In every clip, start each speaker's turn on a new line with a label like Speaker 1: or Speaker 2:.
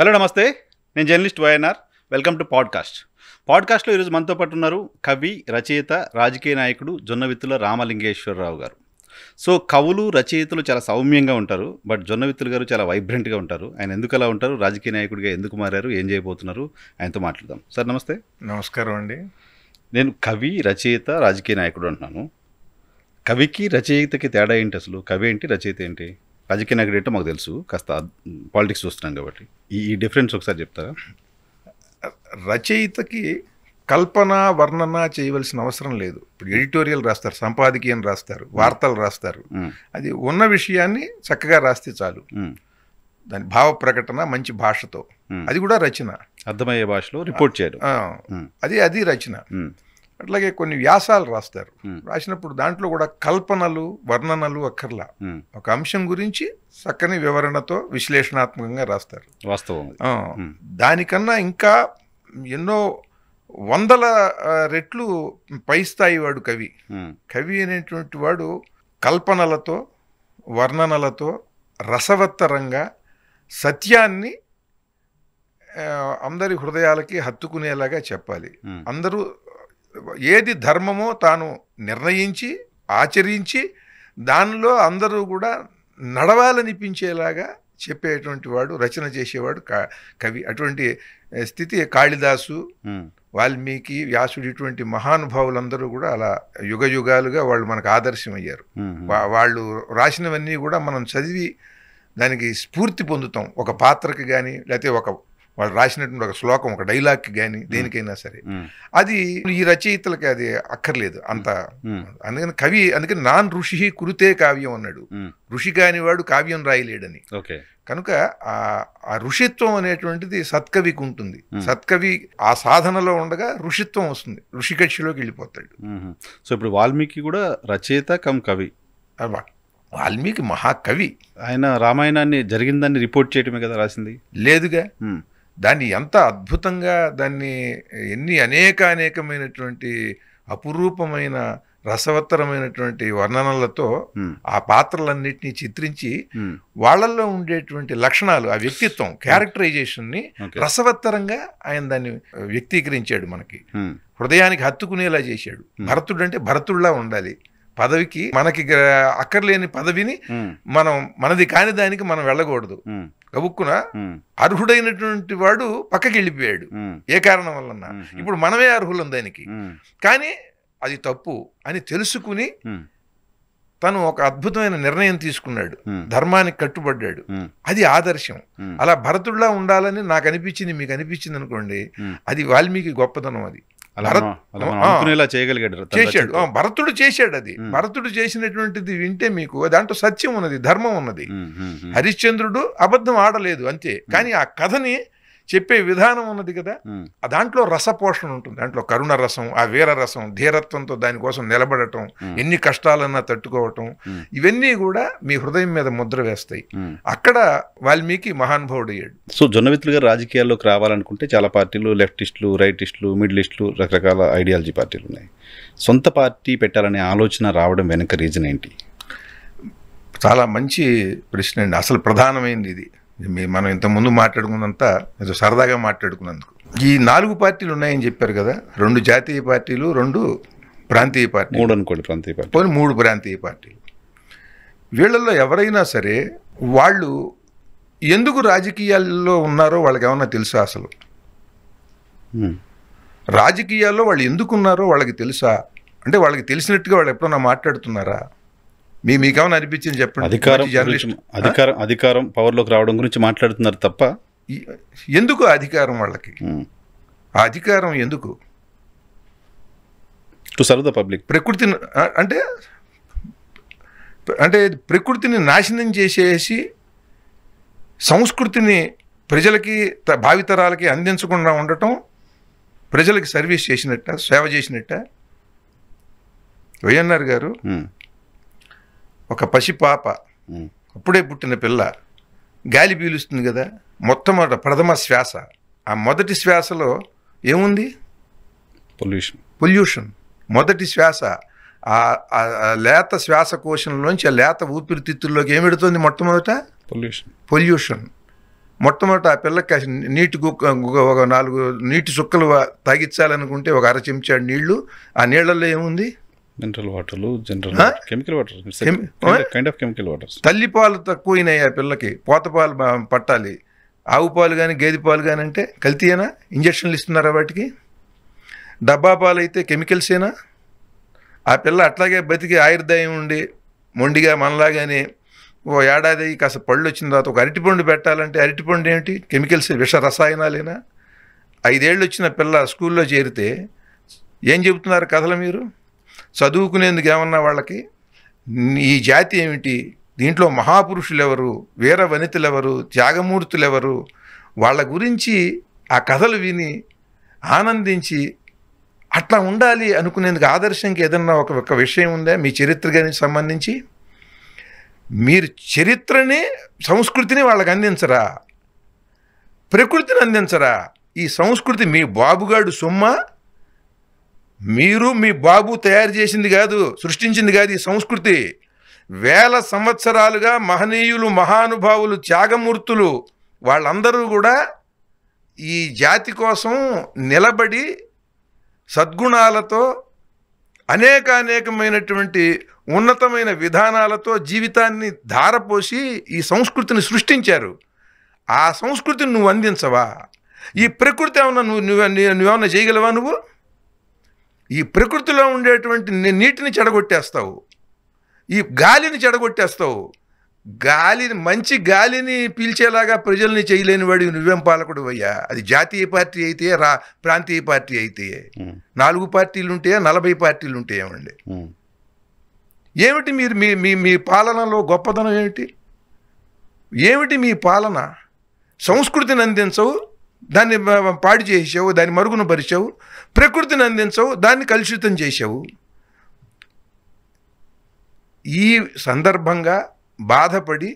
Speaker 1: Hello నమస్తే నేను journalist YNR welcome to podcast పాడ్కాస్ట్లో ఈరోజు మనతో పాటు ఉన్నారు కవి రచయిత రాజకీయ నాయకుడు జొన్న విత్తుల రామలింగేశ్వరరావు గారు సో కవులు రచయితలు చాలా సౌమ్యంగా ఉంటారు బట్ జొన్న విత్తులు గారు చాలా వైబ్రెంట్గా ఉంటారు ఆయన ఎందుకు అలా ఉంటారు రాజకీయ నాయకుడిగా ఎందుకు మారారు ఏం చేయబోతున్నారు ఆయనతో మాట్లాడదాం సార్ నమస్తే నమస్కారం అండి నేను కవి రచయిత రాజకీయ నాయకుడు అంటున్నాను కవికి రచయితకి తేడా ఏంటి అసలు కవి ఏంటి రచయిత ఏంటి రాజకీయ నాయకుడు ఏంటో మాకు తెలుసు కాస్త
Speaker 2: పాలిటిక్స్ చూస్తున్నాం కాబట్టి ఈ డిఫరెన్స్ ఒకసారి చెప్తారా రచయితకి కల్పన వర్ణన చేయవలసిన అవసరం లేదు ఇప్పుడు ఎడిటోరియల్ రాస్తారు సంపాదకీయం రాస్తారు వార్తలు రాస్తారు అది ఉన్న విషయాన్ని చక్కగా రాస్తే చాలు దాని భావ ప్రకటన మంచి భాషతో అది కూడా రచన అర్థమయ్యే భాషలో రిపోర్ట్ చేయడం అది అది రచన అట్లాగే కొన్ని వ్యాసాలు రాస్తారు రాసినప్పుడు దాంట్లో కూడా కల్పనలు వర్ణనలు అక్కర్లా ఒక అంశం గురించి చక్కని వివరణతో విశ్లేషణాత్మకంగా రాస్తారు వాస్తవం దానికన్నా ఇంకా ఎన్నో వందల రెట్లు పై స్థాయి వాడు కవి కవి అనేటువంటి వాడు కల్పనలతో వర్ణనలతో రసవత్తరంగా సత్యాన్ని అందరి హృదయాలకి హత్తుకునేలాగా చెప్పాలి అందరూ ఏది ధర్మమో తాను నిర్ణయించి ఆచరించి దానిలో అందరూ కూడా నడవాలనిపించేలాగా చెప్పేటువంటి వాడు రచన చేసేవాడు కవి అటువంటి స్థితి కాళిదాసు వాల్మీకి వ్యాసుడు ఇటువంటి మహానుభావులందరూ కూడా అలా యుగ యుగాలుగా వాళ్ళు మనకు ఆదర్శం అయ్యారు వాళ్ళు రాసినవన్నీ కూడా మనం చదివి దానికి స్ఫూర్తి పొందుతాం ఒక పాత్రకి కానీ లేకపోతే ఒక వాళ్ళు రాసినటువంటి ఒక శ్లోకం ఒక డైలాగ్ కానీ దేనికైనా సరే అది ఈ రచయితలకి అది అక్కర్లేదు అంత అందుకని కవి అందుకని నాన్ ఋషి కురితే కావ్యం అన్నాడు ఋషి కానివాడు కావ్యం రాయలేడని కనుక ఆ ఋషిత్వం అనేటువంటిది సత్కవికి ఉంటుంది సత్కవి ఆ సాధనలో ఉండగా ఋషిత్వం వస్తుంది ఋషికక్షిలోకి వెళ్ళిపోతాడు సో ఇప్పుడు వాల్మీకి కూడా రచయిత కమ్
Speaker 1: కవి వాల్మీకి మహాకవి ఆయన రామాయణాన్ని జరిగిందని రిపోర్ట్
Speaker 2: చేయటమే కదా రాసింది లేదుగా దాన్ని ఎంత అద్భుతంగా దాన్ని ఎన్ని అనేక అనేకమైనటువంటి అపురూపమైన రసవత్తరమైనటువంటి వర్ణనలతో ఆ పాత్రలన్నింటినీ చిత్రించి వాళ్ళల్లో ఉండేటువంటి లక్షణాలు ఆ వ్యక్తిత్వం క్యారెక్టరైజేషన్ని రసవత్తరంగా ఆయన దాన్ని వ్యక్తీకరించాడు మనకి హృదయానికి హత్తుకునేలా చేశాడు భరతుడు అంటే భరతుడులా ఉండాలి పదవికి మనకి అక్కర్లేని పదవిని మనం మనది కాని దానికి మనం వెళ్ళకూడదు గబుక్కున అర్హుడైనటువంటి వాడు పక్కకి వెళ్ళిపోయాడు ఏ కారణం వల్ల ఇప్పుడు మనమే అర్హులం దానికి కానీ అది తప్పు అని తెలుసుకుని తను ఒక అద్భుతమైన నిర్ణయం తీసుకున్నాడు ధర్మానికి కట్టుబడ్డాడు అది ఆదర్శం అలా భరతుడిలా ఉండాలని నాకు అనిపించింది మీకు అనిపించింది అనుకోండి అది వాల్మీకి గొప్పతనం అది అలా
Speaker 1: చేయగలిగాడు చేశాడు
Speaker 2: భరతుడు చేశాడు అది భరతుడు చేసినటువంటిది వింటే మీకు దాంట్లో సత్యం ఉన్నది ధర్మం ఉన్నది హరిశ్చంద్రుడు అబద్ధం ఆడలేదు అంతే కానీ ఆ కథని చెప్పే విధానం ఉన్నది కదా ఆ దాంట్లో రసపోషణ ఉంటుంది దాంట్లో కరుణ రసం ఆ వీర రసం ధీరత్వంతో దానికోసం నిలబడటం ఎన్ని కష్టాలన్నా తట్టుకోవటం ఇవన్నీ కూడా మీ హృదయం మీద ముద్ర వేస్తాయి అక్కడ వాల్మీకి మహానుభావుడు అయ్యాడు
Speaker 1: సో జొన్నవిత్తులు గారు రాజకీయాల్లోకి రావాలనుకుంటే చాలా పార్టీలు లెఫ్టిస్టులు రైటిస్టులు మిడిలిస్టులు రకరకాల ఐడియాలజీ పార్టీలు ఉన్నాయి సొంత పార్టీ పెట్టాలనే ఆలోచన రావడం వెనుక రీజన్
Speaker 2: ఏంటి చాలా మంచి ప్రశ్న అండి అసలు ప్రధానమైనది ఇది మనం ఇంతకుముందు మాట్లాడుకున్నంత ఏదో సరదాగా మాట్లాడుకున్నందుకు ఈ నాలుగు పార్టీలు ఉన్నాయని చెప్పారు కదా రెండు జాతీయ పార్టీలు రెండు ప్రాంతీయ పార్టీ మూడు అనుకోండి ప్రాంతీయ పార్టీ పోనీ మూడు ప్రాంతీయ పార్టీలు వీళ్ళల్లో ఎవరైనా సరే వాళ్ళు ఎందుకు రాజకీయాల్లో ఉన్నారో వాళ్ళకి ఏమన్నా తెలుసా అసలు రాజకీయాల్లో వాళ్ళు ఎందుకున్నారో వాళ్ళకి తెలుసా అంటే వాళ్ళకి తెలిసినట్టుగా వాళ్ళు ఎప్పుడన్నా మాట్లాడుతున్నారా మీ మీకేమైనా అనిపించింది చెప్పండి అధికారం అధికారం
Speaker 1: అధికారం పవర్లోకి రావడం గురించి
Speaker 2: మాట్లాడుతున్నారు తప్ప ఎందుకు అధికారం వాళ్ళకి ఆ అధికారం ఎందుకు టు సర్వ్ ద పబ్లిక్ ప్రకృతిని అంటే అంటే ప్రకృతిని నాశనం చేసేసి సంస్కృతిని ప్రజలకి భావితరాలకి అందించకుండా ఉండటం ప్రజలకి సర్వీస్ చేసినట్ట సేవ చేసినట్ట వైఎన్ఆర్ గారు ఒక పసి పాప అప్పుడే పుట్టిన పిల్ల గాలి పీలుస్తుంది కదా మొట్టమొదట ప్రథమ శ్వాస ఆ మొదటి శ్వాసలో ఏముంది పొల్యూషన్ పొల్యూషన్ మొదటి శ్వాస ఆ లేత శ్వాసకోశంలోంచి ఆ లేత ఊపిరితిత్తుల్లోకి ఏమిడుతుంది మొట్టమొదట పొల్యూషన్ పొల్యూషన్ మొట్టమొదట ఆ పిల్లకి నీటి ఒక నాలుగు నీటి చుక్కలు తాగించాలనుకుంటే ఒక అర చెంచాడు నీళ్లు ఆ నీళ్లలో ఏముంది మినరల్ వాటర్లు general chemical water kind of chemical water తల్లి పాలు తక్కువైనాయి ఆ పిల్లకి పోత పాలు పట్టాలి ఆవు పాలు కానీ గేదె పాలు కానీ అంటే కల్తీయేనా ఇంజక్షన్లు ఇస్తున్నారా వాటికి డబ్బా పాలు అయితే కెమికల్సేనా ఆ పిల్ల అట్లాగే బతికి ఆయుర్దాయం ఉండి మొండిగా మనలాగానే ఓ ఏడాది కాస్త పళ్ళు వచ్చిన తర్వాత ఒక అరటిపండు పెట్టాలంటే అరటిపండు ఏమిటి కెమికల్స్ విష రసాయనాలేనా ఐదేళ్ళు వచ్చిన పిల్ల స్కూల్లో చేరితే ఏం చెబుతున్నారు కథలు మీరు చదువుకునేందుకు ఏమన్నా వాళ్ళకి ఈ జాతి ఏమిటి దీంట్లో మహాపురుషులు ఎవరు వీర వనితలు ఎవరు త్యాగమూర్తులు ఎవరు వాళ్ళ గురించి ఆ కథలు విని ఆనందించి అట్లా ఉండాలి అనుకునేందుకు ఆదర్శంకి ఏదన్నా ఒక ఒక విషయం ఉందా మీ చరిత్ర కానీ సంబంధించి మీరు చరిత్రని సంస్కృతిని వాళ్ళకి అందించరా ప్రకృతిని అందించరా ఈ సంస్కృతి మీ బాబుగాడు సొమ్మ మీరు మీ బాబు తయారు చేసింది కాదు సృష్టించింది కాదు ఈ సంస్కృతి వేల సంవత్సరాలుగా మహనీయులు మహానుభావులు త్యాగమూర్తులు వాళ్ళందరూ కూడా ఈ జాతి కోసం నిలబడి సద్గుణాలతో అనేకానేకమైనటువంటి ఉన్నతమైన విధానాలతో జీవితాన్ని ధారపోసి ఈ సంస్కృతిని సృష్టించారు ఆ సంస్కృతిని నువ్వు అందించవా ఈ ప్రకృతి ఏమన్నా నువ్వు నువ్వు నువ్వేమన్నా చేయగలవా నువ్వు ఈ ప్రకృతిలో ఉండేటువంటి నీటిని చెడగొట్టేస్తావు ఈ గాలిని చెడగొట్టేస్తావు గాలిని మంచి గాలిని పీల్చేలాగా ప్రజల్ని చేయలేని వాడి నువ్వేం పాలకుడు అయ్యా అది జాతీయ పార్టీ అయితే రా ప్రాంతీయ పార్టీ అయితే నాలుగు పార్టీలు ఉంటే నలభై పార్టీలు ఉంటే ఏమండి ఏమిటి మీరు మీ మీ మీ పాలనలో గొప్పతనం ఏమిటి ఏమిటి మీ పాలన సంస్కృతిని అందించవు దాన్ని పాడు చేసావు దాన్ని మరుగున పరిచావు ప్రకృతిని అందించవు దాన్ని కలుషితం చేసావు ఈ సందర్భంగా బాధపడి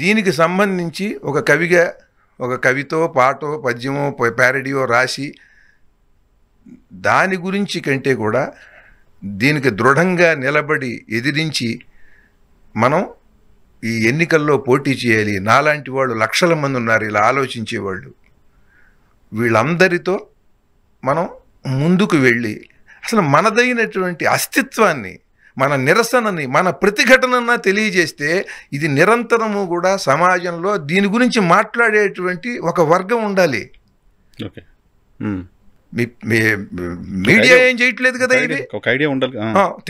Speaker 2: దీనికి సంబంధించి ఒక కవిగా ఒక కవితో పాటో పద్యమో ప్యారడియో రాసి దాని గురించి కంటే కూడా దీనికి దృఢంగా నిలబడి ఎదిరించి మనం ఈ ఎన్నికల్లో పోటీ చేయాలి నాలాంటి వాళ్ళు లక్షల మంది ఉన్నారు ఇలా ఆలోచించేవాళ్ళు వీళ్ళందరితో మనం ముందుకు వెళ్ళి అసలు మనదైనటువంటి అస్తిత్వాన్ని మన నిరసనని మన ప్రతిఘటన తెలియజేస్తే ఇది నిరంతరము కూడా సమాజంలో దీని గురించి మాట్లాడేటువంటి ఒక వర్గం ఉండాలి మీడియా ఏం చేయట్లేదు కదా ఇది ఒక ఐడియా ఉండాలి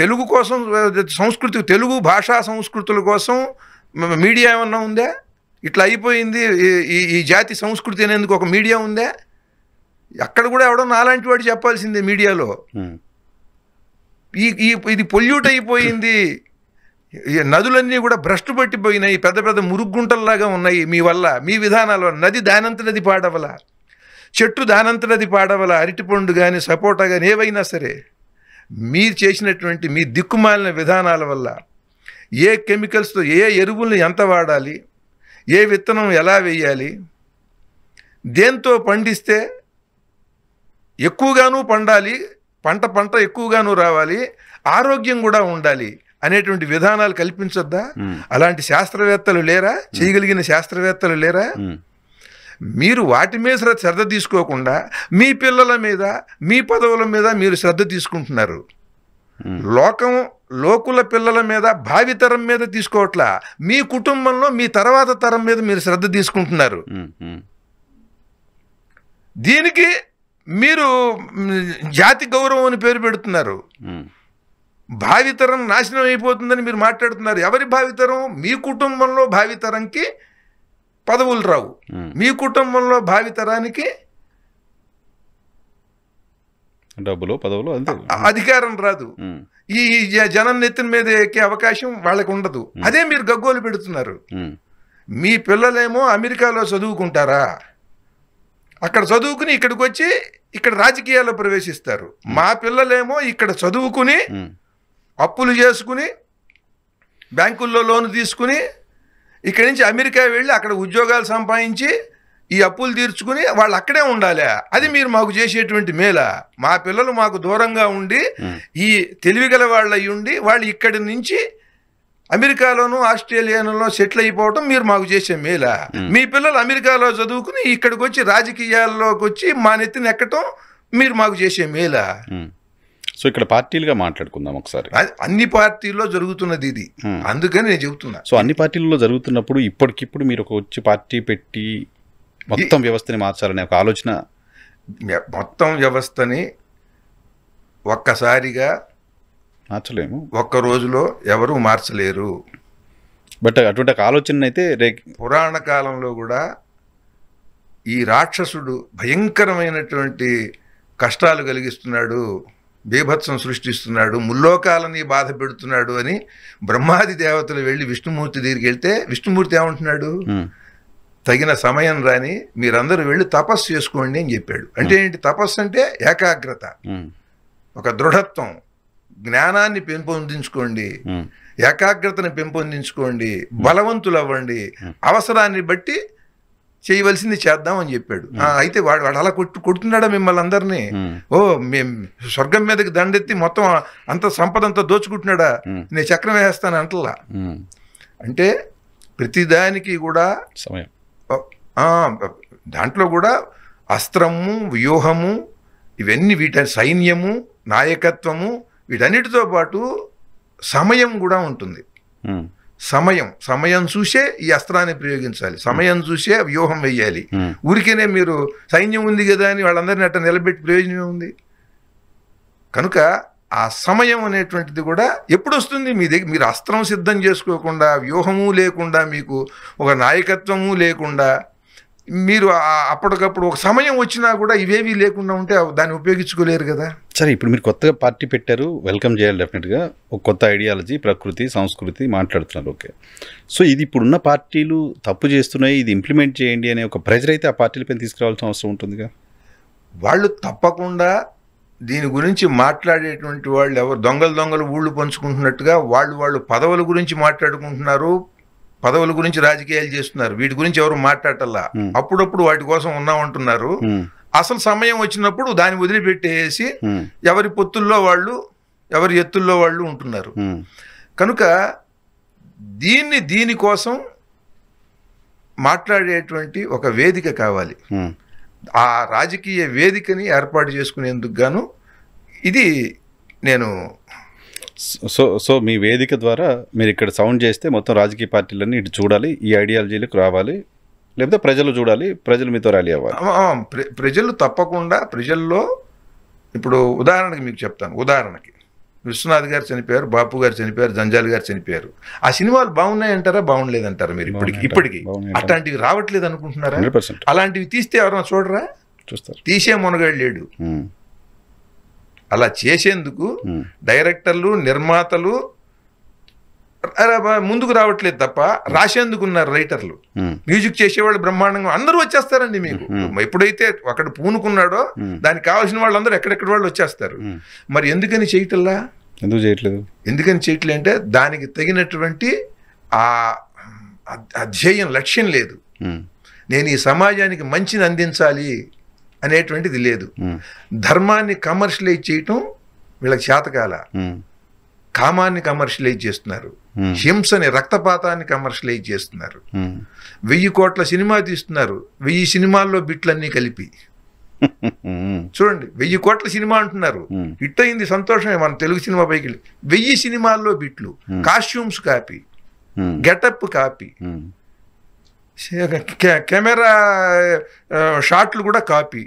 Speaker 2: తెలుగు కోసం సంస్కృతి తెలుగు భాషా సంస్కృతుల కోసం మీడియా ఏమన్నా ఉందా ఇట్లా అయిపోయింది ఈ ఈ జాతి సంస్కృతి అనేందుకు ఒక మీడియా ఉందే అక్కడ కూడా ఎవడో నాలాంటి వాడు చెప్పాల్సిందే మీడియాలో ఈ ఈ ఇది పొల్యూట్ అయిపోయింది నదులన్నీ కూడా భ్రష్టు పట్టిపోయినాయి పెద్ద పెద్ద మురుగుంటల్లాగా ఉన్నాయి మీ వల్ల మీ విధానాల వల్ల నది దానంతనది పాడవల చెట్టు నది పాడవల అరటిపండు కానీ సపోటా కానీ ఏవైనా సరే మీరు చేసినటువంటి మీ దిక్కుమాలిన విధానాల వల్ల ఏ కెమికల్స్తో ఏ ఎరువులను ఎంత వాడాలి ఏ విత్తనం ఎలా వేయాలి దేంతో పండిస్తే ఎక్కువగాను పండాలి పంట పంట ఎక్కువగాను రావాలి ఆరోగ్యం కూడా ఉండాలి అనేటువంటి విధానాలు కల్పించొద్దా అలాంటి శాస్త్రవేత్తలు లేరా చేయగలిగిన శాస్త్రవేత్తలు లేరా మీరు వాటి మీద శ్రద్ధ తీసుకోకుండా మీ పిల్లల మీద మీ పదవుల మీద మీరు శ్రద్ధ తీసుకుంటున్నారు లోకం లోకుల పిల్లల మీద భావితరం మీద తీసుకోవట్లా మీ కుటుంబంలో మీ తర్వాత తరం మీద మీరు శ్రద్ధ తీసుకుంటున్నారు దీనికి మీరు జాతి గౌరవం అని పేరు పెడుతున్నారు భావితరం నాశనం అయిపోతుందని మీరు మాట్లాడుతున్నారు ఎవరి భావితరం మీ కుటుంబంలో భావితరంకి పదవులు రావు మీ కుటుంబంలో భావితరానికి డబ్బులో పదవులో అంతే అధికారం రాదు ఈ జనం నెత్తిన మీద ఎక్కే అవకాశం వాళ్ళకు ఉండదు అదే మీరు గగ్గోలు పెడుతున్నారు మీ పిల్లలేమో అమెరికాలో చదువుకుంటారా అక్కడ చదువుకుని ఇక్కడికి వచ్చి ఇక్కడ రాజకీయాల్లో ప్రవేశిస్తారు మా పిల్లలేమో ఇక్కడ చదువుకుని అప్పులు చేసుకుని బ్యాంకుల్లో లోన్ తీసుకుని ఇక్కడి నుంచి అమెరికా వెళ్ళి అక్కడ ఉద్యోగాలు సంపాదించి ఈ అప్పులు తీర్చుకుని వాళ్ళు అక్కడే ఉండాలి అది hmm. మీరు మాకు చేసేటువంటి మేల మా పిల్లలు మాకు దూరంగా ఉండి hmm. ఈ తెలివిగల వాళ్ళు ఉండి వాళ్ళు ఇక్కడి నుంచి అమెరికాలోను ఆస్ట్రేలియాలో సెటిల్ అయిపోవటం మీరు మాకు చేసే మేల hmm. మీ పిల్లలు అమెరికాలో చదువుకుని ఇక్కడికి వచ్చి రాజకీయాల్లోకి వచ్చి మా నెత్తిని ఎక్కటం మీరు మాకు చేసే మేల
Speaker 1: సో ఇక్కడ పార్టీలుగా మాట్లాడుకుందాం ఒకసారి అన్ని పార్టీల్లో జరుగుతున్నది ఇది అందుకని నేను చెబుతున్నా సో అన్ని పార్టీల్లో జరుగుతున్నప్పుడు ఇప్పటికిప్పుడు మీరు ఒక వచ్చి పార్టీ పెట్టి మొత్తం వ్యవస్థని మార్చాలనే ఒక ఆలోచన
Speaker 2: మొత్తం వ్యవస్థని ఒక్కసారిగా మార్చలేము ఒక్క రోజులో ఎవరు మార్చలేరు బట్ అటువంటి ఆలోచన అయితే రే పురాణ కాలంలో కూడా ఈ రాక్షసుడు భయంకరమైనటువంటి కష్టాలు కలిగిస్తున్నాడు బీభత్సం సృష్టిస్తున్నాడు ముల్లోకాలని బాధ పెడుతున్నాడు అని బ్రహ్మాది దేవతలు వెళ్ళి విష్ణుమూర్తి దగ్గరికి వెళ్తే విష్ణుమూర్తి ఏమంటున్నాడు తగిన సమయం రాని మీరందరూ వెళ్ళి తపస్సు చేసుకోండి అని చెప్పాడు అంటే ఏంటి తపస్సు అంటే ఏకాగ్రత ఒక దృఢత్వం జ్ఞానాన్ని పెంపొందించుకోండి ఏకాగ్రతను పెంపొందించుకోండి బలవంతులు అవ్వండి అవసరాన్ని బట్టి చేయవలసింది చేద్దామని చెప్పాడు అయితే వాడు వాడు అలా కొట్టు కొడుతున్నాడా మిమ్మల్ని అందరినీ ఓ మేము స్వర్గం మీదకి దండెత్తి మొత్తం అంత సంపద అంతా దోచుకుంటున్నాడా నేను చక్రం వేస్తాను అంటలా అంటే ప్రతిదానికి కూడా సమయం దాంట్లో కూడా అస్త్రము వ్యూహము ఇవన్నీ వీటి సైన్యము నాయకత్వము వీటన్నిటితో పాటు సమయం కూడా ఉంటుంది సమయం సమయం చూసే ఈ అస్త్రాన్ని ప్రయోగించాలి సమయం చూసే వ్యూహం వేయాలి ఊరికేనే మీరు సైన్యం ఉంది కదా అని వాళ్ళందరినీ అట్లా నిలబెట్టి ప్రయోజనం ఉంది కనుక ఆ సమయం అనేటువంటిది కూడా ఎప్పుడు వస్తుంది మీ దగ్గర మీరు అస్త్రం సిద్ధం చేసుకోకుండా వ్యూహము లేకుండా మీకు ఒక నాయకత్వము లేకుండా మీరు అప్పటికప్పుడు ఒక సమయం వచ్చినా కూడా ఇవేవి లేకుండా ఉంటే దాన్ని ఉపయోగించుకోలేరు కదా
Speaker 1: సరే ఇప్పుడు మీరు కొత్తగా పార్టీ పెట్టారు వెల్కమ్ చేయాలి డెఫినెట్గా ఒక కొత్త ఐడియాలజీ ప్రకృతి సంస్కృతి మాట్లాడుతున్నారు ఓకే సో ఇది ఇప్పుడున్న పార్టీలు తప్పు చేస్తున్నాయి ఇది ఇంప్లిమెంట్ చేయండి అనే ఒక ప్రెజర్ అయితే ఆ పార్టీలపై తీసుకురావాల్సిన అవసరం ఉంటుందిగా వాళ్ళు
Speaker 2: తప్పకుండా దీని గురించి మాట్లాడేటువంటి వాళ్ళు ఎవరు దొంగలు దొంగలు ఊళ్ళు పంచుకుంటున్నట్టుగా వాళ్ళు వాళ్ళు పదవుల గురించి మాట్లాడుకుంటున్నారు పదవుల గురించి రాజకీయాలు చేస్తున్నారు వీటి గురించి ఎవరు మాట్లాడటల్లా అప్పుడప్పుడు వాటి కోసం ఉన్నామంటున్నారు అసలు సమయం వచ్చినప్పుడు దాన్ని వదిలిపెట్టేసి ఎవరి పొత్తుల్లో వాళ్ళు ఎవరి ఎత్తుల్లో వాళ్ళు ఉంటున్నారు కనుక దీన్ని దీనికోసం మాట్లాడేటువంటి ఒక వేదిక కావాలి ఆ రాజకీయ వేదికని ఏర్పాటు చేసుకునేందుకు గాను ఇది నేను
Speaker 1: సో సో మీ వేదిక ద్వారా మీరు ఇక్కడ సౌండ్ చేస్తే మొత్తం రాజకీయ పార్టీలన్నీ ఇటు చూడాలి ఈ ఐడియాలజీలకు
Speaker 2: రావాలి లేకపోతే ప్రజలు చూడాలి ప్రజలు మీతో ర్యాలీ అవ్వాలి ప్రజలు తప్పకుండా ప్రజల్లో ఇప్పుడు ఉదాహరణకి మీకు చెప్తాను ఉదాహరణకి విశ్వనాథ్ గారు చనిపోయారు బాపు గారు చనిపోయారు జంజాలి గారు చనిపోయారు ఆ సినిమాలు బాగున్నాయి అంటారా బాగుండలేదంటారా మీరు ఇప్పటికి ఇప్పటికి అట్లాంటివి రావట్లేదు అనుకుంటున్నారా అలాంటివి తీస్తే ఎవరైనా చూడరా చూస్తారు తీసే మునగాడు లేడు అలా చేసేందుకు డైరెక్టర్లు నిర్మాతలు ముందుకు రావట్లేదు తప్ప రాసేందుకు ఉన్నారు రైటర్లు మ్యూజిక్ చేసేవాళ్ళు బ్రహ్మాండంగా అందరూ వచ్చేస్తారండి మీకు ఎప్పుడైతే ఒకటి పూనుకున్నాడో దానికి కావాల్సిన వాళ్ళందరూ ఎక్కడెక్కడ వాళ్ళు వచ్చేస్తారు మరి ఎందుకని చేయటల్లా ఎందుకు చేయట్లేదు ఎందుకని చేయట్లేదు అంటే దానికి తగినటువంటి ఆ అధ్యేయం లక్ష్యం లేదు నేను ఈ సమాజానికి మంచిని అందించాలి అనేటువంటిది లేదు ధర్మాన్ని కమర్షియలైజ్ చేయటం వీళ్ళకి చేతకాల కామాన్ని కమర్షియలైజ్ చేస్తున్నారు హింసని రక్తపాతాన్ని కమర్షియలైజ్ చేస్తున్నారు వెయ్యి కోట్ల సినిమా తీస్తున్నారు వెయ్యి సినిమాల్లో బిట్లన్నీ కలిపి చూడండి వెయ్యి కోట్ల సినిమా అంటున్నారు హిట్ అయింది సంతోషమే మన తెలుగు సినిమా పైకి వెయ్యి సినిమాల్లో బిట్లు costumes copy getup copy camera షాట్లు కూడా కాపీ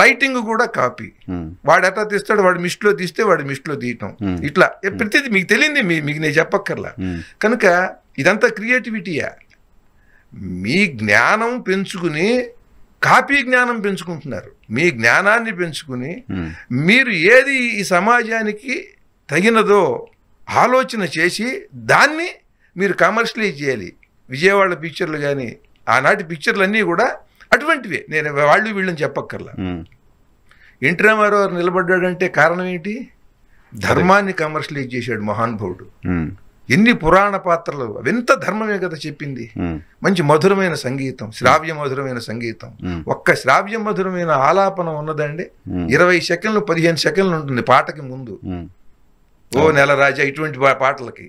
Speaker 2: లైటింగ్ కూడా కాపీ వాడు ఎట్లా తీస్తాడు వాడు మిస్ట్లో తీస్తే వాడు మిస్ట్లో తీయటం ఇట్లా ప్రతిదీ మీకు తెలియంది మీకు నేను చెప్పక్కర్లా కనుక ఇదంతా క్రియేటివిటీయా మీ జ్ఞానం పెంచుకుని కాపీ జ్ఞానం పెంచుకుంటున్నారు మీ జ్ఞానాన్ని పెంచుకుని మీరు ఏది ఈ సమాజానికి తగినదో ఆలోచన చేసి దాన్ని మీరు కమర్షియలైజ్ చేయాలి విజయవాడ పిక్చర్లు కానీ ఆనాటి పిక్చర్లన్నీ కూడా అటువంటివే నేను వాళ్ళు వీళ్ళని చెప్పక్కర్లా ఎన్టీ రామారావు నిలబడ్డాడంటే కారణం ఏంటి ధర్మాన్ని కమర్షియలైజ్ చేశాడు మహానుభావుడు ఎన్ని పురాణ పాత్రలు అవెంత ధర్మమే కదా చెప్పింది మంచి మధురమైన సంగీతం శ్రావ్య మధురమైన సంగీతం ఒక్క శ్రావ్య మధురమైన ఆలాపనం ఉన్నదండి ఇరవై సెకండ్లు పదిహేను సెకండ్లు ఉంటుంది పాటకి ముందు ఓ నెల రాజా ఇటువంటి పాటలకి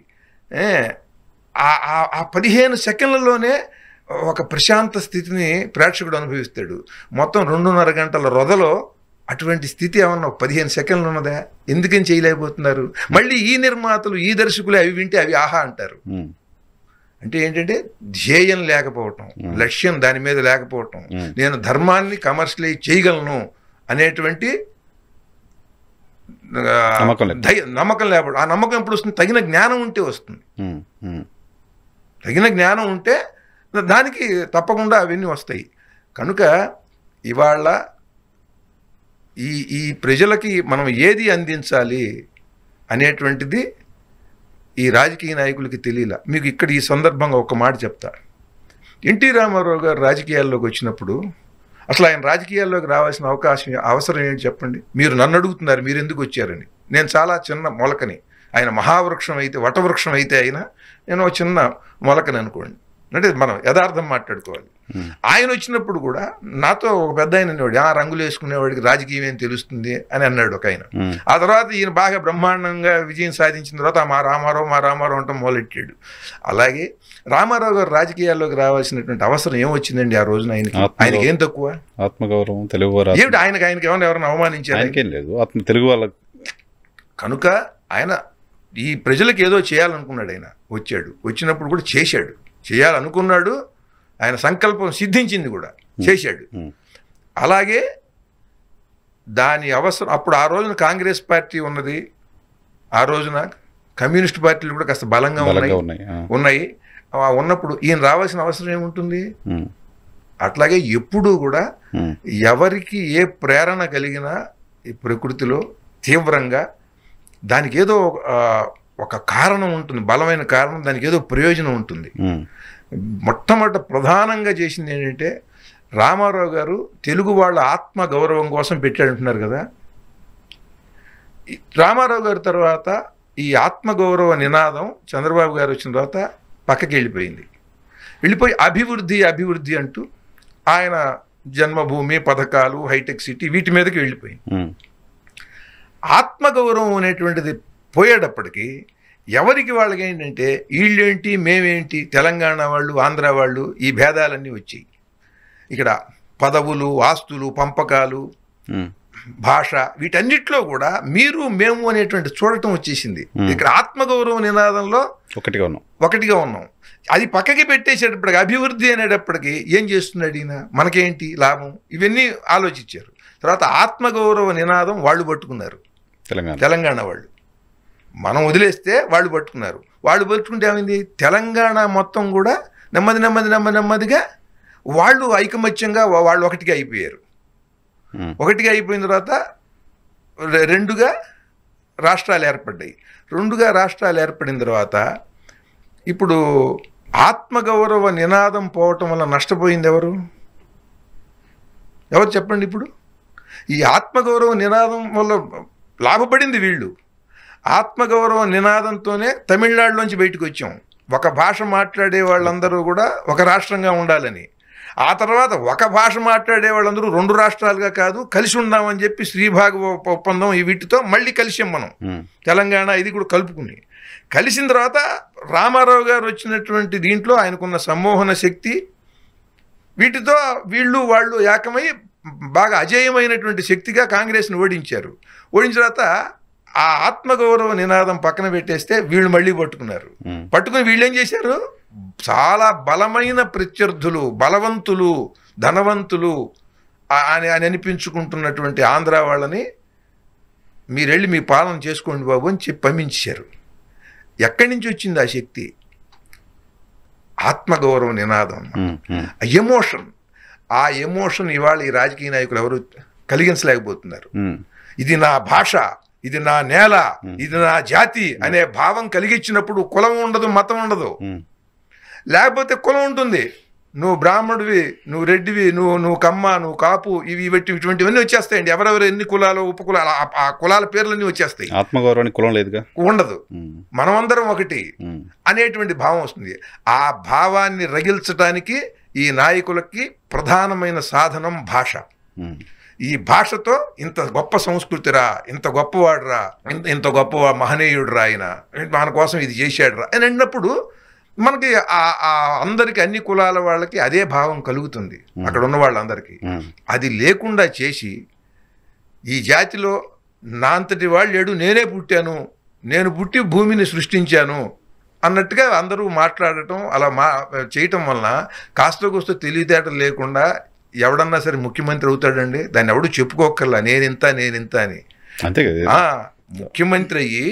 Speaker 2: ఆ పదిహేను సెకండ్లలోనే ఒక ప్రశాంత స్థితిని ప్రేక్షకుడు అనుభవిస్తాడు మొత్తం రెండున్నర గంటల రొదలో అటువంటి స్థితి ఏమన్నా పదిహేను సెకండ్లు ఉన్నదా ఎందుకని చేయలేకపోతున్నారు మళ్ళీ ఈ నిర్మాతలు ఈ దర్శకులు అవి వింటే అవి ఆహా అంటారు అంటే ఏంటంటే ధ్యేయం లేకపోవటం లక్ష్యం దాని మీద లేకపోవటం నేను ధర్మాన్ని కమర్షియలైజ్ చేయగలను అనేటువంటి నమ్మకం లేకపోవడం ఆ నమ్మకం ఎప్పుడు వస్తుంది తగిన జ్ఞానం ఉంటే వస్తుంది తగిన జ్ఞానం ఉంటే దానికి తప్పకుండా అవన్నీ వస్తాయి కనుక ఇవాళ ఈ ఈ ప్రజలకి మనం ఏది అందించాలి అనేటువంటిది ఈ రాజకీయ నాయకులకి తెలియాల మీకు ఇక్కడ ఈ సందర్భంగా ఒక మాట చెప్తా ఎన్టీ రామారావు గారు రాజకీయాల్లోకి వచ్చినప్పుడు అసలు ఆయన రాజకీయాల్లోకి రావాల్సిన అవకాశం అవసరం ఏంటి చెప్పండి మీరు నన్ను అడుగుతున్నారు మీరు ఎందుకు వచ్చారని నేను చాలా చిన్న మొలకని ఆయన మహావృక్షం అయితే వటవృక్షం అయితే అయినా నేను చిన్న మొలకని అనుకోండి అంటే మనం యథార్థం మాట్లాడుకోవాలి ఆయన వచ్చినప్పుడు కూడా నాతో ఒక పెద్ద ఆయన అనేవాడు ఆ రంగులు వేసుకునేవాడికి రాజకీయం ఏం తెలుస్తుంది అని అన్నాడు ఒక ఆయన ఆ తర్వాత ఈయన బాగా బ్రహ్మాండంగా విజయం సాధించిన తర్వాత మా రామారావు మా రామారావు అంటే మొదలెట్టాడు అలాగే రామారావు గారు రాజకీయాల్లోకి రావాల్సినటువంటి అవసరం ఏమొచ్చిందండి ఆ రోజున ఆయనకి ఆయనకి ఏం తక్కువ
Speaker 1: ఆత్మగౌరవం తెలుగు ఏమిటి
Speaker 2: ఆయనకి ఆయనకి ఏమైనా ఎవరైనా అవమానించారు లేదు తెలుగు వాళ్ళ కనుక ఆయన ఈ ప్రజలకు ఏదో చేయాలనుకున్నాడు ఆయన వచ్చాడు వచ్చినప్పుడు కూడా చేశాడు చేయాలనుకున్నాడు ఆయన సంకల్పం సిద్ధించింది కూడా చేశాడు అలాగే దాని అవసరం అప్పుడు ఆ రోజున కాంగ్రెస్ పార్టీ ఉన్నది ఆ రోజున కమ్యూనిస్ట్ పార్టీలు కూడా కాస్త బలంగా ఉన్నాయి ఉన్నాయి ఉన్నప్పుడు ఈయన రావాల్సిన అవసరం ఏముంటుంది అట్లాగే ఎప్పుడూ కూడా ఎవరికి ఏ ప్రేరణ కలిగినా ఈ ప్రకృతిలో తీవ్రంగా దానికి ఏదో ఒక కారణం ఉంటుంది బలమైన కారణం దానికి ఏదో ప్రయోజనం ఉంటుంది మొట్టమొదట ప్రధానంగా చేసింది ఏంటంటే రామారావు గారు తెలుగు వాళ్ళ ఆత్మ గౌరవం కోసం పెట్టాడంటున్నారు కదా రామారావు గారి తర్వాత ఈ ఆత్మగౌరవ నినాదం చంద్రబాబు గారు వచ్చిన తర్వాత పక్కకి వెళ్ళిపోయింది వెళ్ళిపోయి అభివృద్ధి అభివృద్ధి అంటూ ఆయన జన్మభూమి పథకాలు హైటెక్ సిటీ వీటి మీదకి వెళ్ళిపోయింది ఆత్మగౌరవం అనేటువంటిది పోయేటప్పటికీ ఎవరికి వాళ్ళకి ఏంటంటే వీళ్ళేంటి మేమేంటి తెలంగాణ వాళ్ళు ఆంధ్ర వాళ్ళు ఈ భేదాలన్నీ వచ్చాయి ఇక్కడ పదవులు ఆస్తులు పంపకాలు భాష వీటన్నిటిలో కూడా మీరు మేము అనేటువంటి చూడటం వచ్చేసింది ఇక్కడ ఆత్మగౌరవ నినాదంలో ఒకటిగా ఉన్నాం ఒకటిగా ఉన్నాం అది పక్కకి పెట్టేసేటప్పటికి అభివృద్ధి అనేటప్పటికి ఏం చేస్తున్నాడు ఈయన మనకేంటి లాభం ఇవన్నీ ఆలోచించారు తర్వాత ఆత్మగౌరవ నినాదం వాళ్ళు పట్టుకున్నారు తెలంగాణ తెలంగాణ వాళ్ళు మనం వదిలేస్తే వాళ్ళు పట్టుకున్నారు వాళ్ళు పట్టుకుంటే ఏమైంది తెలంగాణ మొత్తం కూడా నెమ్మది నెమ్మది నెమ్మది నెమ్మదిగా వాళ్ళు ఐకమత్యంగా వాళ్ళు ఒకటిగా అయిపోయారు ఒకటిగా అయిపోయిన తర్వాత రెండుగా రాష్ట్రాలు ఏర్పడ్డాయి రెండుగా రాష్ట్రాలు ఏర్పడిన తర్వాత ఇప్పుడు ఆత్మగౌరవ నినాదం పోవటం వల్ల నష్టపోయింది ఎవరు ఎవరు చెప్పండి ఇప్పుడు ఈ ఆత్మగౌరవ నినాదం వల్ల లాభపడింది వీళ్ళు ఆత్మగౌరవ నినాదంతోనే తమిళనాడులోంచి బయటకు వచ్చాం ఒక భాష మాట్లాడే వాళ్ళందరూ కూడా ఒక రాష్ట్రంగా ఉండాలని ఆ తర్వాత ఒక భాష మాట్లాడే వాళ్ళందరూ రెండు రాష్ట్రాలుగా కాదు కలిసి ఉందామని చెప్పి శ్రీభాగ ఒప్పందం ఈ వీటితో మళ్ళీ కలిసాం మనం తెలంగాణ ఇది కూడా కలుపుకుని కలిసిన తర్వాత రామారావు గారు వచ్చినటువంటి దీంట్లో ఆయనకున్న సమ్మోహన శక్తి వీటితో వీళ్ళు వాళ్ళు ఏకమై బాగా అజేయమైనటువంటి శక్తిగా కాంగ్రెస్ని ఓడించారు ఓడించిన తర్వాత ఆ ఆత్మగౌరవ నినాదం పక్కన పెట్టేస్తే వీళ్ళు మళ్ళీ పట్టుకున్నారు పట్టుకుని వీళ్ళు ఏం చేశారు చాలా బలమైన ప్రత్యర్థులు బలవంతులు ధనవంతులు అని అని అనిపించుకుంటున్నటువంటి ఆంధ్ర వాళ్ళని మీరెళ్ళి మీ పాలన చేసుకోండి బాబు అని చెప్పి పంపించారు ఎక్కడి నుంచి వచ్చింది ఆ శక్తి ఆత్మగౌరవ నినాదం ఎమోషన్ ఆ ఎమోషన్ ఇవాళ ఈ రాజకీయ నాయకులు ఎవరు కలిగించలేకపోతున్నారు ఇది నా భాష ఇది నా నేల ఇది నా జాతి అనే భావం కలిగించినప్పుడు కులం ఉండదు మతం ఉండదు లేకపోతే కులం ఉంటుంది నువ్వు బ్రాహ్మణుడివి నువ్వు రెడ్డివి నువ్వు నువ్వు కమ్మ నువ్వు కాపు ఇవి ఇవ్వట్టి ఇటువంటివన్నీ వచ్చేస్తాయండి ఎవరెవరు ఎన్ని కులాలు ఉప కులాలు ఆ కులాల పేర్లన్నీ వచ్చేస్తాయి
Speaker 1: ఆత్మగౌరవానికి కులం లేదుగా
Speaker 2: ఉండదు మనమందరం ఒకటి అనేటువంటి భావం వస్తుంది ఆ భావాన్ని రగిల్చడానికి ఈ నాయకులకి ప్రధానమైన సాధనం భాష ఈ భాషతో ఇంత గొప్ప సంస్కృతిరా ఇంత గొప్పవాడురా ఇంత ఇంత గొప్ప రా ఆయన మన కోసం ఇది చేశాడురా అని అన్నప్పుడు మనకి ఆ అందరికి అన్ని కులాల వాళ్ళకి అదే భావం కలుగుతుంది అక్కడ ఉన్న వాళ్ళందరికీ అది లేకుండా చేసి ఈ జాతిలో నా అంతటి వాళ్ళు ఏడు నేనే పుట్టాను నేను పుట్టి భూమిని సృష్టించాను అన్నట్టుగా అందరూ మాట్లాడటం అలా మా చేయటం వలన కాస్త కూస్త తెలివితేటలు లేకుండా ఎవడన్నా సరే ముఖ్యమంత్రి అవుతాడండి దాన్ని ఎవడు చెప్పుకోకర్లా నేనింత నేనింత అని ముఖ్యమంత్రి అయ్యి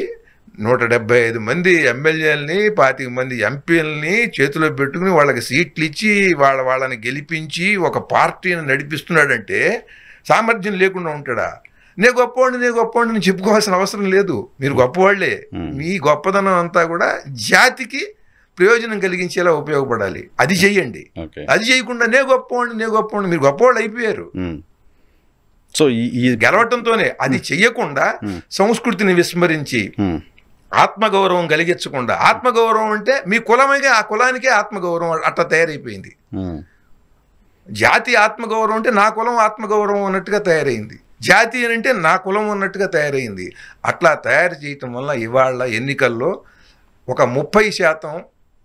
Speaker 2: నూట డెబ్బై ఐదు మంది ఎమ్మెల్యేలని పాతిక మంది ఎంపీలని చేతిలో పెట్టుకుని వాళ్ళకి సీట్లు ఇచ్చి వాళ్ళ వాళ్ళని గెలిపించి ఒక పార్టీని నడిపిస్తున్నాడంటే సామర్థ్యం లేకుండా ఉంటాడా నే గొప్పవాడిని నే గొప్పవాడిని చెప్పుకోవాల్సిన అవసరం లేదు మీరు గొప్పవాళ్లే మీ గొప్పదనం అంతా కూడా జాతికి ప్రయోజనం కలిగించేలా ఉపయోగపడాలి అది చెయ్యండి అది చేయకుండా నే గొప్ప వాడిని నే వాడిని మీరు గొప్పవాళ్ళు అయిపోయారు సో ఈ గెలవటంతోనే అది చెయ్యకుండా సంస్కృతిని విస్మరించి ఆత్మగౌరవం కలిగించకుండా ఆత్మగౌరవం అంటే మీ కులమే ఆ కులానికే ఆత్మగౌరవం అట్లా తయారైపోయింది జాతి ఆత్మగౌరవం అంటే నా కులం ఆత్మగౌరవం అన్నట్టుగా తయారైంది జాతి అని అంటే నా కులం ఉన్నట్టుగా తయారైంది అట్లా తయారు చేయటం వల్ల ఇవాళ ఎన్నికల్లో ఒక ముప్పై శాతం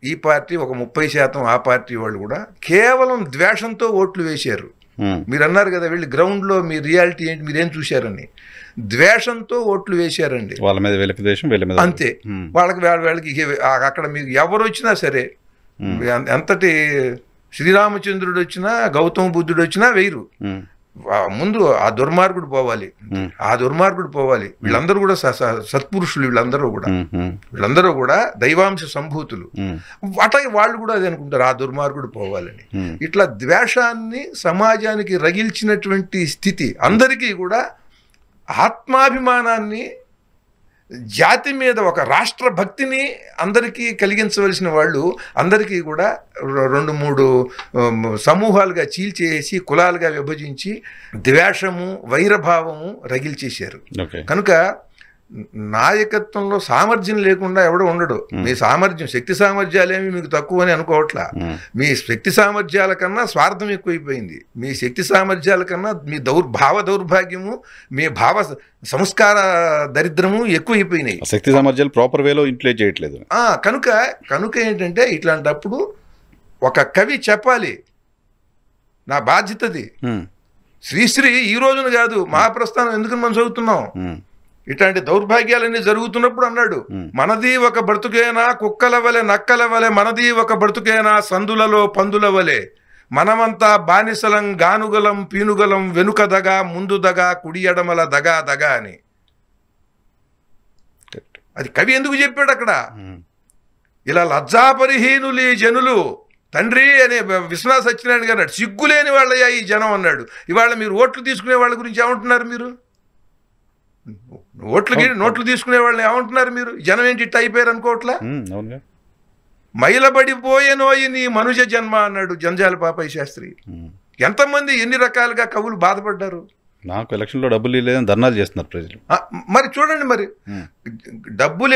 Speaker 2: ఈ పార్టీ ఒక ముప్పై శాతం ఆ పార్టీ వాళ్ళు కూడా కేవలం ద్వేషంతో ఓట్లు వేశారు hmm. మీరు అన్నారు కదా వీళ్ళు గ్రౌండ్లో మీ రియాలిటీ ఏంటి మీరేం చూశారని ద్వేషంతో ఓట్లు వేశారండి
Speaker 1: వాళ్ళ మీద వీళ్ళకి ద్వేషం మీద అంతే hmm.
Speaker 2: వాళ్ళకి వాళ్ళకి అక్కడ మీకు ఎవరు వచ్చినా సరే hmm. ఎంతటి శ్రీరామచంద్రుడు వచ్చినా గౌతమ బుద్ధుడు వచ్చినా వేయరు ముందు ఆ దుర్మార్గుడు పోవాలి ఆ దుర్మార్గుడు పోవాలి వీళ్ళందరూ కూడా సత్పురుషులు వీళ్ళందరూ కూడా వీళ్ళందరూ కూడా దైవాంశ సంభూతులు అట వాళ్ళు కూడా అది అనుకుంటారు ఆ దుర్మార్గుడు పోవాలని ఇట్లా ద్వేషాన్ని సమాజానికి రగిల్చినటువంటి స్థితి అందరికీ కూడా ఆత్మాభిమానాన్ని జాతి మీద ఒక రాష్ట్ర భక్తిని అందరికీ కలిగించవలసిన వాళ్ళు అందరికీ కూడా రెండు మూడు సమూహాలుగా చీల్చేసి కులాలుగా విభజించి ద్వేషము వైరభావము రగిల్చేశారు కనుక నాయకత్వంలో సామర్థ్యం లేకుండా ఎవడో ఉండడు మీ సామర్థ్యం శక్తి సామర్థ్యాలేమి మీకు తక్కువ అని అనుకోవట్లా మీ శక్తి సామర్థ్యాల కన్నా స్వార్థం ఎక్కువైపోయింది మీ శక్తి సామర్థ్యాల కన్నా మీ దౌర్ భావ దౌర్భాగ్యము మీ భావ సంస్కార దరిద్రము ఎక్కువైపోయినాయి
Speaker 1: శక్తి సామర్థ్యాలు ప్రాపర్ వేలో ఇంట్లో చేయట్లేదు
Speaker 2: కనుక కనుక ఏంటంటే ఇట్లాంటప్పుడు ఒక కవి చెప్పాలి నా బాధ్యతది శ్రీశ్రీ ఈ రోజున కాదు మహాప్రస్థానం ఎందుకు మనం చదువుతున్నాం ఇట్లాంటి దౌర్భాగ్యాలన్నీ జరుగుతున్నప్పుడు అన్నాడు మనది ఒక బ్రతుకేనా కుక్కల వలె నక్కల వలె మనది ఒక బ్రతుకేనా సందులలో పందుల వలె మనమంతా బానిసలం గానుగలం పీనుగలం వెనుక దగ ముందు దగ కుడి ఎడమల దగ దగ అని అది కవి ఎందుకు చెప్పాడు అక్కడ ఇలా లజ్జాపరిహీనులు ఈ జనులు తండ్రి అనే విశ్వనాథ్ సత్యనారాయణ గారు అన్నాడు సిగ్గులేని వాళ్ళయ్యా ఈ జనం అన్నాడు ఇవాళ మీరు ఓట్లు తీసుకునే వాళ్ళ గురించి ఏమంటున్నారు మీరు ఓట్లు నోట్లు తీసుకునే వాళ్ళు ఏమంటున్నారు మీరు జనం ఏంటి ఇట్ అయిపోయారు అనుకోవట్లా మైలబడిపోయేనోయి నీ మనుష జన్మ అన్నాడు జంజాల పాపయ్య శాస్త్రి ఎంతమంది ఎన్ని రకాలుగా కవులు బాధపడ్డారు
Speaker 1: నాకు ఎలక్షన్లో డబ్బులు లేదని ధర్నాలు చేస్తున్నారు ప్రజలు
Speaker 2: మరి చూడండి మరి డబ్బులు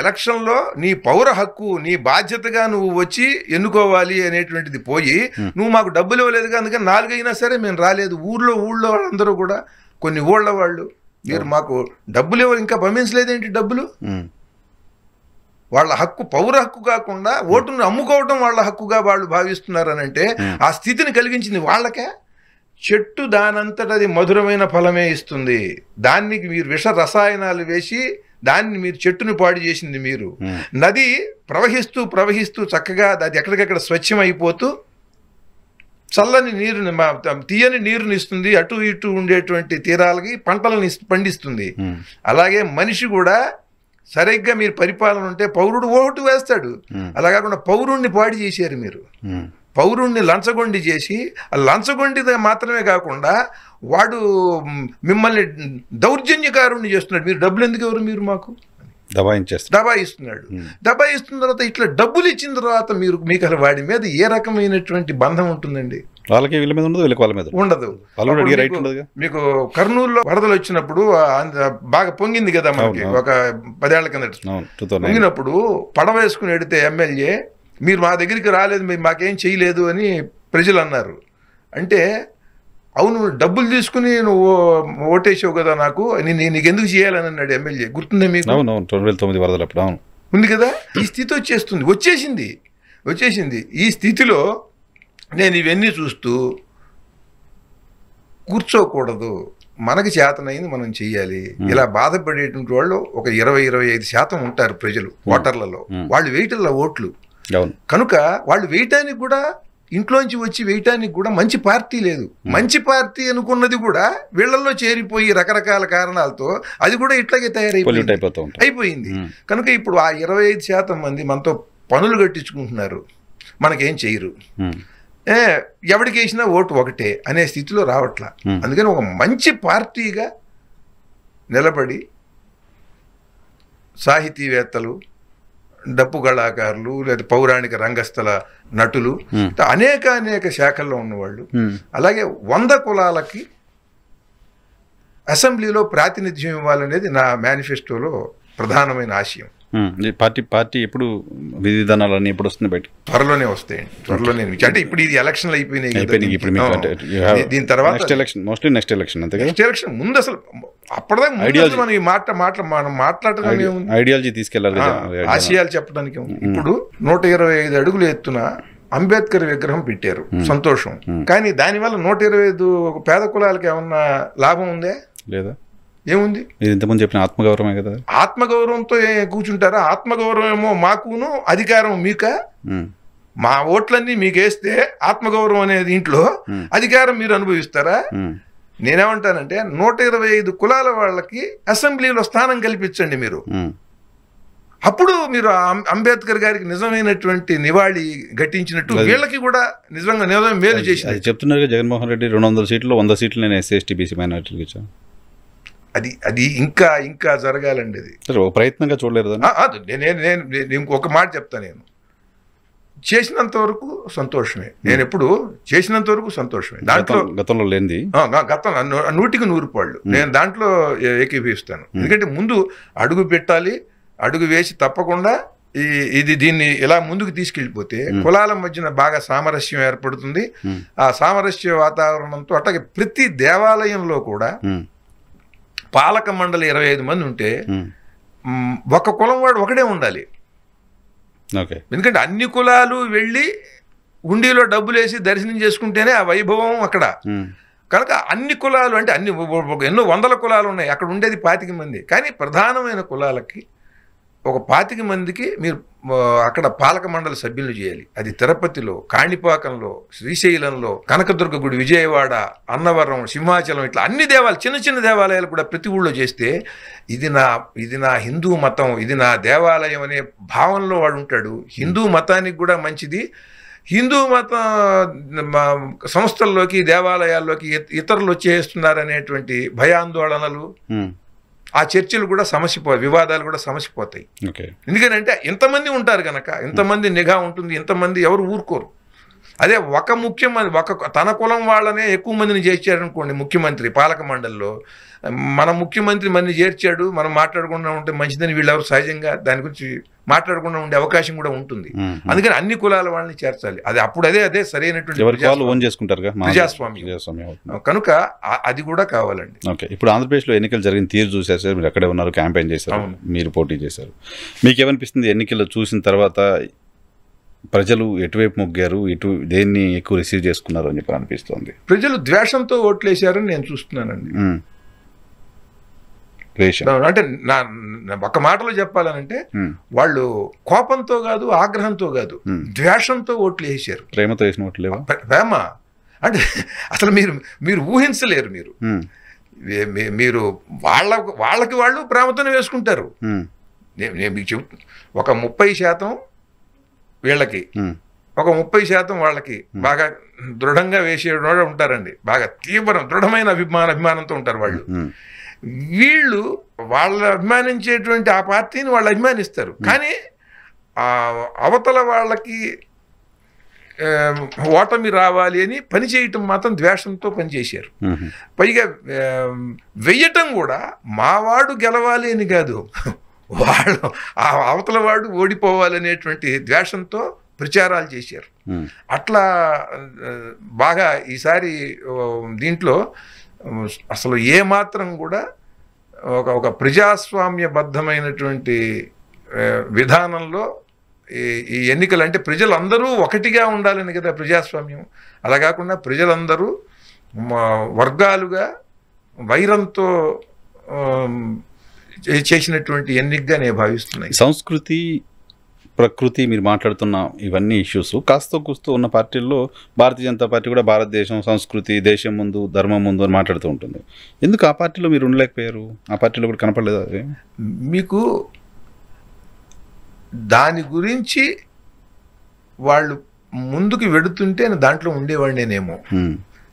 Speaker 2: ఎలక్షన్లో నీ పౌర హక్కు నీ బాధ్యతగా నువ్వు వచ్చి ఎన్నుకోవాలి అనేటువంటిది పోయి నువ్వు మాకు డబ్బులు ఇవ్వలేదు అందుకని నాలుగైనా సరే మేము రాలేదు ఊళ్ళో ఊళ్ళో అందరూ కూడా కొన్ని ఊళ్ళ వాళ్ళు మీరు మాకు డబ్బులు ఎవరు ఇంకా పంపించలేదేంటి డబ్బులు వాళ్ళ హక్కు పౌర హక్కు కాకుండా ఓటును అమ్ముకోవడం వాళ్ళ హక్కుగా వాళ్ళు అంటే ఆ స్థితిని కలిగించింది వాళ్ళకే చెట్టు దానంతటది మధురమైన ఫలమే ఇస్తుంది దానికి మీరు విష రసాయనాలు వేసి దాన్ని మీరు చెట్టును పాడు చేసింది మీరు నది ప్రవహిస్తూ ప్రవహిస్తూ చక్కగా అది ఎక్కడికక్కడ స్వచ్ఛమైపోతూ చల్లని నీరుని తీయని నీరుని ఇస్తుంది అటు ఇటు ఉండేటువంటి తీరాలకి పంటలను పండిస్తుంది అలాగే మనిషి కూడా సరిగ్గా మీరు పరిపాలన ఉంటే పౌరుడు ఓటు వేస్తాడు అలా కాకుండా పౌరుణ్ణి పాడి చేశారు మీరు పౌరుణ్ణి లంచగొండి చేసి లంచగొండి మాత్రమే కాకుండా వాడు మిమ్మల్ని దౌర్జన్యకారుణ్ణి చేస్తున్నాడు మీరు డబ్బులు ఎందుకు ఎవరు మీరు మాకు
Speaker 1: దబాయించేస్తాడు దబాయిస్తున్నాడు
Speaker 2: దబాయిస్తున్న తర్వాత ఇట్లా డబ్బులు ఇచ్చిన తర్వాత మీరు మీకు అసలు వాడి మీద ఏ రకమైనటువంటి బంధం ఉంటుందండి
Speaker 1: వాళ్ళకి వీళ్ళ మీద ఉండదు వీళ్ళకి వాళ్ళ మీద ఉండదు
Speaker 2: రైట్ ఉండదు మీకు కర్నూలులో వరదలు వచ్చినప్పుడు బాగా పొంగింది కదా మనకి ఒక పదేళ్ల కింద పొంగినప్పుడు పడవ వేసుకుని ఎడితే ఎమ్మెల్యే మీరు మా దగ్గరికి రాలేదు మీరు మాకేం చేయలేదు అని ప్రజలు అన్నారు అంటే అవును డబ్బులు తీసుకుని నువ్వు ఓటేసావు కదా నాకు అని నీకు ఎందుకు చేయాలని అన్నాడు ఎమ్మెల్యే గుర్తుందే మీకు అవును
Speaker 1: అవును రెండు వేల తొమ్మిది వరదలు అప్పుడు అవును
Speaker 2: ఉంది కదా ఈ స్థితి వచ్చేస్తుంది వచ్చేసింది వచ్చేసింది ఈ స్థితిలో నేను ఇవన్నీ చూస్తూ కూర్చోకూడదు మనకి చేతనైంది మనం చెయ్యాలి ఇలా బాధపడేటువంటి వాళ్ళు ఒక ఇరవై ఇరవై ఐదు శాతం ఉంటారు ప్రజలు ఓటర్లలో వాళ్ళు వేయటంలో ఓట్లు కనుక వాళ్ళు వేయటానికి కూడా ఇంట్లోంచి వచ్చి వేయటానికి కూడా మంచి పార్టీ లేదు మంచి పార్టీ అనుకున్నది కూడా వీళ్ళల్లో చేరిపోయి రకరకాల కారణాలతో అది కూడా ఇట్లాగే తయారైపోయింది అయిపోయింది కనుక ఇప్పుడు ఆ ఇరవై ఐదు శాతం మంది మనతో పనులు కట్టించుకుంటున్నారు మనకేం చేయరు ఏ వేసినా ఓటు ఒకటే అనే స్థితిలో రావట్లా అందుకని ఒక మంచి పార్టీగా నిలబడి సాహితీవేత్తలు డప్పు కళాకారులు లేదా పౌరాణిక రంగస్థల నటులు hmm. అనేక అనేక శాఖల్లో ఉన్నవాళ్ళు hmm. అలాగే వంద కులాలకి అసెంబ్లీలో ప్రాతినిధ్యం ఇవ్వాలనేది నా మేనిఫెస్టోలో ప్రధానమైన ఆశయం
Speaker 1: పార్టీ పార్టీ ఎప్పుడు విధివిధానాలన్నీ ఎప్పుడు వస్తుంది బయట
Speaker 2: త్వరలోనే వస్తాయండి త్వరలోనే అంటే ఇప్పుడు ఇది ఎలక్షన్లు అయిపోయినాయి ఇప్పుడు దీని తర్వాత next
Speaker 1: election mostly next election అంతే నెక్స్ట్
Speaker 2: ఎలక్షన్ ముందు అసలు అప్పటిదాకా ఐడియాలజీ మనం ఈ మాట మనం మాట్లాడటం
Speaker 1: ఐడియాలజీ తీసుకెళ్ళాలి ఆశయాలు
Speaker 2: చెప్పడానికి ఇప్పుడు నూట ఇరవై ఐదు అడుగులు ఎత్తున అంబేద్కర్ విగ్రహం పెట్టారు సంతోషం కానీ దానివల్ల నూట ఇరవై ఐదు పేద కులాలకి ఏమన్నా లాభం ఉందే లేదా ఏముంది
Speaker 1: మీరు ఇంతకుముందు చెప్పిన ఆత్మగౌరవమే కదా
Speaker 2: ఆత్మగౌరవంతో కూర్చుంటారా ఆత్మగౌరవం ఏమో మాకును అధికారం మీక మా ఓట్లన్నీ మీకేస్తే ఆత్మగౌరవం అనే దీంట్లో అధికారం మీరు అనుభవిస్తారా నేనేమంటానంటే నూట ఇరవై ఐదు కులాల వాళ్ళకి అసెంబ్లీలో స్థానం కల్పించండి మీరు అప్పుడు మీరు అంబేద్కర్ గారికి నిజమైనటువంటి నివాళి ఘటించినట్టు వీళ్ళకి కూడా నిజంగా నిజంగా
Speaker 1: మేలు చేసి చెప్తున్నారు జగన్మోహన్ రెడ్డి రెండు వందల సీట్లు వంద సీట్లు నేను ఎస్సీ ఎస్టీ బీసీ మైనార్టీలకు ఇచ్చాను
Speaker 2: అది అది ఇంకా ఇంకా జరగాలండి అది
Speaker 1: ప్రయత్నంగా చూడలేరు
Speaker 2: నేను నేను ఇంకొక మాట చెప్తాను నేను చేసినంత వరకు సంతోషమే నేను ఎప్పుడు చేసినంత వరకు సంతోషమే దాంట్లో గతంలో లేనిది గతంలో నూటికి నూరు రూపాయలు నేను దాంట్లో ఏకీభవిస్తాను ఎందుకంటే ముందు అడుగు పెట్టాలి అడుగు వేసి తప్పకుండా ఈ ఇది దీన్ని ఇలా ముందుకు తీసుకెళ్ళిపోతే కులాల మధ్యన బాగా సామరస్యం ఏర్పడుతుంది ఆ సామరస్య వాతావరణంతో అట్లాగే ప్రతి దేవాలయంలో కూడా పాలక మండలి ఇరవై ఐదు మంది ఉంటే ఒక కులం వాడు ఒకడే ఉండాలి ఓకే ఎందుకంటే అన్ని కులాలు వెళ్ళి హుండీలో డబ్బులు వేసి దర్శనం చేసుకుంటేనే ఆ వైభవం అక్కడ కనుక అన్ని కులాలు అంటే అన్ని ఎన్నో వందల కులాలు ఉన్నాయి అక్కడ ఉండేది పాతిక మంది కానీ ప్రధానమైన కులాలకి ఒక పాతిక మందికి మీరు అక్కడ పాలక మండలి సభ్యులు చేయాలి అది తిరుపతిలో కాణిపాకంలో శ్రీశైలంలో కనకదుర్గ గుడి విజయవాడ అన్నవరం సింహాచలం ఇట్లా అన్ని దేవాలయాలు చిన్న చిన్న దేవాలయాలు కూడా ప్రతి ఊళ్ళో చేస్తే ఇది నా ఇది నా హిందూ మతం ఇది నా దేవాలయం అనే భావనలో వాడు ఉంటాడు హిందూ మతానికి కూడా మంచిది హిందూ మత సంస్థల్లోకి దేవాలయాల్లోకి ఇతరులు అనేటువంటి భయాందోళనలు ఆ చర్చలు కూడా సమస్య వివాదాలు కూడా సమసిపోతాయి ఎందుకంటే ఎంతమంది ఉంటారు కనుక ఎంతమంది నిఘా ఉంటుంది ఎంతమంది ఎవరు ఊరుకోరు అదే ఒక ముఖ్యమంత్రి ఒక తన కులం వాళ్ళనే ఎక్కువ మందిని చేశారనుకోండి ముఖ్యమంత్రి పాలక మండలిలో మన ముఖ్యమంత్రి మన చేర్చాడు మనం మాట్లాడకుండా ఉంటే మంచిదని వీళ్ళెవరు సహజంగా దాని గురించి మాట్లాడకుండా ఉండే అవకాశం కూడా ఉంటుంది అందుకని అన్ని కులాల వాళ్ళని చేర్చాలి అది అప్పుడు అదే అదే సరైనటువంటి ప్రజాస్వామ్యం కనుక అది కూడా కావాలండి
Speaker 1: ఓకే ఇప్పుడు ఆంధ్రప్రదేశ్లో ఎన్నికలు జరిగిన తీరు చూశారు సార్ మీరు అక్కడే ఉన్నారు క్యాంపెయిన్ చేశారు మీరు పోటీ చేశారు మీకు ఏమనిపిస్తుంది ఎన్నికలు చూసిన తర్వాత ప్రజలు ఎటువైపు మొగ్గారు ఎటు దేన్ని ఎక్కువ రిసీవ్ చేసుకున్నారు అని చెప్పి అనిపిస్తుంది
Speaker 2: ప్రజలు ద్వేషంతో ఓట్లేశారని నేను చూస్తున్నానండి అంటే నా ఒక మాటలో చెప్పాలనంటే వాళ్ళు కోపంతో కాదు ఆగ్రహంతో కాదు ద్వేషంతో ఓట్లు వేసారు
Speaker 1: ప్రేమతో వేసిన ఓట్లు
Speaker 2: ప్రేమ అంటే అసలు మీరు మీరు ఊహించలేరు మీరు మీరు వాళ్ళ వాళ్ళకి వాళ్ళు ప్రేమతోనే వేసుకుంటారు నేను మీకు చెప్ ఒక ముప్పై శాతం వీళ్ళకి ఒక ముప్పై శాతం వాళ్ళకి బాగా దృఢంగా వేసే ఉంటారండి బాగా తీవ్రం దృఢమైన అభిమాన అభిమానంతో ఉంటారు వాళ్ళు వీళ్ళు వాళ్ళు అభిమానించేటువంటి ఆ పార్టీని వాళ్ళు అభిమానిస్తారు కానీ అవతల వాళ్ళకి ఓటమి రావాలి అని పని చేయటం మాత్రం ద్వేషంతో పనిచేశారు పైగా వెయ్యటం కూడా మావాడు గెలవాలి అని కాదు వాళ్ళు ఆ అవతల వాడు ఓడిపోవాలనేటువంటి ద్వేషంతో ప్రచారాలు చేశారు అట్లా బాగా ఈసారి దీంట్లో అసలు ఏ మాత్రం కూడా ఒక ఒక ప్రజాస్వామ్యబద్ధమైనటువంటి విధానంలో ఈ ఎన్నికలు అంటే ప్రజలందరూ ఒకటిగా ఉండాలని కదా ప్రజాస్వామ్యం అలా కాకుండా ప్రజలందరూ వర్గాలుగా వైరంతో చేసినటువంటి ఎన్నికగా నేను భావిస్తున్నాయి సంస్కృతి
Speaker 1: ప్రకృతి మీరు మాట్లాడుతున్న ఇవన్నీ ఇష్యూస్ కాస్త కూస్తూ ఉన్న పార్టీల్లో భారతీయ జనతా పార్టీ కూడా భారతదేశం సంస్కృతి దేశం ముందు ధర్మం ముందు అని మాట్లాడుతూ ఉంటుంది ఎందుకు ఆ పార్టీలో మీరు ఉండలేకపోయారు
Speaker 2: ఆ పార్టీలో కూడా కనపడలేదు అది మీకు దాని గురించి వాళ్ళు ముందుకు వెడుతుంటే దాంట్లో ఉండేవాడినేనేమో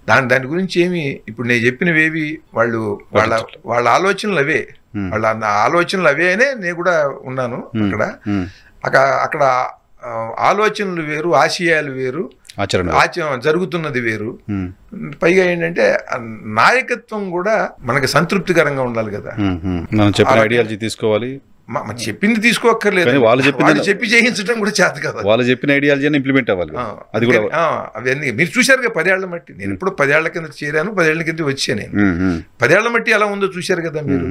Speaker 2: దాని దాని గురించి ఏమి ఇప్పుడు నేను చెప్పినవేవి వాళ్ళు వాళ్ళ వాళ్ళ ఆలోచనలు అవే వాళ్ళ ఆలోచనలు అవే అనే నేను కూడా ఉన్నాను అక్కడ అక్కడ అక్కడ ఆలోచనలు వేరు ఆశయాలు వేరు ఆచరణ ఆచరణ జరుగుతున్నది వేరు పైగా ఏంటంటే నాయకత్వం కూడా మనకి సంతృప్తికరంగా ఉండాలి కదా
Speaker 1: చెప్పిన ఐడియాలజీ తీసుకోవాలి మా చెప్పింది తీసుకోక్కర్లేదు వాళ్ళు చెప్పింది చెప్పి
Speaker 2: చేయించడం కూడా చేత కదా
Speaker 1: వాళ్ళు చెప్పిన ఐడియాలజీ ఇంప్లిమెంట్ అవ్వాలి అది కూడా
Speaker 2: అవన్నీ మీరు చూశారు కదా పదేళ్ల మట్టి నేను ఇప్పుడు పదేళ్ల కింద చేరాను పదేళ్ల కింద వచ్చాను నేను పదేళ్ల మట్టి ఎలా ఉందో చూశారు కదా మీరు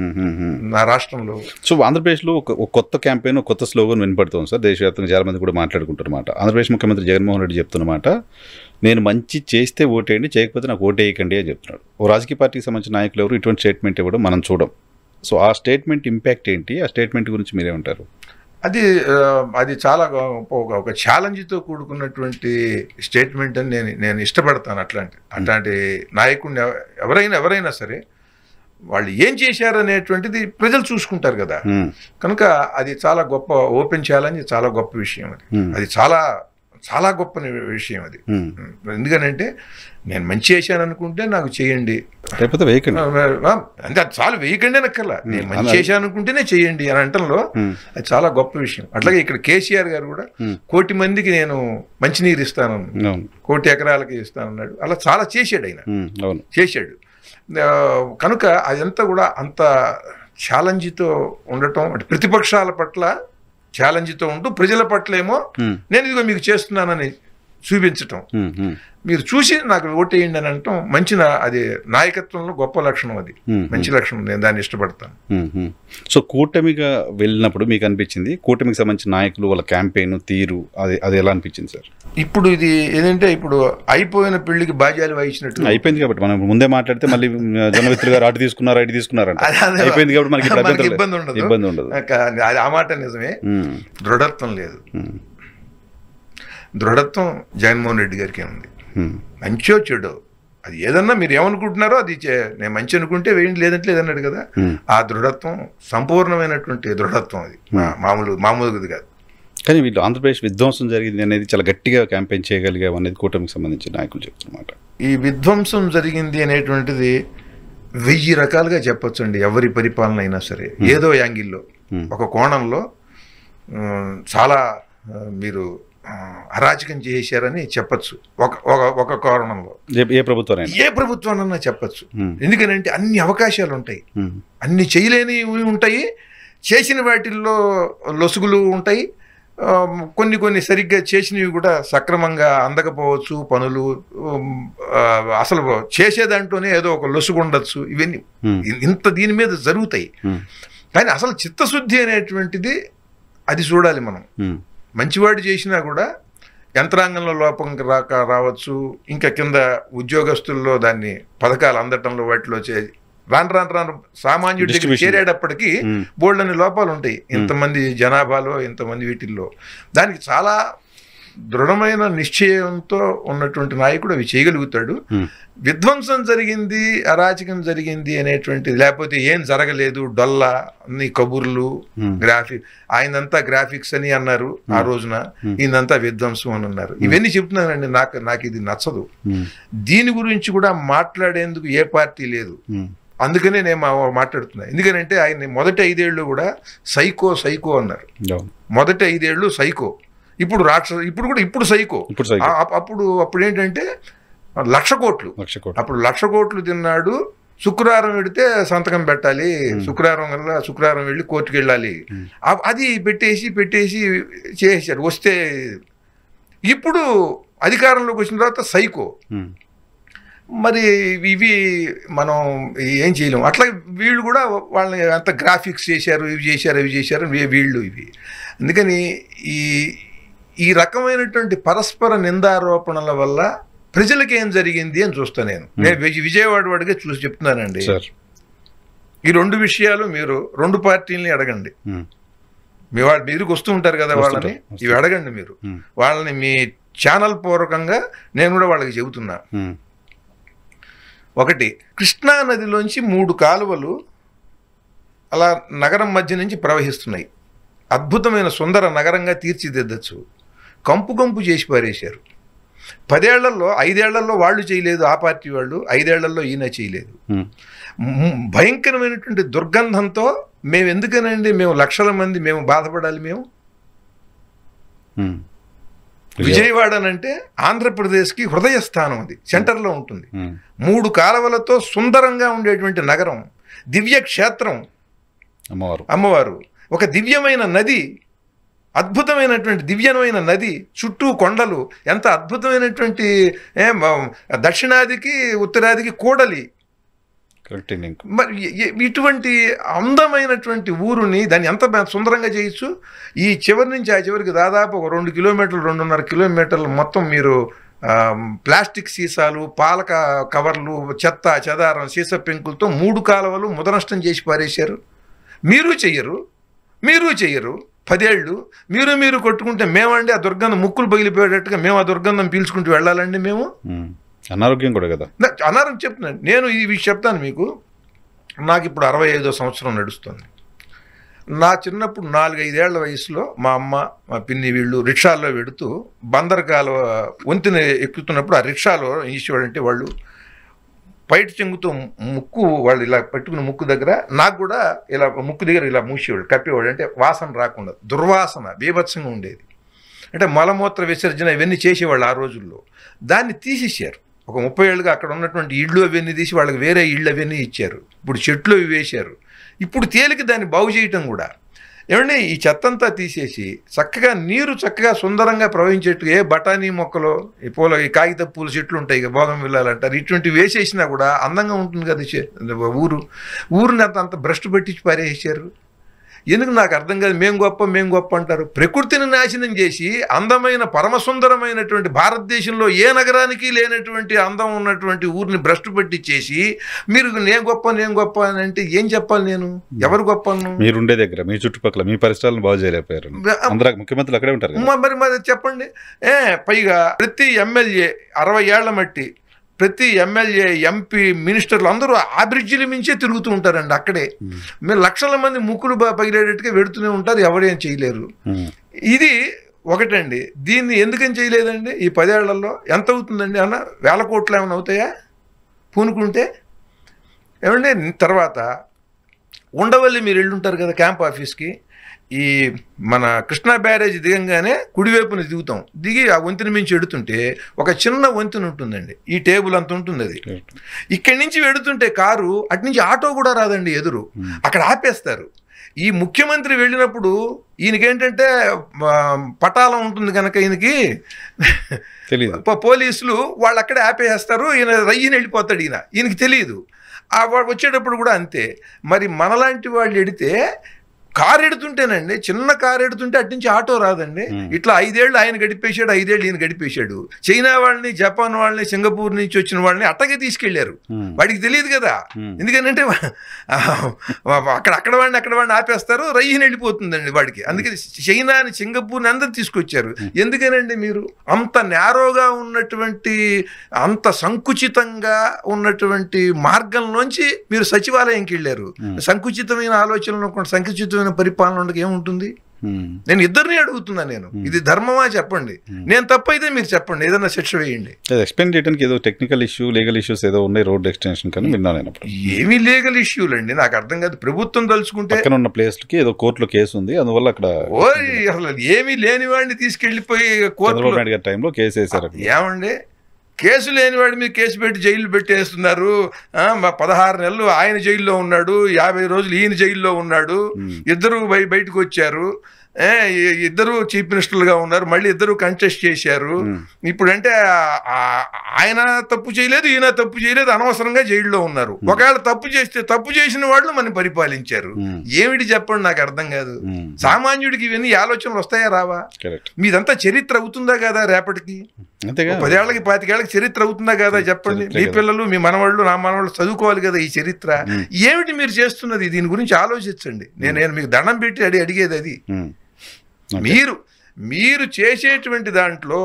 Speaker 2: నా రాష్ట్రంలో
Speaker 1: సో ఆంధ్రప్రదేశ్లో ఒక కొత్త క్యాంపెయిన్ కొత్త స్లోగన్ వినపడుతుంది సార్ దేశవ్యాప్తంగా చాలా మంది కూడా మాట్లాడుకుంటున్నమాట ఆంధ్రప్రదేశ్ ముఖ్యమంత్రి జగన్మోహన్ రెడ్డి చెప్తున్నమాట నేను మంచి చేస్తే ఓటేయండి చేయకపోతే నాకు ఓటేయకండి అని చెప్తున్నాడు ఓ రాజకీయ పార్టీకి సంబంధించిన నాయకులు ఎవరు ఇటువంటి స్టేట్మెంట్ ఇవ్వడం మనం చూడం సో ఆ స్టేట్మెంట్ ఇంపాక్ట్ ఏంటి ఆ స్టేట్మెంట్ గురించి మీరే ఉంటారు
Speaker 2: అది అది చాలా ఒక ఛాలెంజ్తో కూడుకున్నటువంటి స్టేట్మెంట్ అని నేను నేను ఇష్టపడతాను అట్లాంటి అట్లాంటి నాయకుడిని ఎవరైనా ఎవరైనా సరే వాళ్ళు ఏం చేశారు అనేటువంటిది ప్రజలు చూసుకుంటారు కదా కనుక అది చాలా గొప్ప ఓపెన్ ఛాలెంజ్ చాలా గొప్ప విషయం అది అది చాలా చాలా గొప్ప విషయం అది ఎందుకనంటే నేను మంచి చేశాను అనుకుంటే నాకు చేయండి లేకపోతే అంటే అది చాలు వేయకండి అనక్కర్లా నేను మంచి చేశాను అనుకుంటేనే చేయండి అని అంటంలో అది చాలా గొప్ప విషయం అట్లాగే ఇక్కడ కేసీఆర్ గారు కూడా కోటి మందికి నేను మంచినీరు ఇస్తాను కోటి ఎకరాలకి ఇస్తాను అన్నాడు అలా చాలా చేశాడు ఆయన చేశాడు కనుక అదంతా కూడా అంత ఛాలెంజ్తో ఉండటం అంటే ప్రతిపక్షాల పట్ల ఛాలెంజ్తో ఉంటూ ప్రజల పట్లేమో నేను ఇదిగో మీకు చేస్తున్నానని చూపించటం మీరు చూసి నాకు ఓటేయండి అని అంటాం మంచి అది నాయకత్వంలో గొప్ప లక్షణం అది మంచి లక్షణం నేను దాన్ని
Speaker 1: ఇష్టపడతాను సో కూటమిగా వెళ్ళినప్పుడు మీకు అనిపించింది కూటమికి సంబంధించిన నాయకులు వాళ్ళ క్యాంపెయిన్ తీరు అది అది ఎలా అనిపించింది సార్
Speaker 2: ఇప్పుడు ఇది ఏదంటే ఇప్పుడు అయిపోయిన పెళ్లికి బాధ్యాలు వహించినట్టు
Speaker 1: అయిపోయింది కాబట్టి మనం ముందే మాట్లాడితే మళ్ళీ జనమిత్రులు గారు అటు తీసుకున్నారు అటు తీసుకున్నారు అయిపోయింది కాబట్టి మనకి ఇబ్బంది ఉండదు ఇబ్బంది ఉండదు
Speaker 2: అది ఆ మాట నిజమే దృఢత్వం లేదు దృఢత్వం జగన్మోహన్ రెడ్డి గారికి ఉంది మంచో చెడు అది ఏదన్నా మీరు ఏమనుకుంటున్నారో అది నేను మంచి అనుకుంటే వేయండి లేదంటే లేదన్నాడు కదా ఆ దృఢత్వం సంపూర్ణమైనటువంటి దృఢత్వం అది మామూలు మామూలుగా కాదు
Speaker 1: కానీ వీళ్ళు ఆంధ్రప్రదేశ్ విధ్వంసం జరిగింది అనేది చాలా గట్టిగా క్యాంపెయిన్ చేయగలిగా అనేది కూటమికి సంబంధించిన నాయకులు చెప్తున్నమాట
Speaker 2: ఈ విధ్వంసం జరిగింది అనేటువంటిది వెయ్యి రకాలుగా చెప్పొచ్చండి ఎవరి పరిపాలన అయినా సరే ఏదో యాంగిల్లో ఒక కోణంలో చాలా మీరు అరాచకం చేశారని చెప్పచ్చు ఒక ఒక కారణంలో ఏ ప్రభుత్వం ఏ అన్నా చెప్పచ్చు ఎందుకనంటే అన్ని అవకాశాలు ఉంటాయి అన్ని చేయలేనివి ఉంటాయి చేసిన వాటిల్లో లొసుగులు ఉంటాయి కొన్ని కొన్ని సరిగ్గా చేసినవి కూడా సక్రమంగా అందకపోవచ్చు పనులు అసలు చేసేదాంట్లోనే ఏదో ఒక లొసుగు ఉండొచ్చు ఇవన్నీ ఇంత దీని మీద జరుగుతాయి కానీ అసలు చిత్తశుద్ధి అనేటువంటిది అది చూడాలి మనం మంచివాడు చేసినా కూడా యంత్రాంగంలో లోపం రాక రావచ్చు ఇంకా కింద ఉద్యోగస్తుల్లో దాన్ని పథకాలు అందటంలో వాటిలో చే రాను రాను రాను సామాన్యుడికి చేరేటప్పటికీ hmm. బోల్డ్ అనే లోపాలు ఉంటాయి hmm. ఇంతమంది జనాభాలో ఇంతమంది వీటిల్లో దానికి చాలా దృఢమైన నిశ్చయంతో ఉన్నటువంటి నాయకుడు అవి చేయగలుగుతాడు విధ్వంసం జరిగింది అరాచకం జరిగింది అనేటువంటి లేకపోతే ఏం జరగలేదు డొల్ల అన్ని కబుర్లు గ్రాఫిక్ ఆయనంతా గ్రాఫిక్స్ అని అన్నారు ఆ రోజున ఈయనంతా విధ్వంసం అని అన్నారు ఇవన్నీ చెప్తున్నానండి నాకు నాకు ఇది నచ్చదు దీని గురించి కూడా మాట్లాడేందుకు ఏ పార్టీ లేదు అందుకనే నేను మాట్లాడుతున్నా ఎందుకనంటే ఆయన మొదటి ఐదేళ్ళు కూడా సైకో సైకో అన్నారు మొదటి ఐదేళ్ళు సైకో ఇప్పుడు రాక్ష ఇప్పుడు కూడా ఇప్పుడు సైకో ఇప్పుడు అప్పుడు అప్పుడు ఏంటంటే లక్ష కోట్లు లక్ష కోట్లు అప్పుడు లక్ష కోట్లు తిన్నాడు శుక్రవారం పెడితే సంతకం పెట్టాలి శుక్రవారం కల్లా శుక్రవారం వెళ్ళి కోర్టుకు వెళ్ళాలి అది పెట్టేసి పెట్టేసి చేసేసారు వస్తే ఇప్పుడు అధికారంలోకి వచ్చిన తర్వాత సైకో మరి ఇవి మనం ఏం చేయలేము అట్లా వీళ్ళు కూడా వాళ్ళని అంత గ్రాఫిక్స్ చేశారు ఇవి చేశారు ఇవి చేశారు వీళ్ళు ఇవి అందుకని ఈ ఈ రకమైనటువంటి పరస్పర నిందారోపణల వల్ల ప్రజలకు ఏం జరిగింది అని చూస్తాను నేను నేను విజయవాడ వాడిగా చూసి చెప్తున్నానండి ఈ రెండు విషయాలు మీరు రెండు పార్టీలని అడగండి మీ వాళ్ళ మీదకి వస్తూ ఉంటారు కదా వాళ్ళని ఇవి అడగండి మీరు వాళ్ళని మీ ఛానల్ పూర్వకంగా నేను కూడా వాళ్ళకి చెబుతున్నా ఒకటి కృష్ణా నదిలోంచి మూడు కాలువలు అలా నగరం మధ్య నుంచి ప్రవహిస్తున్నాయి అద్భుతమైన సుందర నగరంగా తీర్చిదిద్దచ్చు కంపు కంపు చేసి పారేశారు పదేళ్లలో ఐదేళ్లలో వాళ్ళు చేయలేదు ఆ పార్టీ వాళ్ళు ఐదేళ్లలో ఈయన చేయలేదు భయంకరమైనటువంటి దుర్గంధంతో మేము ఎందుకనండి మేము లక్షల మంది మేము బాధపడాలి మేము విజయవాడనంటే ఆంధ్రప్రదేశ్కి హృదయ స్థానం అది సెంటర్లో ఉంటుంది మూడు కాలవలతో సుందరంగా ఉండేటువంటి నగరం దివ్య క్షేత్రం అమ్మవారు అమ్మవారు ఒక దివ్యమైన నది అద్భుతమైనటువంటి దివ్యమైన నది చుట్టూ కొండలు ఎంత అద్భుతమైనటువంటి దక్షిణాదికి ఉత్తరాదికి కూడలి మరి ఇటువంటి అందమైనటువంటి ఊరుని దాన్ని ఎంత సుందరంగా చేయొచ్చు ఈ చివరి నుంచి ఆ చివరికి దాదాపు ఒక రెండు కిలోమీటర్లు రెండున్నర కిలోమీటర్లు మొత్తం మీరు ప్లాస్టిక్ సీసాలు పాలక కవర్లు చెత్త చెదారం సీస పెంకులతో మూడు కాలువలు ముదనష్టం చేసి పారేశారు మీరు చెయ్యరు మీరు చెయ్యరు పదేళ్ళు మీరు మీరు కొట్టుకుంటే మేమండి ఆ దుర్గంధం ముక్కులు పగిలిపోయేటట్టుగా మేము ఆ దుర్గంధం పీల్చుకుంటూ వెళ్ళాలండి మేము
Speaker 1: అనారోగ్యం కూడా కదా
Speaker 2: అనారోగ్యం చెప్తున్నాను నేను విషయం చెప్తాను మీకు నాకు ఇప్పుడు అరవై ఐదో సంవత్సరం నడుస్తుంది నా చిన్నప్పుడు నాలుగైదేళ్ల వయసులో మా అమ్మ మా పిన్ని వీళ్ళు రిక్షాల్లో పెడుతూ బందరకాల కాలువ వంతెన ఎక్కుతున్నప్పుడు ఆ రిక్షాలో ఈశ్వడు అంటే వాళ్ళు పైట చెంగుతో ముక్కు వాళ్ళు ఇలా పెట్టుకున్న ముక్కు దగ్గర నాకు కూడా ఇలా ముక్కు దగ్గర ఇలా మూసేవాడు కప్పేవాడు అంటే వాసన రాకుండా దుర్వాసన బీభత్సంగా ఉండేది అంటే మలమూత్ర విసర్జన ఇవన్నీ చేసేవాళ్ళు ఆ రోజుల్లో దాన్ని తీసేసారు ఒక ముప్పై ఏళ్ళుగా అక్కడ ఉన్నటువంటి ఇళ్ళు అవన్నీ తీసి వాళ్ళకి వేరే ఇళ్ళు అవన్నీ ఇచ్చారు ఇప్పుడు చెట్లు వేశారు ఇప్పుడు తేలిక దాన్ని బాగు చేయటం కూడా ఏమండి ఈ చెత్తంతా తీసేసి చక్కగా నీరు చక్కగా సుందరంగా ప్రవహించేట్టు ఏ బఠానీ మొక్కలు ఈ పూల ఈ కాగిత పూల చెట్లు ఉంటాయి ఇక బోధం వెళ్ళాలంటారు ఇటువంటి వేసేసినా కూడా అందంగా ఉంటుంది కదా ఊరు ఊరిని అంత అంత భ్రష్టు పెట్టించి పారేసారు ఎందుకు నాకు అర్థం కాదు మేం గొప్ప మేం గొప్ప అంటారు ప్రకృతిని నాశనం చేసి అందమైన పరమసుందరమైనటువంటి భారతదేశంలో ఏ నగరానికి లేనటువంటి అందం ఉన్నటువంటి ఊరిని భ్రష్టు పెట్టి చేసి మీరు నేను గొప్ప నేను గొప్ప అని అంటే ఏం చెప్పాలి నేను ఎవరు గొప్ప
Speaker 1: మీరుండే దగ్గర మీ చుట్టుపక్కల మీ పరిసరాలను బాగు చేయలేకపోయారు ముఖ్యమంత్రులు అక్కడే ఉంటారు
Speaker 2: మరి మరి చెప్పండి ఏ పైగా ప్రతి ఎమ్మెల్యే అరవై ఏళ్ల మట్టి ప్రతి ఎమ్మెల్యే ఎంపీ మినిస్టర్లు అందరూ ఆ మించే తిరుగుతూ ఉంటారండి అక్కడే hmm. మీరు లక్షల మంది ముక్కులు పగిలేటట్టుగా వెడుతూనే ఉంటారు ఎవరేం చేయలేరు hmm. ఇది ఒకటండి దీన్ని ఎందుకని చేయలేదండి ఈ పదేళ్లలో ఎంత అవుతుందండి అన్న వేల కోట్లు ఏమైనా అవుతాయా పూనుకుంటే ఏమండి తర్వాత ఉండవల్లి మీరు వెళ్ళుంటారు కదా క్యాంప్ ఆఫీస్కి ఈ మన కృష్ణా బ్యారేజ్ దిగంగానే కుడివైపున దిగుతాం దిగి ఆ వంతెన మించి ఎడుతుంటే ఒక చిన్న వంతెన ఉంటుందండి ఈ టేబుల్ అంత ఉంటుంది అది ఇక్కడి నుంచి వెడుతుంటే కారు అటు నుంచి ఆటో కూడా రాదండి ఎదురు hmm. అక్కడ ఆపేస్తారు ఈ ముఖ్యమంత్రి వెళ్ళినప్పుడు ఈయనకేంటంటే పటాలం ఉంటుంది కనుక ఈయనకి తెలియదు పోలీసులు వాళ్ళు అక్కడే ఆపేసేస్తారు ఈయన రయ్యని వెళ్ళిపోతాడు ఈయన ఈయనకి తెలియదు వచ్చేటప్పుడు కూడా అంతే మరి మనలాంటి వాళ్ళు ఎడితే కారు ఎడుతుంటేనండి చిన్న కారు అటు నుంచి ఆటో రాదండి ఇట్లా ఐదేళ్ళు ఆయన గడిపేశాడు ఐదేళ్ళు ఈయన గడిపేశాడు చైనా వాళ్ళని జపాన్ వాళ్ళని సింగపూర్ నుంచి వచ్చిన వాళ్ళని అట్టగే తీసుకెళ్లారు వాడికి తెలియదు కదా ఎందుకంటే అక్కడ అక్కడ వాడిని అక్కడ వాడిని ఆపేస్తారు రయ్యని వెళ్ళిపోతుందండి వాడికి అందుకని చైనాని సింగపూర్ని అందరు తీసుకొచ్చారు ఎందుకనండి మీరు అంత నేరోగా ఉన్నటువంటి అంత సంకుచితంగా ఉన్నటువంటి మార్గంలోంచి మీరు సచివాలయంకి వెళ్ళారు సంకుచితమైన ఆలోచనలు సంకుచితమైన ధర్మమైన పరిపాలన ఉండక ఏముంటుంది నేను ఇద్దరిని అడుగుతున్నా నేను ఇది ధర్మమా చెప్పండి నేను తప్పైతే మీరు చెప్పండి ఏదైనా శిక్ష వేయండి
Speaker 1: ఎక్స్ప్లెయిన్ చేయడానికి ఏదో టెక్నికల్ ఇష్యూ లీగల్ ఇష్యూస్ ఏదో ఉన్నాయి రోడ్ ఎక్స్టెన్షన్ కానీ విన్నాను ఏమీ లీగల్ ఇష్యూలు అండి నాకు అర్థం కాదు ప్రభుత్వం తలుచుకుంటే పక్కన ఉన్న ప్లేస్కి ఏదో కోర్టులో కేసు ఉంది అందువల్ల అక్కడ
Speaker 2: అసలు ఏమీ లేని వాడిని తీసుకెళ్లిపోయి కోర్టు
Speaker 1: టైంలో కేసు వేసారు
Speaker 2: ఏమండి కేసు లేనివాడి మీద కేసు పెట్టి జైలు పెట్టేస్తున్నారు పదహారు నెలలు ఆయన జైల్లో ఉన్నాడు యాభై రోజులు ఈయన జైల్లో ఉన్నాడు ఇద్దరు బయటకు వచ్చారు ఇద్దరు చీఫ్ మినిస్టర్లుగా ఉన్నారు మళ్ళీ ఇద్దరు కంటెస్ట్ చేశారు ఇప్పుడంటే ఆయన తప్పు చేయలేదు ఈయన తప్పు చేయలేదు అనవసరంగా జైల్లో ఉన్నారు ఒకవేళ తప్పు చేస్తే తప్పు చేసిన వాళ్ళు మనం పరిపాలించారు ఏమిటి చెప్పండి నాకు అర్థం కాదు సామాన్యుడికి ఇవన్నీ ఆలోచనలు వస్తాయా రావా మీదంతా చరిత్ర అవుతుందా కదా రేపటికి అంతేగా పదేళ్ళకి పాతికేళ్ళకి చరిత్ర అవుతుందా కదా చెప్పండి మీ పిల్లలు మీ మనవాళ్ళు నా మనవాళ్ళు చదువుకోవాలి కదా ఈ చరిత్ర ఏమిటి మీరు చేస్తున్నది దీని గురించి ఆలోచించండి నేను నేను మీకు దండం పెట్టి అడిగి అడిగేది అది మీరు మీరు చేసేటువంటి దాంట్లో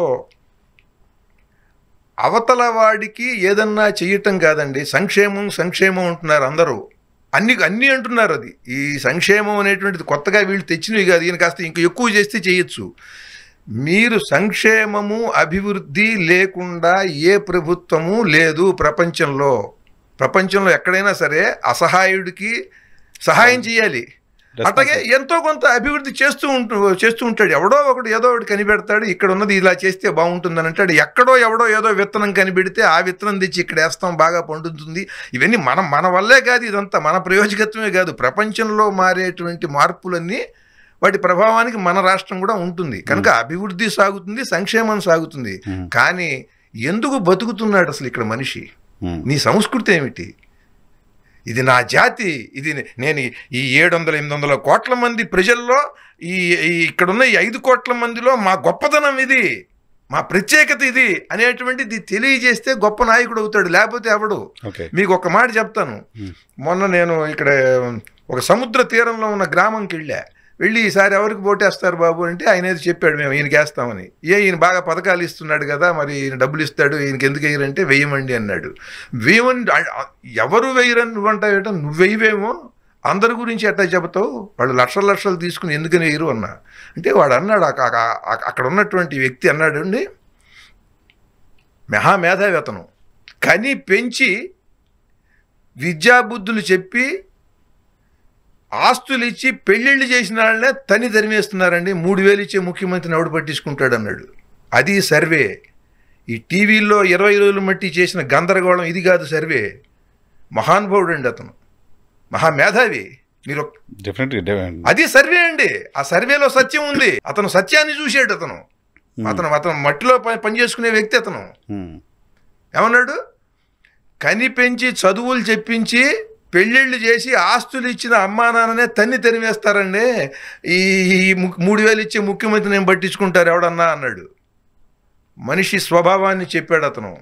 Speaker 2: అవతల వాడికి ఏదన్నా చేయటం కాదండి సంక్షేమం సంక్షేమం అంటున్నారు అందరూ అన్ని అన్నీ అంటున్నారు అది ఈ సంక్షేమం అనేటువంటిది కొత్తగా వీళ్ళు తెచ్చినవి కాదు ఈయన కాస్త ఇంకా ఎక్కువ చేస్తే చేయొచ్చు మీరు సంక్షేమము అభివృద్ధి లేకుండా ఏ ప్రభుత్వము లేదు ప్రపంచంలో ప్రపంచంలో ఎక్కడైనా సరే అసహాయుడికి సహాయం చేయాలి అట్లాగే ఎంతో కొంత అభివృద్ధి చేస్తూ ఉంటు చేస్తూ ఉంటాడు ఎవడో ఒకడు ఏదో ఒకటి కనిపెడతాడు ఇక్కడ ఉన్నది ఇలా చేస్తే బాగుంటుందని అంటాడు ఎక్కడో ఎవడో ఏదో విత్తనం కనిపెడితే ఆ విత్తనం తెచ్చి ఇక్కడ వేస్తాం బాగా పండుతుంది ఇవన్నీ మనం మన వల్లే కాదు ఇదంతా మన ప్రయోజకత్వమే కాదు ప్రపంచంలో మారేటువంటి మార్పులన్నీ వాటి ప్రభావానికి మన రాష్ట్రం కూడా ఉంటుంది కనుక hmm. అభివృద్ధి సాగుతుంది సంక్షేమం సాగుతుంది hmm. కానీ ఎందుకు బతుకుతున్నాడు అసలు ఇక్కడ మనిషి hmm. నీ సంస్కృతి ఏమిటి ఇది నా జాతి ఇది నేను ఈ ఏడు వందల ఎనిమిది వందల కోట్ల మంది ప్రజల్లో ఈ ఇక్కడ ఉన్న ఈ ఐదు కోట్ల మందిలో మా గొప్పతనం ఇది మా ప్రత్యేకత ఇది అనేటువంటిది తెలియజేస్తే గొప్ప నాయకుడు అవుతాడు లేకపోతే ఎవడు మీకు ఒక మాట చెప్తాను మొన్న నేను ఇక్కడ ఒక సముద్ర తీరంలో ఉన్న గ్రామంకి వెళ్ళా వెళ్ళి ఈసారి ఎవరికి పోటేస్తారు బాబు అంటే ఆయన ఏదో చెప్పాడు మేము ఈయనకి వేస్తామని ఏ ఈయన బాగా పథకాలు ఇస్తున్నాడు కదా మరి ఈయన డబ్బులు ఇస్తాడు ఈయనకి ఎందుకు వేయరంటే వేయమండి అన్నాడు వేయమండి ఎవరు వేయరని అంటావు నువ్వు వేయవేమో అందరి గురించి ఎట్టా చెబుతావు వాళ్ళు లక్షల లక్షలు తీసుకుని ఎందుకని వేయరు అన్నా అంటే వాడు అన్నాడు అక్కడ ఉన్నటువంటి వ్యక్తి అన్నాడు అండి మహామేధావేతనం కానీ పెంచి విద్యాబుద్ధులు చెప్పి ఆస్తులు ఇచ్చి పెళ్ళిళ్ళు చేసిన వాళ్ళనే తని తరిమేస్తున్నారండి మూడు వేలు ఇచ్చే ముఖ్యమంత్రిని ఎవడు పట్టించుకుంటాడు అన్నాడు అది సర్వే ఈ టీవీల్లో ఇరవై రోజులు మట్టి చేసిన గందరగోళం ఇది కాదు సర్వే మహానుభావుడు అండి అతను మహామేధావి మీరు అది సర్వే అండి ఆ సర్వేలో సత్యం ఉంది అతను సత్యాన్ని చూశాడు అతను hmm. అతను అతను మట్టిలో పనిచేసుకునే వ్యక్తి అతను hmm. ఏమన్నాడు కనిపెంచి చదువులు చెప్పించి పెళ్ళిళ్ళు చేసి ఆస్తులు ఇచ్చిన అమ్మా నాన్ననే తన్ని తెరివేస్తారండి ఈ మూడు వేలు ఇచ్చే ముఖ్యమంత్రి నేను పట్టించుకుంటారు ఎవడన్నా అన్నాడు మనిషి స్వభావాన్ని చెప్పాడు అతను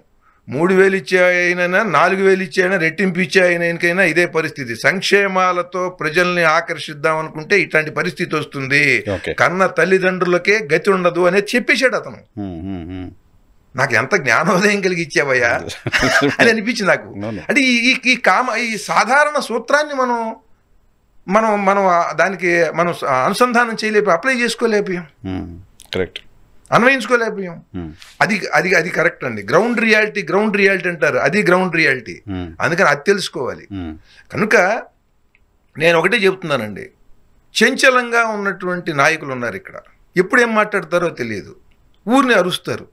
Speaker 2: మూడు వేలు ఇచ్చే అయినైనా నాలుగు వేలు ఇచ్చే అయినా రెట్టింపు ఇచ్చే అయినకైనా ఇదే పరిస్థితి సంక్షేమాలతో ప్రజల్ని ఆకర్షిద్దాం అనుకుంటే ఇట్లాంటి పరిస్థితి వస్తుంది కన్న తల్లిదండ్రులకే గతి ఉండదు అనేది చెప్పేశాడు అతను నాకు ఎంత జ్ఞానోదయం ఇచ్చావయ్యా అని అనిపించింది నాకు అంటే ఈ ఈ కామ ఈ సాధారణ సూత్రాన్ని మనం మనం మనం దానికి మనం అనుసంధానం చేయలేపు అప్లై చేసుకోలేకపోయాం కరెక్ట్ అన్వయించుకోలేకపోయాం అది అది అది కరెక్ట్ అండి గ్రౌండ్ రియాలిటీ గ్రౌండ్ రియాలిటీ అంటారు అది గ్రౌండ్ రియాలిటీ అందుకని అది తెలుసుకోవాలి కనుక నేను ఒకటే చెబుతున్నానండి చంచలంగా ఉన్నటువంటి నాయకులు ఉన్నారు ఇక్కడ ఎప్పుడు ఏం మాట్లాడతారో తెలియదు ఊరిని అరుస్తారు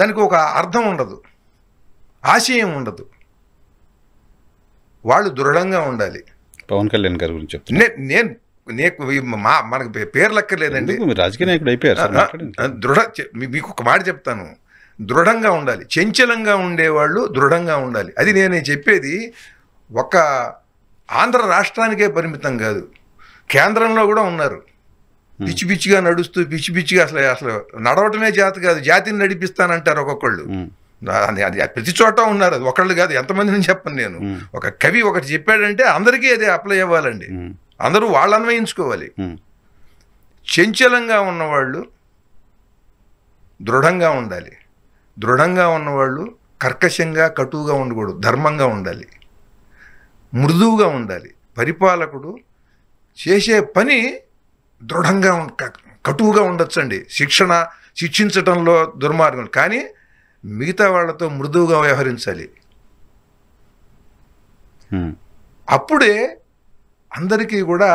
Speaker 2: దానికి ఒక అర్థం ఉండదు ఆశయం ఉండదు వాళ్ళు దృఢంగా ఉండాలి పవన్ కళ్యాణ్ గారి గురించి చెప్తున్నా నేను నేను మా మనకు పేరు అక్కర్లేదండి రాజకీయ నాయకుడు అయిపోయారు దృఢ మీకు ఒక మాట చెప్తాను దృఢంగా ఉండాలి చంచలంగా ఉండేవాళ్ళు దృఢంగా ఉండాలి అది నేను చెప్పేది ఒక ఆంధ్ర రాష్ట్రానికే పరిమితం కాదు కేంద్రంలో కూడా ఉన్నారు పిచ్చి పిచ్చిగా నడుస్తూ పిచ్చి పిచ్చిగా అసలు అసలు నడవటమే జాతి కాదు జాతిని నడిపిస్తానంటారు ఒక్కొక్కళ్ళు అది అది ప్రతి చోట ఉన్నారు అది ఒకళ్ళు కాదు ఎంతమందిని చెప్పను నేను ఒక కవి ఒకటి చెప్పాడంటే అందరికీ అది అప్లై అవ్వాలండి అందరూ వాళ్ళు అన్వయించుకోవాలి చంచలంగా ఉన్నవాళ్ళు దృఢంగా ఉండాలి దృఢంగా ఉన్నవాళ్ళు కర్కశంగా కటువుగా ఉండకూడదు ధర్మంగా ఉండాలి మృదువుగా ఉండాలి పరిపాలకుడు చేసే పని దృఢంగా కటువుగా ఉండొచ్చండి శిక్షణ శిక్షించటంలో దుర్మార్గం కానీ మిగతా వాళ్ళతో మృదువుగా వ్యవహరించాలి అప్పుడే అందరికీ కూడా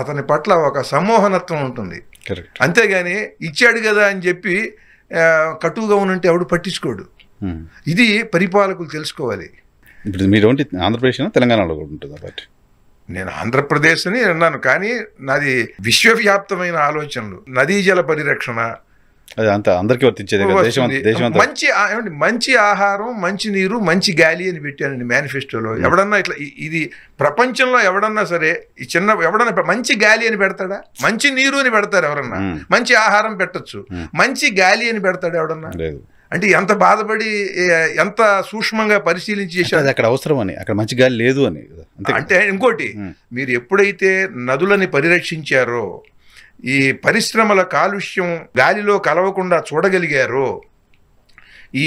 Speaker 2: అతని పట్ల ఒక సమ్మోహనత్వం ఉంటుంది అంతేగాని ఇచ్చాడు కదా అని చెప్పి కటువుగా ఉన్నంటే ఎవడు పట్టించుకోడు ఇది పరిపాలకులు తెలుసుకోవాలి ఇప్పుడు మీరు ఆంధ్రప్రదేశ్ తెలంగాణలో కూడా ఉంటుంది నేను ఆంధ్రప్రదేశ్ అని అన్నాను కానీ నాది విశ్వవ్యాప్తమైన ఆలోచనలు నదీ జల పరిరక్షణ
Speaker 1: అది అంత అందరికీ వర్తించేది
Speaker 2: మంచి ఏమంటే మంచి ఆహారం మంచి నీరు మంచి గాలి అని పెట్టానండి మేనిఫెస్టోలో ఎవడన్నా ఇట్లా ఇది ప్రపంచంలో ఎవడన్నా సరే ఈ చిన్న ఎవడన్నా మంచి గాలి అని పెడతాడా మంచి నీరు అని పెడతారు ఎవరన్నా మంచి ఆహారం పెట్టచ్చు మంచి గాలి అని పెడతాడు ఎవడన్నా అంటే ఎంత బాధపడి ఎంత సూక్ష్మంగా పరిశీలించి చేశారు అక్కడ అవసరం అని అక్కడ మంచి గాలి లేదు అని అంటే ఇంకోటి మీరు ఎప్పుడైతే నదులని పరిరక్షించారో ఈ పరిశ్రమల కాలుష్యం గాలిలో కలవకుండా చూడగలిగారో ఈ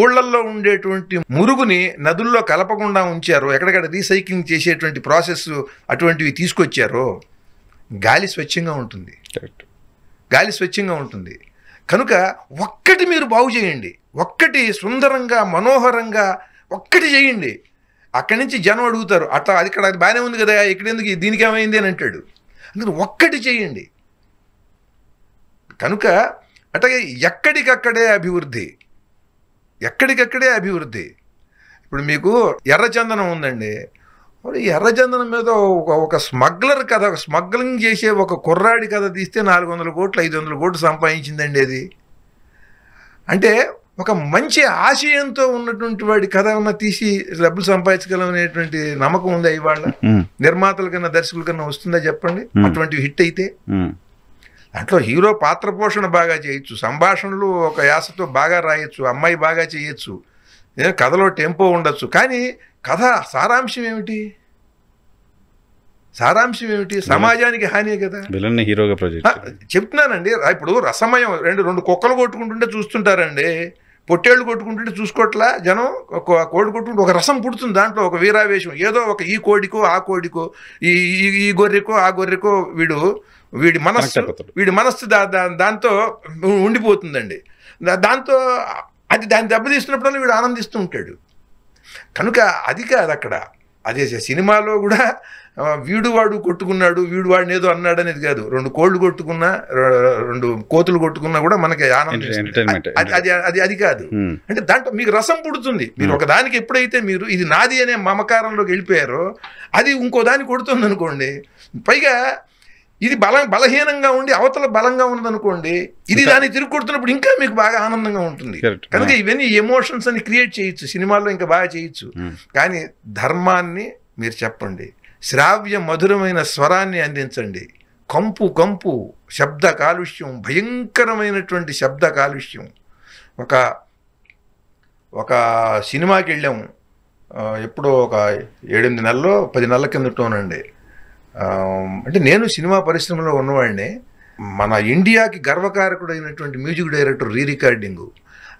Speaker 2: ఊళ్ళల్లో ఉండేటువంటి మురుగుని నదుల్లో కలపకుండా ఉంచారు ఎక్కడెక్కడ రీసైక్లింగ్ చేసేటువంటి ప్రాసెస్ అటువంటివి తీసుకొచ్చారో గాలి స్వచ్ఛంగా ఉంటుంది గాలి స్వచ్ఛంగా ఉంటుంది కనుక ఒక్కటి మీరు బాగు చేయండి ఒక్కటి సుందరంగా మనోహరంగా ఒక్కటి చేయండి అక్కడి నుంచి జనం అడుగుతారు అట్ట అది ఇక్కడ అది బాగానే ఉంది కదా ఇక్కడ ఎందుకు దీనికి ఏమైంది అని అంటాడు అందుకని ఒక్కటి చేయండి కనుక అట్లాగే ఎక్కడికక్కడే అభివృద్ధి ఎక్కడికక్కడే అభివృద్ధి ఇప్పుడు మీకు ఎర్రచందనం ఉందండి మరి ఎర్రచందనం మీద ఒక ఒక స్మగ్లర్ కథ ఒక స్మగ్లింగ్ చేసే ఒక కుర్రాడి కథ తీస్తే నాలుగు వందల కోట్లు ఐదు వందల కోట్లు సంపాదించిందండి అది అంటే ఒక మంచి ఆశయంతో ఉన్నటువంటి వాడి కథ ఉన్న తీసి డబ్బులు సంపాదించగలం అనేటువంటి నమ్మకం ఉందా ఇవాళ నిర్మాతల కన్నా దర్శకుల కన్నా వస్తుందా చెప్పండి అటువంటివి హిట్ అయితే దాంట్లో హీరో పాత్ర పోషణ బాగా చేయొచ్చు సంభాషణలు ఒక యాసతో బాగా రాయొచ్చు అమ్మాయి బాగా చేయొచ్చు కథలో టెంపో ఉండొచ్చు కానీ కథ సారాంశం ఏమిటి సారాంశం ఏమిటి సమాజానికి హాని కదా విలన్ హీరోగా చెప్తున్నానండి ఇప్పుడు రసమయం రెండు రెండు కుక్కలు కొట్టుకుంటుంటే చూస్తుంటారండి పొట్టేళ్ళు కొట్టుకుంటుంటే చూసుకోవట్లా జనం ఒక కోడి కొట్టుకుంటే ఒక రసం పుడుతుంది దాంట్లో ఒక వీరావేశం ఏదో ఒక ఈ కోడికో ఆ కోడికో ఈ ఈ గొర్రెకో ఆ గొర్రెకో వీడు వీడి మనస్సు వీడి మనస్సు దాంతో ఉండిపోతుందండి దాంతో అది దాన్ని దెబ్బతీస్తున్నప్పుడల్లా వీడు ఆనందిస్తూ ఉంటాడు కనుక అది కాదు అక్కడ అదే సినిమాలో కూడా వీడు వాడు కొట్టుకున్నాడు వీడు వాడిని ఏదో అన్నాడు అనేది కాదు రెండు కోళ్ళు కొట్టుకున్నా రెండు కోతులు కొట్టుకున్నా కూడా మనకి ఆనందం అది అది అది కాదు hmm. అంటే దాంట్లో మీకు రసం పుడుతుంది మీరు hmm. ఒక దానికి ఎప్పుడైతే మీరు ఇది నాది అనే మమకారంలోకి వెళ్ళిపోయారో అది ఇంకో దాన్ని కొడుతుంది అనుకోండి పైగా ఇది బలం బలహీనంగా ఉండి అవతల బలంగా ఉన్నదనుకోండి ఇది దాన్ని తిరుగుకొడుతున్నప్పుడు ఇంకా మీకు బాగా ఆనందంగా ఉంటుంది కనుక hmm. ఇవన్నీ ఎమోషన్స్ అని క్రియేట్ చేయొచ్చు సినిమాల్లో ఇంకా బాగా చేయొచ్చు hmm. కానీ ధర్మాన్ని మీరు చెప్పండి శ్రావ్య మధురమైన స్వరాన్ని అందించండి కంపు కంపు శబ్ద కాలుష్యం భయంకరమైనటువంటి శబ్ద కాలుష్యం ఒక ఒక సినిమాకి వెళ్ళాము ఎప్పుడో ఒక ఏడెనిమిది నెలలో పది నెలల కిందటోనండి అంటే నేను సినిమా పరిశ్రమలో ఉన్నవాడిని మన ఇండియాకి గర్వకారకుడైనటువంటి మ్యూజిక్ డైరెక్టర్ రీ రికార్డింగ్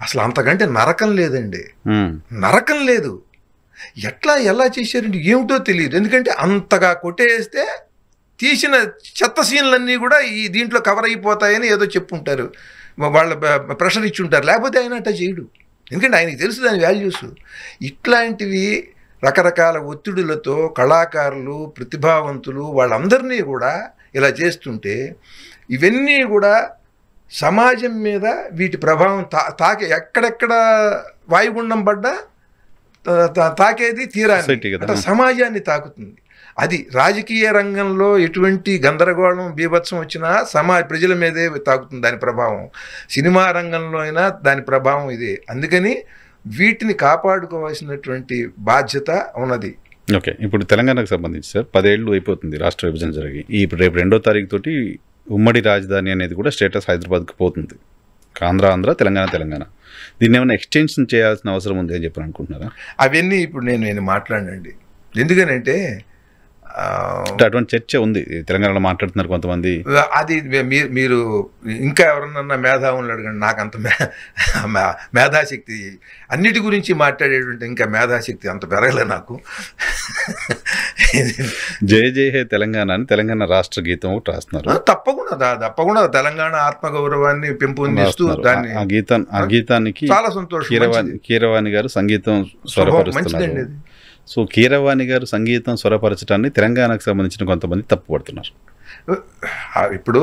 Speaker 2: అసలు అంతకంటే నరకం లేదండి నరకం లేదు ఎట్లా ఎలా చేశారంటే ఏమిటో తెలియదు ఎందుకంటే అంతగా కొట్టేస్తే తీసిన చెత్త సీన్లన్నీ కూడా ఈ దీంట్లో కవర్ అయిపోతాయని ఏదో చెప్పుంటారు వాళ్ళ ప్రెషర్ ఇచ్చి ఉంటారు లేకపోతే ఆయన అట్టా చేయడు ఎందుకంటే ఆయనకి తెలుసు దాని వాల్యూస్ ఇట్లాంటివి రకరకాల ఒత్తిడులతో కళాకారులు ప్రతిభావంతులు వాళ్ళందరినీ కూడా ఇలా చేస్తుంటే ఇవన్నీ కూడా సమాజం మీద వీటి ప్రభావం తా తాకే ఎక్కడెక్కడ వాయుగుండం పడ్డా తాకేది తీరాన్ని అంటే సమాజాన్ని తాకుతుంది అది రాజకీయ రంగంలో ఎటువంటి గందరగోళం బీభత్సం వచ్చినా సమా ప్రజల మీదే తాకుతుంది దాని ప్రభావం సినిమా రంగంలో అయినా దాని ప్రభావం ఇదే అందుకని వీటిని కాపాడుకోవాల్సినటువంటి బాధ్యత ఉన్నది
Speaker 1: ఓకే ఇప్పుడు తెలంగాణకు సంబంధించి సార్ పదేళ్ళు అయిపోతుంది రాష్ట్ర విభజన జరిగి ఇప్పుడు రేపు రెండో తారీఖు తోటి ఉమ్మడి రాజధాని అనేది కూడా స్టేటస్ హైదరాబాద్కి పోతుంది ఆంధ్ర ఆంధ్ర తెలంగాణ తెలంగాణ దీన్ని ఏమైనా ఎక్స్టెన్షన్ చేయాల్సిన అవసరం ఉంది అని చెప్పి అనుకుంటున్నారా
Speaker 2: అవన్నీ ఇప్పుడు నేను నేను మాట్లాడండి ఎందుకనంటే
Speaker 1: అటువంటి చర్చ ఉంది తెలంగాణలో మాట్లాడుతున్నారు కొంతమంది
Speaker 2: అది మీరు మీరు ఇంకా ఎవరన్నా మేధావులు అడగండి నాకు అంత మేధాశక్తి అన్నిటి గురించి మాట్లాడేటువంటి ఇంకా మేధాశక్తి అంత పెరగలే నాకు
Speaker 1: జయ జయ హే తెలంగాణ అని తెలంగాణ రాష్ట్ర గీతం ఒకటి రాస్తున్నారు
Speaker 2: తప్పకుండా తప్పకుండా తెలంగాణ ఆత్మగౌరవాన్ని పెంపొందిస్తూ దాన్ని ఆ
Speaker 1: ఆ గీతానికి చాలా సంతోషం కీరవాణి గారు సంగీతం స్వరపరుస్తున్నారు సో కీరవాణి గారు సంగీతం స్వరపరచడాన్ని తెలంగాణకు సంబంధించిన కొంతమంది తప్పుపడుతున్నారు
Speaker 2: ఇప్పుడు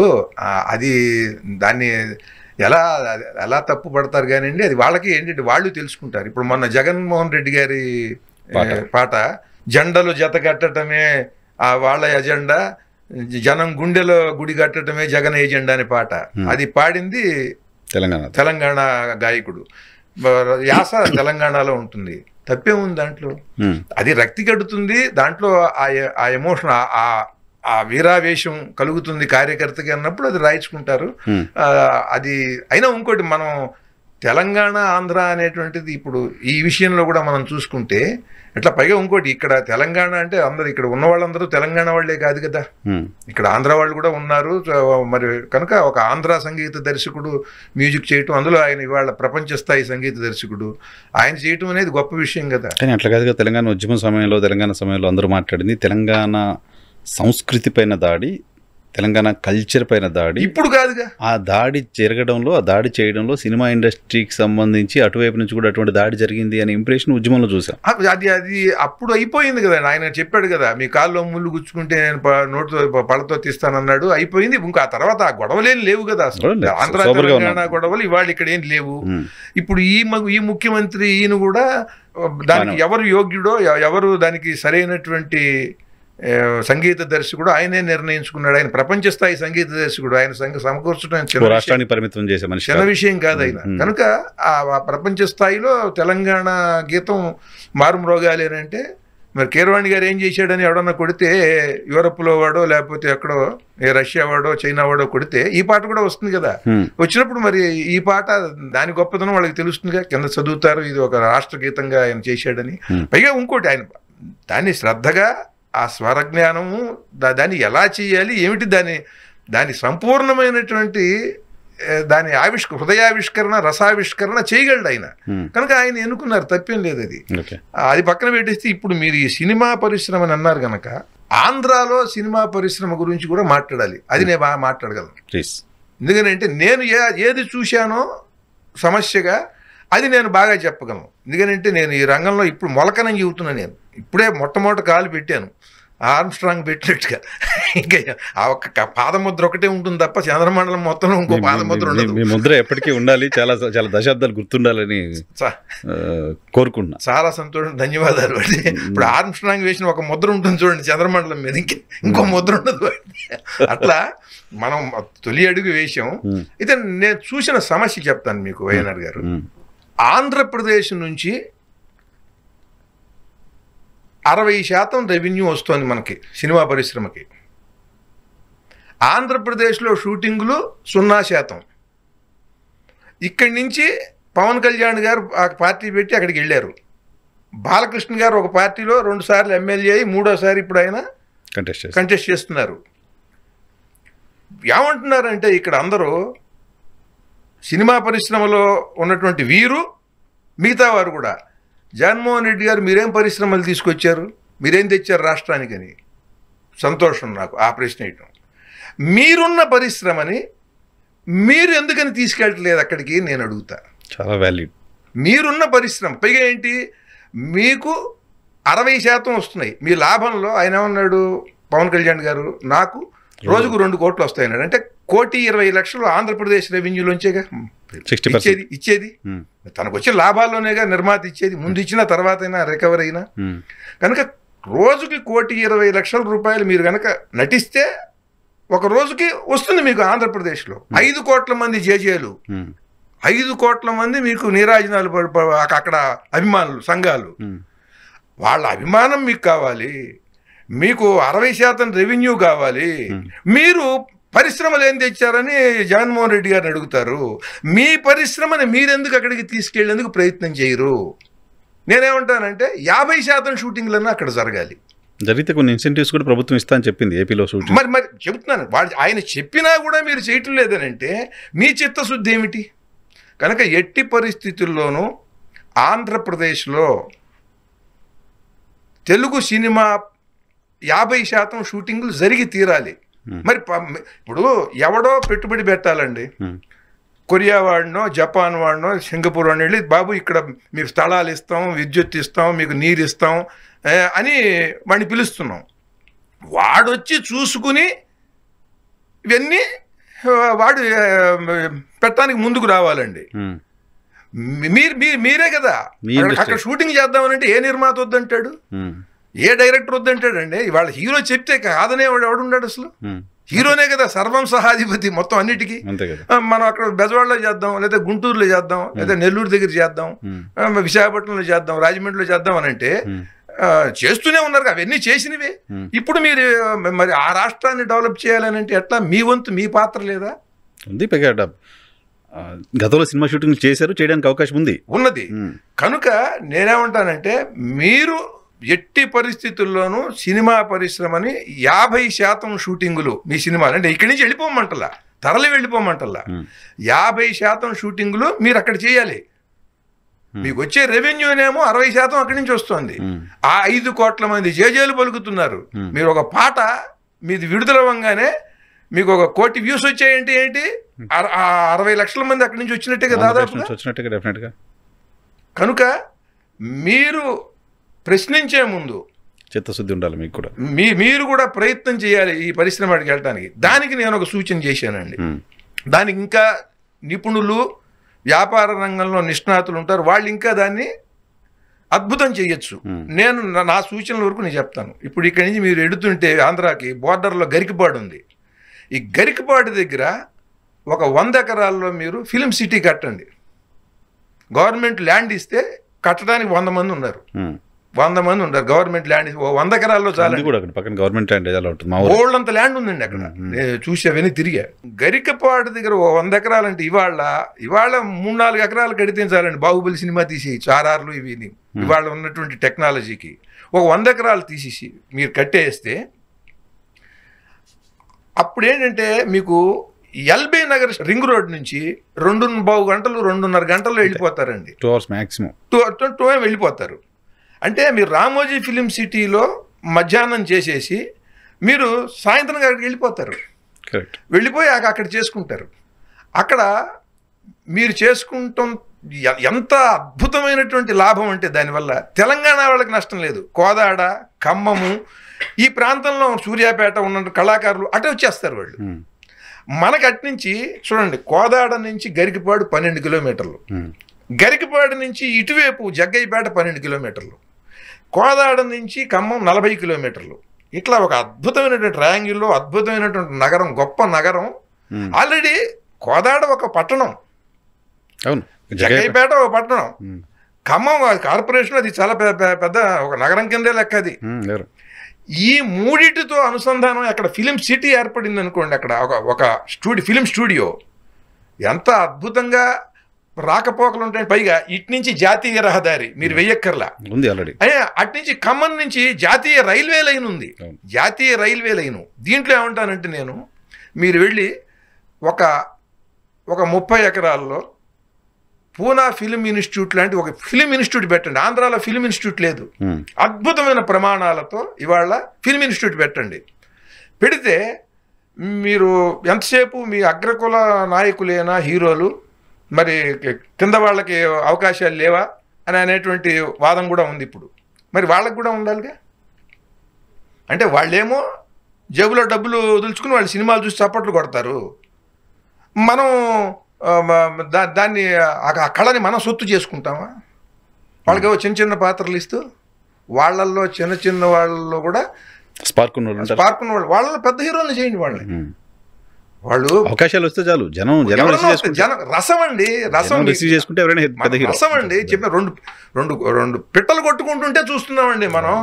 Speaker 2: అది దాన్ని ఎలా ఎలా తప్పు పడతారు కానివ్వండి అది వాళ్ళకి ఏంటంటే వాళ్ళు తెలుసుకుంటారు ఇప్పుడు మొన్న జగన్మోహన్ రెడ్డి గారి పాట జెండలు జత కట్టడమే ఆ వాళ్ళ ఎజెండా జనం గుండెలో గుడి కట్టడమే జగన్ ఎజెండా అనే పాట అది పాడింది తెలంగాణ తెలంగాణ గాయకుడు యాస తెలంగాణలో ఉంటుంది తప్పే ఉంది దాంట్లో అది రక్తి కడుతుంది దాంట్లో ఆ ఎమోషన్ ఆ ఆ వీరావేశం కలుగుతుంది కార్యకర్తకి అన్నప్పుడు అది రాయించుకుంటారు అది అయినా ఇంకోటి మనం తెలంగాణ ఆంధ్ర అనేటువంటిది ఇప్పుడు ఈ విషయంలో కూడా మనం చూసుకుంటే ఇట్లా పైగా ఇంకోటి ఇక్కడ తెలంగాణ అంటే అందరు ఇక్కడ ఉన్న వాళ్ళందరూ తెలంగాణ వాళ్లే కాదు కదా ఇక్కడ ఆంధ్ర వాళ్ళు కూడా ఉన్నారు మరి కనుక ఒక ఆంధ్ర సంగీత దర్శకుడు మ్యూజిక్ చేయటం అందులో ఆయన ఇవాళ ప్రపంచ స్థాయి సంగీత దర్శకుడు ఆయన చేయటం అనేది గొప్ప విషయం కదా
Speaker 1: కానీ అట్లా కాదు తెలంగాణ ఉద్యమ సమయంలో తెలంగాణ సమయంలో అందరూ మాట్లాడింది తెలంగాణ సంస్కృతి పైన దాడి తెలంగాణ కల్చర్ పైన దాడి ఇప్పుడు కాదుగా ఆ దాడి జరగడంలో ఆ దాడి చేయడంలో సినిమా ఇండస్ట్రీకి సంబంధించి అటువైపు నుంచి కూడా అటువంటి దాడి జరిగింది అనే ఇంప్రెషన్ ఉద్యమంలో చూసాం
Speaker 2: అది అది అప్పుడు అయిపోయింది కదా ఆయన చెప్పాడు కదా మీ కాల్లో ముళ్ళు గుచ్చుకుంటే నేను నోటితో పళ్ళతో తీస్తానన్నాడు అయిపోయింది ఇంకా ఆ తర్వాత ఆ గొడవలేం లేవు కదా అసలు గొడవలు ఇవాళ ఇక్కడ ఏం లేవు ఇప్పుడు ఈ ఈ ముఖ్యమంత్రి ఈయన కూడా దానికి ఎవరు యోగ్యుడో ఎవరు దానికి సరైనటువంటి సంగీత దర్శకుడు ఆయనే నిర్ణయించుకున్నాడు ఆయన ప్రపంచ స్థాయి సంగీత దర్శకుడు ఆయన సంఘ సమకూర్చడం
Speaker 1: పరిమితం చేసే మనిషి చిన్న విషయం కాదు ఆయన కనుక
Speaker 2: ఆ ప్రపంచ స్థాయిలో తెలంగాణ గీతం మారుమ్రోగాలేనంటే మరి కీరవాణి గారు ఏం చేశాడని ఎవడన్నా కొడితే యూరప్లో వాడో లేకపోతే ఎక్కడో రష్యా వాడో చైనా వాడో కొడితే ఈ పాట కూడా వస్తుంది కదా వచ్చినప్పుడు మరి ఈ పాట దాని గొప్పతనం వాళ్ళకి తెలుస్తుందిగా కింద చదువుతారు ఇది ఒక రాష్ట్ర గీతంగా ఆయన చేశాడని పైగా ఇంకోటి ఆయన దాన్ని శ్రద్ధగా ఆ స్వరజ్ఞానము దాన్ని ఎలా చేయాలి ఏమిటి దాని దాని సంపూర్ణమైనటువంటి దాని ఆవిష్క హృదయావిష్కరణ రసావిష్కరణ చేయగలడు ఆయన hmm. కనుక ఆయన ఎన్నుకున్నారు తప్పేం లేదు అది అది పక్కన పెట్టేస్తే ఇప్పుడు మీరు ఈ సినిమా పరిశ్రమ అని అన్నారు కనుక ఆంధ్రాలో సినిమా పరిశ్రమ గురించి కూడా మాట్లాడాలి అది hmm. నేను బాగా మాట్లాడగలను ఎందుకంటే నేను ఏ ఏది చూశానో సమస్యగా అది నేను బాగా చెప్పగలను ఎందుకంటే నేను ఈ రంగంలో ఇప్పుడు మొలకనం చెబుతున్నా నేను ఇప్పుడే మొట్టమొదటి కాలు పెట్టాను ఆర్మ్ స్ట్రాంగ్ పెట్టినట్టుగా ఇంకా ఆ ఒక్క పాదముద్ర ఒకటే ఉంటుంది తప్ప చంద్రమండలం మొత్తంలో ఇంకో పాదముద్ర
Speaker 1: ఉండదు మీ ముద్ర ఎప్పటికీ ఉండాలి చాలా చాలా దశాబ్దాలు గుర్తుండాలని
Speaker 2: కోరుకుంటున్నా చాలా సంతోషం ధన్యవాదాలు అండి ఇప్పుడు ఆర్మ్ స్ట్రాంగ్ వేసిన ఒక ముద్ర ఉంటుంది చూడండి చంద్రమండలం మీద ఇంకా ఇంకో ముద్ర ఉండదు అట్లా మనం తొలి అడుగు వేసాం అయితే నేను చూసిన సమస్య చెప్తాను మీకు వైఎన్ఆర్ గారు ఆంధ్రప్రదేశ్ నుంచి అరవై శాతం రెవెన్యూ వస్తుంది మనకి సినిమా పరిశ్రమకి ఆంధ్రప్రదేశ్లో షూటింగ్లు సున్నా శాతం ఇక్కడి నుంచి పవన్ కళ్యాణ్ గారు ఆ పార్టీ పెట్టి అక్కడికి వెళ్ళారు బాలకృష్ణ గారు ఒక పార్టీలో రెండుసార్లు ఎమ్మెల్యే అయ్యి మూడోసారి ఇప్పుడు ఆయన కంటెస్ట్ కంటెస్ట్ చేస్తున్నారు ఏమంటున్నారంటే ఇక్కడ అందరూ సినిమా పరిశ్రమలో ఉన్నటువంటి వీరు మిగతా వారు కూడా జగన్మోహన్ రెడ్డి గారు మీరేం పరిశ్రమలు తీసుకొచ్చారు మీరేం తెచ్చారు రాష్ట్రానికని సంతోషం నాకు ఆ ప్రశ్న వేయటం మీరున్న పరిశ్రమని మీరు ఎందుకని తీసుకెళ్ళట్లేదు అక్కడికి నేను అడుగుతా చాలా వాల్యూ మీరున్న పరిశ్రమ పైగా ఏంటి మీకు అరవై శాతం వస్తున్నాయి మీ లాభంలో ఆయన ఏమన్నాడు పవన్ కళ్యాణ్ గారు నాకు రోజుకు రెండు కోట్లు వస్తాయన్నాడు అంటే కోటి ఇరవై లక్షలు ఆంధ్రప్రదేశ్ రెవెన్యూలోంచేగా ఇచ్చేది ఇచ్చేది తనకు వచ్చే లాభాల్లోనేగా నిర్మాత ఇచ్చేది ముందు ఇచ్చిన తర్వాత అయినా రికవర్ అయినా కనుక రోజుకి కోటి ఇరవై లక్షల రూపాయలు మీరు కనుక నటిస్తే ఒక రోజుకి వస్తుంది మీకు ఆంధ్రప్రదేశ్లో ఐదు కోట్ల మంది జేజేలు ఐదు కోట్ల మంది మీకు నీరాజనాలు అక్కడ అభిమానులు సంఘాలు వాళ్ళ అభిమానం మీకు కావాలి మీకు అరవై శాతం రెవెన్యూ కావాలి మీరు పరిశ్రమలు ఏం తెచ్చారని జగన్మోహన్ రెడ్డి గారిని అడుగుతారు మీ పరిశ్రమని మీరెందుకు అక్కడికి తీసుకెళ్లేందుకు ప్రయత్నం చేయరు నేనేమంటానంటే యాభై శాతం షూటింగ్లన్నా అక్కడ జరగాలి
Speaker 1: జరిగితే కొన్ని ఇన్సెంటివ్స్ కూడా ప్రభుత్వం ఇస్తా అని చెప్పింది ఏపీలో షూటింగ్
Speaker 2: మరి మరి చెబుతున్నాను వాళ్ళు ఆయన చెప్పినా కూడా మీరు చేయటం లేదనంటే మీ చిత్తశుద్ధి ఏమిటి కనుక ఎట్టి పరిస్థితుల్లోనూ ఆంధ్రప్రదేశ్లో తెలుగు సినిమా యాభై శాతం షూటింగ్లు జరిగి తీరాలి మరి ఇప్పుడు ఎవడో పెట్టుబడి పెట్టాలండి కొరియా వాడినో జపాన్ వాడినో సింగపూర్ వాడిని వెళ్ళి బాబు ఇక్కడ మీకు స్థలాలు ఇస్తాం విద్యుత్ ఇస్తాం మీకు నీరు ఇస్తాం అని వాడిని పిలుస్తున్నాం వాడొచ్చి చూసుకుని ఇవన్నీ వాడు పెట్టడానికి ముందుకు రావాలండి మీరు మీరే కదా అక్కడ షూటింగ్ అంటే ఏ నిర్మాత వద్దంటాడు ఏ డైరెక్టర్ వద్దంటాడండి ఇవాళ హీరో చెప్తే కాదనే వాడు ఎవడున్నాడు అసలు హీరోనే కదా సర్వం సహాధిపతి మొత్తం అన్నిటికీ మనం అక్కడ బెజవాడలో చేద్దాం లేదా గుంటూరులో చేద్దాం లేదా నెల్లూరు దగ్గర చేద్దాం విశాఖపట్నంలో చేద్దాం రాజమండ్రిలో చేద్దాం అని అంటే చేస్తూనే ఉన్నారు అవన్నీ చేసినవి ఇప్పుడు మీరు మరి ఆ రాష్ట్రాన్ని డెవలప్ చేయాలని అంటే ఎట్లా మీ వంతు మీ పాత్ర లేదా ఉంది
Speaker 1: గతంలో సినిమా షూటింగ్ చేశారు చేయడానికి అవకాశం ఉంది ఉన్నది
Speaker 2: కనుక నేనేమంటానంటే మీరు ఎట్టి పరిస్థితుల్లోనూ సినిమా పరిశ్రమని యాభై శాతం షూటింగులు మీ సినిమా అంటే ఇక్కడి నుంచి వెళ్ళిపోమంటలా తరలి వెళ్ళిపోమంటలా యాభై శాతం షూటింగులు మీరు అక్కడ చేయాలి మీకు వచ్చే రెవెన్యూనేమో అరవై శాతం అక్కడి నుంచి వస్తుంది ఆ ఐదు కోట్ల మంది జేజేలు పలుకుతున్నారు మీరు ఒక పాట మీది అవ్వగానే మీకు ఒక కోటి వ్యూస్ వచ్చాయంటి ఏంటి అరవై లక్షల మంది అక్కడి నుంచి వచ్చినట్టుగా దాదాపు కనుక మీరు ప్రశ్నించే ముందు చిత్తశుద్ధి ఉండాలి మీకు కూడా మీ మీరు కూడా ప్రయత్నం చేయాలి ఈ పరిశ్రమ వాడికి వెళ్ళడానికి దానికి నేను ఒక సూచన చేశానండి దానికి ఇంకా నిపుణులు వ్యాపార రంగంలో నిష్ణాతులు ఉంటారు వాళ్ళు ఇంకా దాన్ని అద్భుతం చేయొచ్చు నేను నా సూచనల వరకు నేను చెప్తాను ఇప్పుడు ఇక్కడి నుంచి మీరు ఎడుతుంటే ఆంధ్రాకి బోర్డర్లో గరికిపాడు ఉంది ఈ గరికిపాడు దగ్గర ఒక వంద ఎకరాల్లో మీరు ఫిలిం సిటీ కట్టండి గవర్నమెంట్ ల్యాండ్ ఇస్తే కట్టడానికి వంద మంది ఉన్నారు వంద మంది ఉంటారు గవర్నమెంట్ ల్యాండ్ వంద ఎకరాల్లో చాలా పక్కన గవర్నమెంట్ ల్యాండ్ ఉంటుంది ఓల్డ్ అంత ల్యాండ్ ఉందండి అక్కడ నేను చూసి అవన్నీ తిరిగా గరికపాడు దగ్గర ఓ వంద ఎకరాలంటే ఇవాళ ఇవాళ మూడు నాలుగు ఎకరాలు కడితే చాలండి బాహుబలి సినిమా తీసేయచ్చు ఆర్ఆర్లు ఇవి ఇవాళ ఉన్నటువంటి టెక్నాలజీకి ఒక వంద ఎకరాలు తీసేసి మీరు కట్టేస్తే అప్పుడు ఏంటంటే మీకు ఎల్బీ నగర్ రింగ్ రోడ్ నుంచి రెండు బావు గంటలు రెండున్నర గంటలు వెళ్ళిపోతారండి
Speaker 1: two hours maximum
Speaker 2: two two వెళ్ళిపోతారు అంటే మీరు రామోజీ ఫిలిం సిటీలో మధ్యాహ్నం చేసేసి మీరు సాయంత్రం అక్కడికి వెళ్ళిపోతారు కరెక్ట్ వెళ్ళిపోయి అక్కడ చేసుకుంటారు అక్కడ మీరు చేసుకుంటాం ఎంత అద్భుతమైనటువంటి లాభం అంటే దానివల్ల తెలంగాణ వాళ్ళకి నష్టం లేదు కోదాడ ఖమ్మము ఈ ప్రాంతంలో సూర్యాపేట ఉన్న కళాకారులు అటు వచ్చేస్తారు వాళ్ళు మనకు అట్నుంచి చూడండి కోదాడ నుంచి గరికిపాడు పన్నెండు కిలోమీటర్లు గరికపాడ నుంచి ఇటువైపు జగ్గయ్యపేట పన్నెండు కిలోమీటర్లు కోదాడ నుంచి ఖమ్మం నలభై కిలోమీటర్లు ఇట్లా ఒక అద్భుతమైనటువంటి ట్రయాంగిల్లో అద్భుతమైనటువంటి నగరం గొప్ప నగరం ఆల్రెడీ కోదాడ ఒక పట్టణం అవును జగ్గయ్యపేట ఒక పట్టణం ఖమ్మం కార్పొరేషన్ అది చాలా పెద్ద ఒక నగరం కిందే లెక్క అది ఈ మూడిటితో అనుసంధానం అక్కడ ఫిలిం సిటీ ఏర్పడింది అనుకోండి అక్కడ ఒక ఒక స్టూడియో ఫిలిం స్టూడియో ఎంత అద్భుతంగా రాకపోకలు ఉంటాయి పైగా ఇటు నుంచి జాతీయ రహదారి మీరు hmm. వెయ్యక్కర్లా ఉంది ఆల్రెడీ అటు నుంచి ఖమ్మం నుంచి జాతీయ రైల్వే లైన్ ఉంది hmm. జాతీయ రైల్వే లైను దీంట్లో ఏమంటానంటే నేను మీరు వెళ్ళి ఒక ఒక ముప్పై ఎకరాల్లో పూనా ఫిలిం ఇన్స్టిట్యూట్ లాంటి ఒక ఫిలిం ఇన్స్టిట్యూట్ పెట్టండి ఆంధ్రాలో ఫిలిం ఇన్స్టిట్యూట్ లేదు hmm. అద్భుతమైన ప్రమాణాలతో ఇవాళ ఫిలిం ఇన్స్టిట్యూట్ పెట్టండి పెడితే మీరు ఎంతసేపు మీ అగ్రకుల నాయకులేనా హీరోలు మరి కింద వాళ్ళకి అవకాశాలు లేవా అని అనేటువంటి వాదం కూడా ఉంది ఇప్పుడు మరి వాళ్ళకు కూడా ఉండాలిగా అంటే వాళ్ళేమో జేబులో డబ్బులు వదులుచుకుని వాళ్ళు సినిమాలు చూసి చప్పట్లు కొడతారు మనం దా దాన్ని ఆ కళని మనం సొత్తు చేసుకుంటామా వాళ్ళకేవో hmm. చిన్న చిన్న పాత్రలు ఇస్తూ వాళ్ళల్లో చిన్న చిన్న వాళ్ళల్లో కూడా వాళ్ళు స్పార్కున్న వాళ్ళు వాళ్ళలో పెద్ద హీరోలు చేయండి వాళ్ళని hmm. వాళ్ళు అవకాశాలు వస్తే చాలు జనం జనం జనం రసం అండి రసం రిసీవ్ చేసుకుంటే ఎవరైనా రసం అండి చెప్పిన రెండు రెండు రెండు పిట్టలు కొట్టుకుంటుంటే చూస్తున్నామండి మనం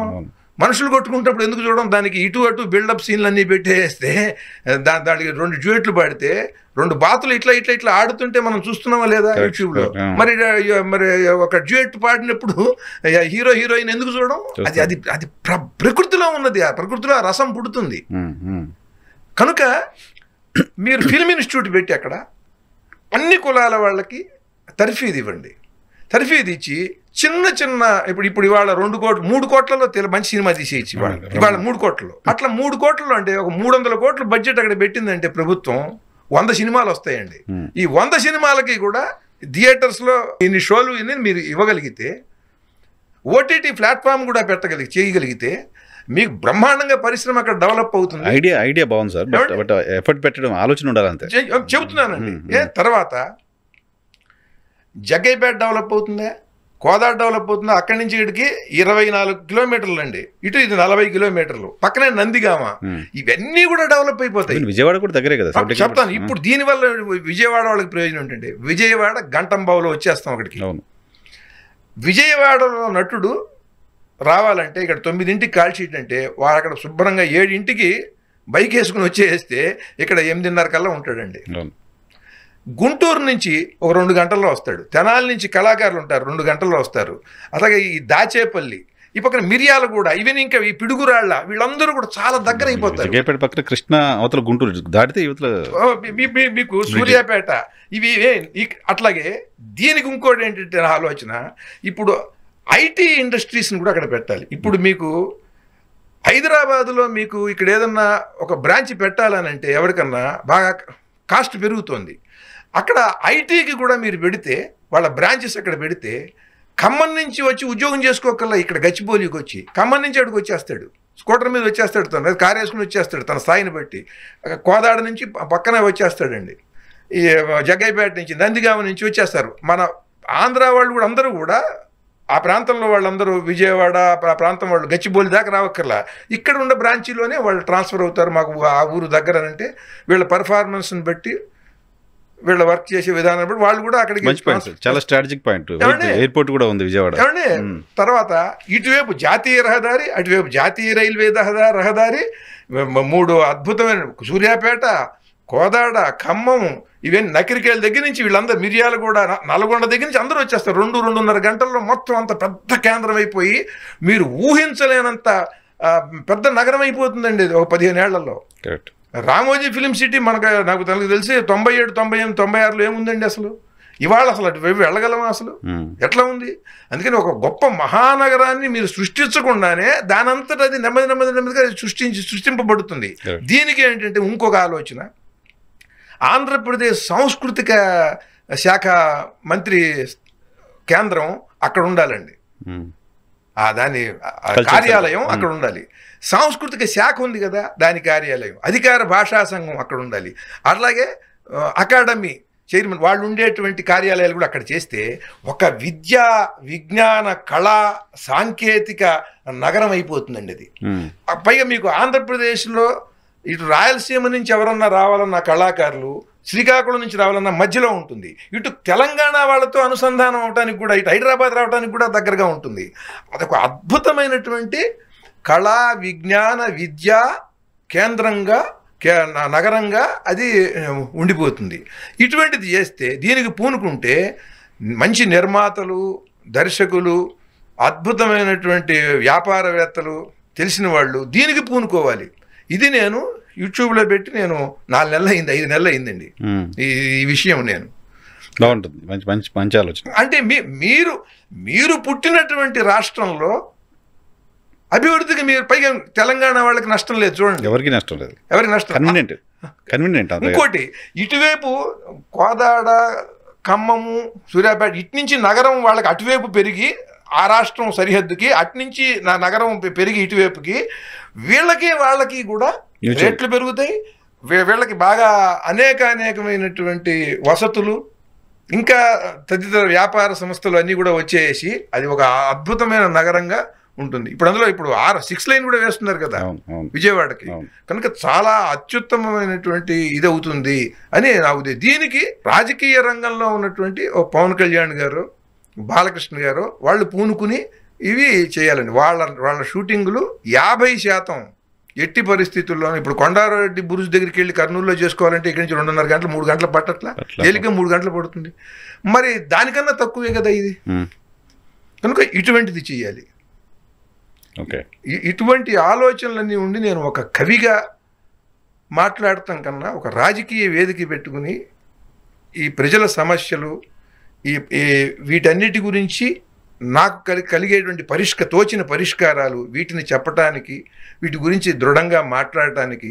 Speaker 2: మనుషులు కొట్టుకుంటప్పుడు ఎందుకు చూడడం దానికి ఇటు అటు బిల్డప్ సీన్లు అన్నీ పెట్టేస్తే దాని దానికి రెండు జ్యూట్లు పాడితే రెండు బాతులు ఇట్లా ఇట్లా ఇట్లా ఆడుతుంటే మనం చూస్తున్నామా లేదా యూట్యూబ్లో మరి మరి ఒక డ్యూయట్ పాడినప్పుడు హీరో హీరోయిన్ ఎందుకు చూడడం అది అది అది ప్రకృతిలో ఉన్నది ఆ ప్రకృతిలో ఆ రసం పుడుతుంది కనుక మీరు ఫిల్మ్ ఇన్స్టిట్యూట్ పెట్టి అక్కడ అన్ని కులాల వాళ్ళకి తర్ఫీది ఇవ్వండి తర్ఫీదు ఇచ్చి చిన్న చిన్న ఇప్పుడు ఇప్పుడు ఇవాళ రెండు కోట్లు మూడు కోట్లలో మంచి సినిమా తీసేయచ్చు ఇవాళ ఇవాళ మూడు కోట్లు అట్లా మూడు కోట్లలో అంటే ఒక మూడు వందల కోట్లు బడ్జెట్ అక్కడ పెట్టిందంటే ప్రభుత్వం వంద సినిమాలు వస్తాయండి ఈ వంద సినిమాలకి కూడా థియేటర్స్లో ఇన్ని షోలు ఇన్ని మీరు ఇవ్వగలిగితే ఓటీటీ ప్లాట్ఫామ్ కూడా పెట్టగలిగి చేయగలిగితే మీకు బ్రహ్మాండంగా పరిశ్రమ అక్కడ డెవలప్ అవుతుంది
Speaker 1: ఐడియా ఐడియా బాగుంది సార్ ఎఫర్ట్ పెట్టడం ఆలోచన ఉండాలంతే
Speaker 2: చెబుతున్నానండి ఏ తర్వాత జగ్గైపేట డెవలప్ అవుతుందా కోదాడ డెవలప్ అవుతుందా అక్కడి నుంచి ఇక్కడికి ఇరవై నాలుగు కిలోమీటర్లు అండి ఇటు ఇది నలభై కిలోమీటర్లు పక్కనే నందిగామ ఇవన్నీ కూడా డెవలప్ అయిపోతాయి
Speaker 1: విజయవాడ కూడా దగ్గరే
Speaker 2: కదా చెప్తాను ఇప్పుడు దీనివల్ల విజయవాడ వాళ్ళకి ప్రయోజనం ఏంటంటే విజయవాడ గంటంబావులో వచ్చేస్తాం అక్కడికి విజయవాడలో నటుడు రావాలంటే ఇక్కడ తొమ్మిదింటికి కాల్ షీట్ అంటే వాడు అక్కడ శుభ్రంగా ఏడింటికి బైక్ వేసుకుని వచ్చేస్తే ఇక్కడ ఎనిమిదిన్నర కల్లా ఉంటాడండి గుంటూరు నుంచి ఒక రెండు గంటల్లో వస్తాడు తెనాల నుంచి కళాకారులు ఉంటారు రెండు గంటల్లో వస్తారు అలాగే ఈ దాచేపల్లి ఈ పక్కన మిరియాలు కూడా ఇవి ఇంకా ఈ పిడుగురాళ్ళ వీళ్ళందరూ కూడా చాలా దగ్గర అయిపోతారు
Speaker 1: పక్కన కృష్ణ అవతల గుంటూరు దాటితే యువతల
Speaker 2: మీకు సూర్యాపేట ఇవి అట్లాగే దీనికి ఇంకోటి ఏంటంటే ఆలోచన ఇప్పుడు ఐటీ ఇండస్ట్రీస్ని కూడా అక్కడ పెట్టాలి ఇప్పుడు మీకు హైదరాబాద్లో మీకు ఇక్కడ ఏదన్నా ఒక బ్రాంచ్ పెట్టాలనంటే ఎవరికన్నా బాగా కాస్ట్ పెరుగుతోంది అక్కడ ఐటీకి కూడా మీరు పెడితే వాళ్ళ బ్రాంచెస్ అక్కడ పెడితే ఖమ్మం నుంచి వచ్చి ఉద్యోగం చేసుకోకల్లా ఇక్కడ గచ్చిబౌలికి వచ్చి ఖమ్మం నుంచి అక్కడికి వచ్చేస్తాడు స్కూటర్ మీద వచ్చేస్తాడు తను కార్ వేసుకుని వచ్చేస్తాడు తన స్థాయిని బట్టి కోదాడ నుంచి పక్కనే వచ్చేస్తాడండి ఈ జగ్గైపేట నుంచి నందిగామ నుంచి వచ్చేస్తారు మన ఆంధ్ర వాళ్ళు కూడా అందరూ కూడా ఆ ప్రాంతంలో వాళ్ళందరూ విజయవాడ ఆ ప్రాంతం వాళ్ళు గచ్చిబోలి దాకా రావక్కర్లా ఇక్కడ ఉన్న బ్రాంచీలోనే వాళ్ళు ట్రాన్స్ఫర్ అవుతారు మాకు ఆ ఊరు దగ్గర అంటే వీళ్ళ పర్ఫార్మెన్స్ని బట్టి వీళ్ళ వర్క్ చేసే విధానం బట్టి వాళ్ళు కూడా అక్కడికి చాలా
Speaker 1: స్ట్రాటజిక్ పాయింట్ ఎయిర్పోర్ట్ కూడా ఉంది విజయవాడ hmm.
Speaker 2: తర్వాత ఇటువైపు జాతీయ రహదారి అటువైపు జాతీయ రైల్వే రహదారి మూడు అద్భుతమైన సూర్యాపేట కోదాడ ఖమ్మం ఇవన్నీ నకిరికేల దగ్గర నుంచి వీళ్ళందరూ మిరియాలు కూడా నల్గొండ దగ్గర నుంచి అందరూ వచ్చేస్తారు రెండు రెండున్నర గంటల్లో మొత్తం అంత పెద్ద కేంద్రం అయిపోయి మీరు ఊహించలేనంత పెద్ద నగరం అయిపోతుందండి ఒక పదిహేను ఏళ్లలో కరెక్ట్ రామోజీ ఫిలిం సిటీ మనకు నాకు తనకు తెలిసి తొంభై ఏడు తొంభై ఎనిమిది తొంభై ఆరులో ఏముందండి అసలు ఇవాళ అసలు అటు వెళ్ళగలమా అసలు ఎట్లా ఉంది అందుకని ఒక గొప్ప మహానగరాన్ని మీరు సృష్టించకుండానే దానంతటా అది నెమ్మది నెమ్మది నెమ్మదిగా సృష్టించి సృష్టింపబడుతుంది దీనికి ఏంటంటే ఇంకొక ఆలోచన ఆంధ్రప్రదేశ్ సాంస్కృతిక శాఖ మంత్రి కేంద్రం అక్కడ ఉండాలండి దాని కార్యాలయం అక్కడ ఉండాలి సాంస్కృతిక శాఖ ఉంది కదా దాని కార్యాలయం అధికార భాషా సంఘం అక్కడ ఉండాలి అట్లాగే అకాడమీ చైర్మన్ వాళ్ళు ఉండేటువంటి కార్యాలయాలు కూడా అక్కడ చేస్తే ఒక విద్యా విజ్ఞాన కళా సాంకేతిక నగరం అయిపోతుందండి అది పైగా మీకు ఆంధ్రప్రదేశ్లో ఇటు రాయలసీమ నుంచి ఎవరన్నా రావాలన్న కళాకారులు శ్రీకాకుళం నుంచి రావాలన్న మధ్యలో ఉంటుంది ఇటు తెలంగాణ వాళ్ళతో అనుసంధానం అవడానికి కూడా ఇటు హైదరాబాద్ రావడానికి కూడా దగ్గరగా ఉంటుంది అదొక అద్భుతమైనటువంటి కళా విజ్ఞాన విద్య కేంద్రంగా నగరంగా అది ఉండిపోతుంది ఇటువంటిది చేస్తే దీనికి పూనుకుంటే మంచి నిర్మాతలు దర్శకులు అద్భుతమైనటువంటి వ్యాపారవేత్తలు తెలిసిన వాళ్ళు దీనికి పూనుకోవాలి ఇది నేను యూట్యూబ్లో పెట్టి నేను నాలుగు నెలలు అయింది ఐదు నెలలు అయిందండి ఈ విషయం నేను
Speaker 1: బాగుంటుంది మంచి మంచి మంచి ఆలోచన
Speaker 2: అంటే మీ మీరు మీరు పుట్టినటువంటి రాష్ట్రంలో అభివృద్ధికి మీరు పైగా తెలంగాణ వాళ్ళకి నష్టం లేదు చూడండి ఎవరికి నష్టం లేదు ఎవరికి నష్టం కన్వీనియంట్ ఇంకోటి ఇటువైపు కోదాడ ఖమ్మము సూర్యాపేట ఇటు నుంచి నగరం వాళ్ళకి అటువైపు పెరిగి ఆ రాష్ట్రం సరిహద్దుకి అట్నుంచి నా నగరం పెరిగి ఇటువైపుకి వీళ్ళకి వాళ్ళకి కూడా రేట్లు పెరుగుతాయి వీళ్ళకి బాగా అనేక అనేకమైనటువంటి వసతులు ఇంకా తదితర వ్యాపార సంస్థలు అన్నీ కూడా వచ్చేసి అది ఒక అద్భుతమైన నగరంగా ఉంటుంది ఇప్పుడు అందులో ఇప్పుడు ఆరు సిక్స్ లైన్ కూడా వేస్తున్నారు కదా విజయవాడకి కనుక చాలా అత్యుత్తమమైనటువంటి ఇది అవుతుంది అని నా ఉదయం దీనికి రాజకీయ రంగంలో ఉన్నటువంటి ఓ పవన్ కళ్యాణ్ గారు బాలకృష్ణ గారు వాళ్ళు పూనుకుని ఇవి చేయాలండి వాళ్ళ వాళ్ళ షూటింగులు యాభై శాతం ఎట్టి పరిస్థితుల్లో ఇప్పుడు కొండారెడ్డి బురుజు దగ్గరికి వెళ్ళి కర్నూలులో చేసుకోవాలంటే ఇక్కడి నుంచి రెండున్నర గంటలు మూడు గంటలు పట్టట్లా తేలిక మూడు గంటలు పడుతుంది మరి దానికన్నా తక్కువే కదా ఇది కనుక ఇటువంటిది చేయాలి ఓకే ఇటువంటి ఆలోచనలన్నీ ఉండి నేను ఒక కవిగా మాట్లాడటం కన్నా ఒక రాజకీయ వేదిక పెట్టుకుని ఈ ప్రజల సమస్యలు ఈ వీటన్నిటి గురించి నాకు కలి కలిగేటువంటి పరిష్క తోచిన పరిష్కారాలు వీటిని చెప్పటానికి వీటి గురించి దృఢంగా మాట్లాడటానికి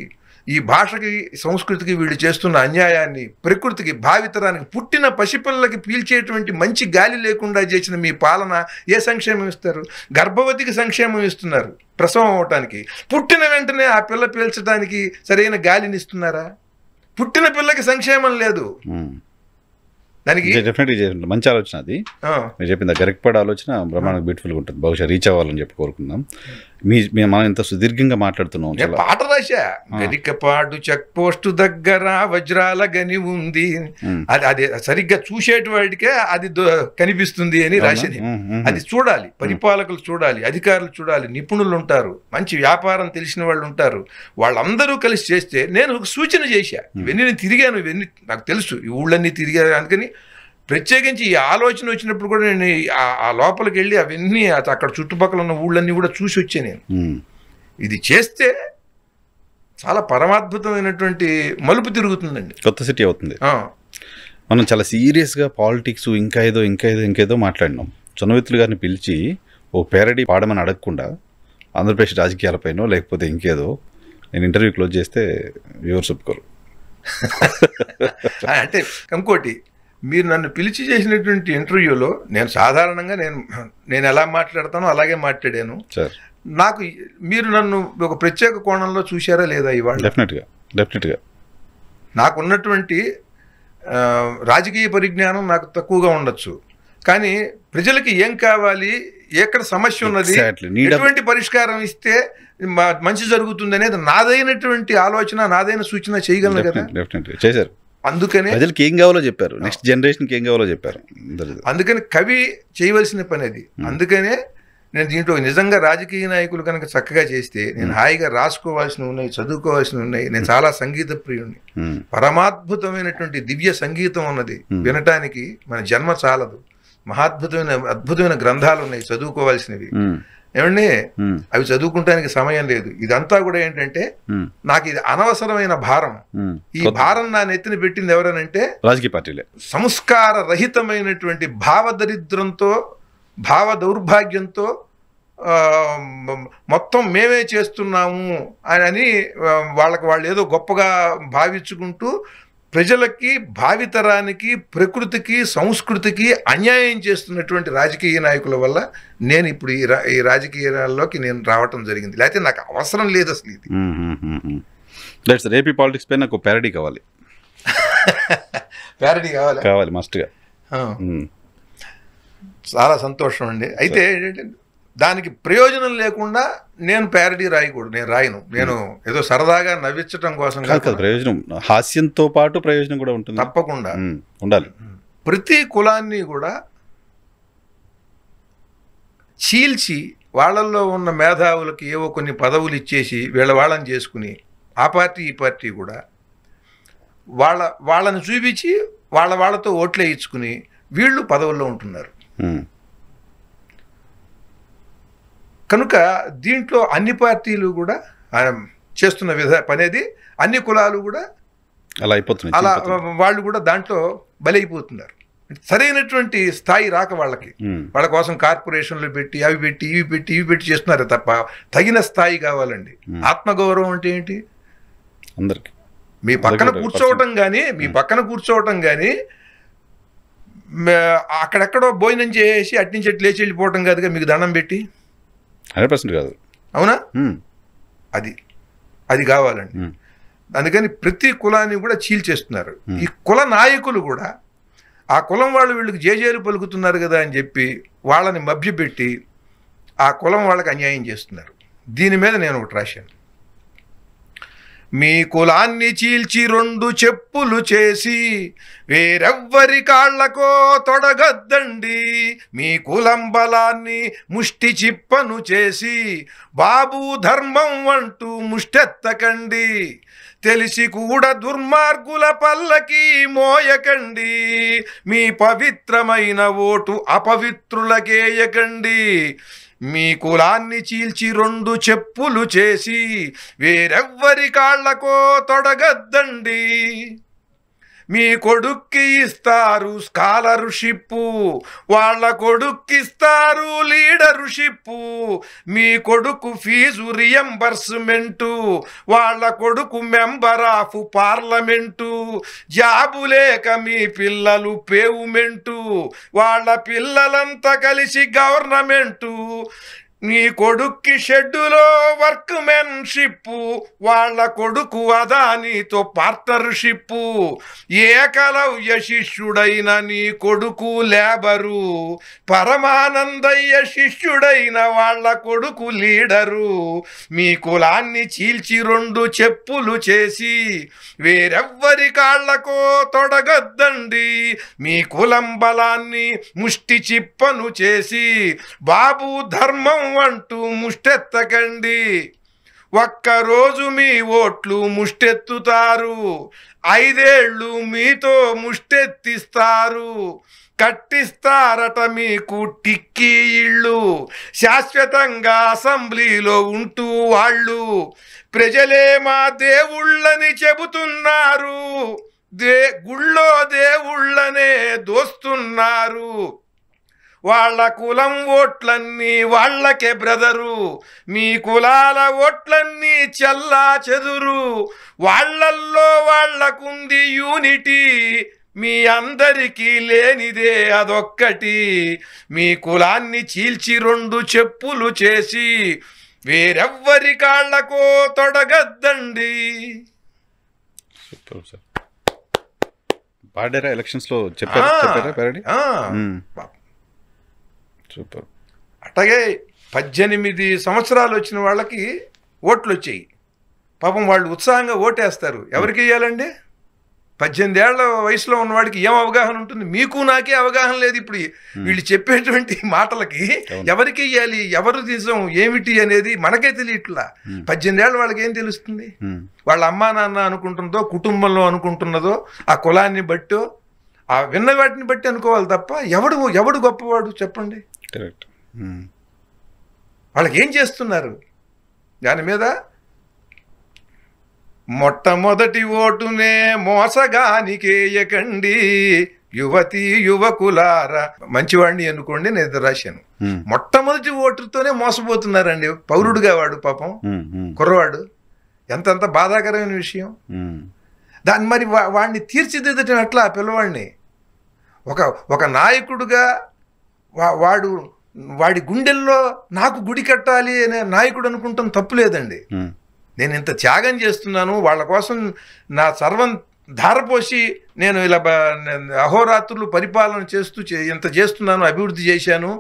Speaker 2: ఈ భాషకి సంస్కృతికి వీళ్ళు చేస్తున్న అన్యాయాన్ని ప్రకృతికి భావితరానికి పుట్టిన పసిపిల్లలకి పీల్చేటువంటి మంచి గాలి లేకుండా చేసిన మీ పాలన ఏ సంక్షేమం ఇస్తారు గర్భవతికి సంక్షేమం ఇస్తున్నారు ప్రసవం అవటానికి పుట్టిన వెంటనే ఆ పిల్ల పీల్చడానికి సరైన గాలిని ఇస్తున్నారా పుట్టిన పిల్లకి సంక్షేమం లేదు
Speaker 1: దానికి డెఫినెట్గా చేయండి మంచి ఆలోచన అది మీరు చెప్పింది కరెక్ట్ ఆలోచన బ్రహ్మాండ బ్యూటిఫుల్గా ఉంటుంది బహుశా రీచ్ అవ్వాలని చెప్పి కోరుకుందాం మీ మనం ఇంత సుదీర్ఘంగా మాట్లాడుతున్నాం పాట
Speaker 2: రాశా గరికపాడు చెక్ పోస్ట్ దగ్గర వజ్రాల గని ఉంది అది అది సరిగ్గా వాడికే అది కనిపిస్తుంది అని రాసింది అది చూడాలి పరిపాలకులు చూడాలి అధికారులు చూడాలి నిపుణులు ఉంటారు మంచి వ్యాపారం తెలిసిన వాళ్ళు ఉంటారు వాళ్ళందరూ కలిసి చేస్తే నేను ఒక సూచన చేశా ఇవన్నీ నేను తిరిగాను ఇవన్నీ నాకు తెలుసు ఈ ఊళ్ళన్నీ తిరిగాను అందుకని ప్రత్యేకించి ఈ ఆలోచన వచ్చినప్పుడు కూడా నేను ఆ లోపలికి వెళ్ళి అవన్నీ అక్కడ చుట్టుపక్కల ఉన్న ఊళ్ళన్నీ కూడా చూసి వచ్చే నేను ఇది చేస్తే చాలా పరమాద్భుతమైనటువంటి మలుపు తిరుగుతుందండి
Speaker 1: కొత్త సిటీ అవుతుంది మనం చాలా సీరియస్గా పాలిటిక్స్ ఇంకా ఏదో ఇంకా ఏదో ఇంకేదో మాట్లాడినాం చొనవిత్తులు గారిని పిలిచి ఓ పేరడీ పాడమని అడగకుండా ఆంధ్రప్రదేశ్ రాజకీయాలపైనో లేకపోతే ఇంకేదో నేను ఇంటర్వ్యూ క్లోజ్ చేస్తే వ్యూవర్స్ ఒప్పుకోరు
Speaker 2: అంటే ఇంకోటి మీరు నన్ను పిలిచి చేసినటువంటి ఇంటర్వ్యూలో నేను సాధారణంగా నేను నేను ఎలా మాట్లాడతానో అలాగే మాట్లాడాను నాకు మీరు నన్ను ఒక ప్రత్యేక కోణంలో చూశారా లేదా ఇవాళ డెఫినెట్గా డెఫినెట్గా నాకున్నటువంటి రాజకీయ పరిజ్ఞానం నాకు తక్కువగా ఉండొచ్చు కానీ ప్రజలకి ఏం కావాలి ఎక్కడ సమస్య ఉన్నది ఎటువంటి పరిష్కారం ఇస్తే మంచి జరుగుతుంది అనేది నాదైనటువంటి ఆలోచన నాదైన సూచన చేయగలను కదా చేశారు అందుకనే
Speaker 1: ప్రజలకి ఏం కావాలో చెప్పారు నెక్స్ట్ జనరేషన్కి ఏం కావాలో చెప్పారు
Speaker 2: అందుకని కవి చేయవలసిన పని అది అందుకనే నేను దీంట్లో నిజంగా రాజకీయ నాయకులు కనుక చక్కగా చేస్తే నేను హాయిగా రాసుకోవాల్సిన ఉన్నాయి చదువుకోవాల్సినవి ఉన్నాయి నేను చాలా సంగీత ప్రియుణ్ణి పరమాద్భుతమైనటువంటి దివ్య సంగీతం ఉన్నది వినటానికి మన జన్మ చాలదు మహాద్భుతమైన అద్భుతమైన గ్రంథాలు ఉన్నాయి చదువుకోవాల్సినవి ఏమండి అవి చదువుకుంటానికి సమయం లేదు ఇదంతా కూడా ఏంటంటే నాకు ఇది అనవసరమైన భారం ఈ భారం నా నెత్తిన పెట్టింది ఎవరనంటే రాజకీయ పార్టీలే సంస్కార రహితమైనటువంటి భావదరిద్రంతో భావ దౌర్భాగ్యంతో మొత్తం మేమే చేస్తున్నాము అని వాళ్ళకి వాళ్ళు ఏదో గొప్పగా భావించుకుంటూ ప్రజలకి భావితరానికి ప్రకృతికి సంస్కృతికి అన్యాయం చేస్తున్నటువంటి రాజకీయ నాయకుల వల్ల నేను ఇప్పుడు ఈ రా ఈ రాజకీయాల్లోకి నేను రావటం జరిగింది లేకపోతే నాకు అవసరం లేదు అసలు
Speaker 1: ఇది రేపీ ఏపీ పాలిటిక్స్ పై నాకు ప్యారడీ కావాలి ప్యారడీ కావాలి కావాలి
Speaker 2: మస్ట్గా చాలా సంతోషం అండి అయితే దానికి ప్రయోజనం లేకుండా నేను ప్యారడీ రాయకూడదు నేను రాయను నేను ఏదో సరదాగా నవ్వించడం కోసం కాదు
Speaker 1: ప్రయోజనం హాస్యంతో పాటు ప్రయోజనం కూడా ఉంటుంది తప్పకుండా ఉండాలి
Speaker 2: ప్రతి కులాన్ని కూడా చీల్చి వాళ్ళల్లో ఉన్న మేధావులకి ఏవో కొన్ని పదవులు ఇచ్చేసి వీళ్ళ వాళ్ళని చేసుకుని ఆ పార్టీ ఈ పార్టీ కూడా వాళ్ళ వాళ్ళని చూపించి వాళ్ళ వాళ్ళతో ఓట్లు వేయించుకుని వీళ్ళు పదవుల్లో ఉంటున్నారు కనుక దీంట్లో అన్ని పార్టీలు కూడా చేస్తున్న విధ పనేది అన్ని కులాలు కూడా
Speaker 1: అలా అయిపోతున్నాయి అలా
Speaker 2: వాళ్ళు కూడా దాంట్లో బలైపోతున్నారు సరైనటువంటి స్థాయి రాక వాళ్ళకి వాళ్ళ కోసం కార్పొరేషన్లు పెట్టి అవి పెట్టి ఇవి పెట్టి ఇవి పెట్టి చేస్తున్నారు తప్ప తగిన స్థాయి కావాలండి ఆత్మగౌరవం అంటే ఏంటి అందరికి మీ పక్కన కూర్చోవటం కానీ మీ పక్కన కూర్చోవటం కానీ అక్కడెక్కడో భోజనం చేసి అట్నుంచి లేచి వెళ్ళిపోవటం కాదుగా మీకు దండం పెట్టి హండ్రెడ్ పర్సెంట్ కాదు అవునా అది అది కావాలండి అందుకని ప్రతి కులాన్ని కూడా చీల్చేస్తున్నారు ఈ కుల నాయకులు కూడా ఆ కులం వాళ్ళు వీళ్ళకి జేజేలు పలుకుతున్నారు కదా అని చెప్పి వాళ్ళని మభ్యపెట్టి ఆ కులం వాళ్ళకి అన్యాయం చేస్తున్నారు దీని మీద నేను ఒకటి రాశాను మీ కులాన్ని చీల్చి రెండు చెప్పులు చేసి వేరెవ్వరి కాళ్లకో తొడగద్దండి మీ కులం బలాన్ని ముష్టి చిప్పను చేసి బాబు ధర్మం అంటూ ముష్టెత్తకండి తెలిసి కూడా దుర్మార్గుల పల్లకి మోయకండి మీ పవిత్రమైన ఓటు అపవిత్రులకేయకండి మీ కులాన్ని చీల్చి రెండు చెప్పులు చేసి వేరెవ్వరి కాళ్లకో తొడగద్దండి మీ కొడుక్కి ఇస్తారు స్కాలర్షిప్పు వాళ్ళ కొడుక్కిస్తారు లీడర్షిప్పు మీ కొడుకు ఫీజు రియంబర్స్మెంటు వాళ్ళ కొడుకు మెంబర్ ఆఫ్ పార్లమెంటు జాబు లేక మీ పిల్లలు పేవుమెంటు వాళ్ళ పిల్లలంతా కలిసి గవర్నమెంటు నీ కొడుక్కి షెడ్డులో మెన్షిప్ వాళ్ళ కొడుకు అదానితో పార్ట్నర్షిప్ ఏకలవ్య శిష్యుడైన నీ కొడుకు లేబరు పరమానందయ్య శిష్యుడైన వాళ్ళ కొడుకు లీడరు మీ కులాన్ని చీల్చి రెండు చెప్పులు చేసి వేరెవ్వరి కాళ్లకో తొడగద్దండి మీ కులం బలాన్ని ముష్టి చిప్పను చేసి బాబు ధర్మం అంటూ ముష్టెత్తకండి ఒక్కరోజు మీ ఓట్లు ముష్టెత్తుతారు ఐదేళ్ళు మీతో ముష్టెత్తిస్తారు కట్టిస్తారట మీకు టిక్కీ ఇళ్ళు శాశ్వతంగా అసెంబ్లీలో ఉంటూ వాళ్ళు ప్రజలే మా దేవుళ్ళని చెబుతున్నారు దే గుళ్ళో దేవుళ్ళనే దోస్తున్నారు వాళ్ళ కులం ఓట్లన్నీ వాళ్ళకే బ్రదరు మీ కులాల ఓట్లన్నీ చల్లా చెదురు వాళ్ళల్లో వాళ్ళకుంది యూనిటీ మీ అందరికీ లేనిదే అదొక్కటి మీ కులాన్ని చీల్చి రెండు చెప్పులు చేసి వేరెవ్వరి కాళ్లకో తొడగద్దండి
Speaker 1: పాడారా ఎలక్షన్స్లో చెప్పారా
Speaker 2: చెప్పారా సూపర్ అట్లాగే పద్దెనిమిది సంవత్సరాలు వచ్చిన వాళ్ళకి ఓట్లు వచ్చాయి పాపం వాళ్ళు ఉత్సాహంగా ఓటేస్తారు ఎవరికి వేయాలండి పద్దెనిమిది ఏళ్ళ వయసులో ఉన్నవాడికి ఏం అవగాహన ఉంటుంది మీకు నాకే అవగాహన లేదు ఇప్పుడు వీళ్ళు చెప్పేటువంటి మాటలకి ఎవరికి ఇవ్వాలి ఎవరు నిజం ఏమిటి అనేది మనకే తెలియట్లా పద్దెనిమిది ఏళ్ళ వాళ్ళకి ఏం తెలుస్తుంది వాళ్ళ అమ్మా నాన్న అనుకుంటున్నదో కుటుంబంలో అనుకుంటున్నదో ఆ కులాన్ని బట్టి ఆ విన్న వాటిని బట్టి అనుకోవాలి తప్ప ఎవడు ఎవడు గొప్పవాడు చెప్పండి కరెక్ట్ వాళ్ళకి ఏం చేస్తున్నారు దాని మీద మొట్టమొదటి ఓటునే మోసగానికేయకండి యువతి యువకులార మంచివాడిని అనుకోండి నేను రాశాను మొట్టమొదటి ఓటుతోనే మోసపోతున్నారండి పౌరుడుగా వాడు పాపం కుర్రవాడు ఎంతంత బాధాకరమైన విషయం దాన్ని మరి వాడిని తీర్చిదిద్దటం ఎట్లా పిల్లవాడిని ఒక ఒక నాయకుడుగా వాడు వాడి గుండెల్లో నాకు గుడి కట్టాలి అనే నాయకుడు అనుకుంటాం తప్పులేదండి నేను ఇంత త్యాగం చేస్తున్నాను వాళ్ళ కోసం నా సర్వం ధారపోసి నేను ఇలా అహోరాత్రులు పరిపాలన చేస్తూ ఇంత చేస్తున్నాను అభివృద్ధి చేశాను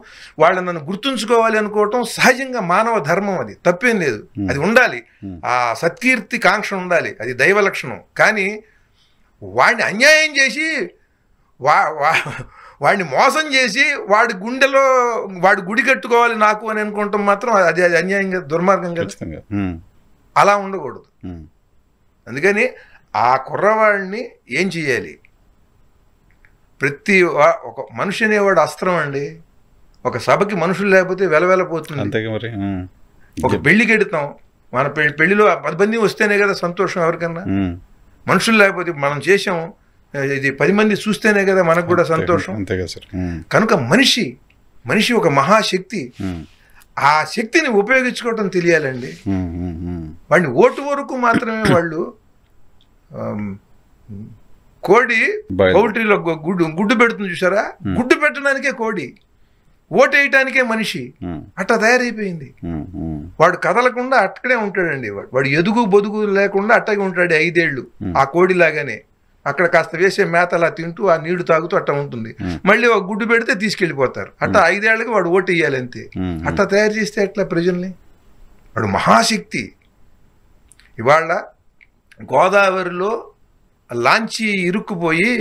Speaker 2: వాళ్ళు నన్ను గుర్తుంచుకోవాలి అనుకోవటం సహజంగా మానవ ధర్మం అది తప్పేం లేదు అది ఉండాలి ఆ సత్కీర్తి కాంక్ష ఉండాలి అది దైవ లక్షణం కానీ వాడిని అన్యాయం చేసి వా వాడిని మోసం చేసి వాడి గుండెలో వాడి గుడి కట్టుకోవాలి నాకు అని అనుకుంటాం మాత్రం అది అన్యాయంగా దుర్మార్గంగా అలా ఉండకూడదు అందుకని ఆ కుర్రవాడిని ఏం చేయాలి ప్రతి ఒక మనిషి అనేవాడు అస్త్రం అండి ఒక సభకి మనుషులు లేకపోతే వెలవెలపోతుంది మరి ఒక పెళ్లి కెడతాం మన పెళ్లిలో పది మంది వస్తేనే కదా సంతోషం ఎవరికన్నా మనుషులు లేకపోతే మనం చేసాము ఇది పది మంది చూస్తేనే కదా మనకు కూడా సంతోషం అంతే కదా సార్ కనుక మనిషి మనిషి ఒక మహాశక్తి ఆ శక్తిని ఉపయోగించుకోవటం తెలియాలండి వాడిని ఓటు వరకు మాత్రమే వాళ్ళు కోడి పౌల్ట్రీలో గుడ్డు గుడ్డు పెడుతుంది చూసారా గుడ్డు పెట్టడానికే కోడి ఓటు వేయటానికే మనిషి అట్టా తయారైపోయింది వాడు కదలకుండా అక్కడే ఉంటాడండి వాడు వాడు ఎదుగు బొదుగు లేకుండా అట్టగే ఉంటాడు ఐదేళ్లు ఆ కోడి లాగానే అక్కడ కాస్త వేసే మేత అలా తింటూ ఆ నీళ్లు తాగుతూ అట్ట ఉంటుంది మళ్ళీ ఒక గుడ్డు పెడితే తీసుకెళ్ళిపోతారు అట్ట ఐదేళ్లకి వాడు ఓటు వేయాలి అంతే అట్ట తయారు చేస్తే ఎట్లా ప్రజల్ని వాడు మహాశక్తి ఇవాళ గోదావరిలో లాంచి ఇరుక్కుపోయి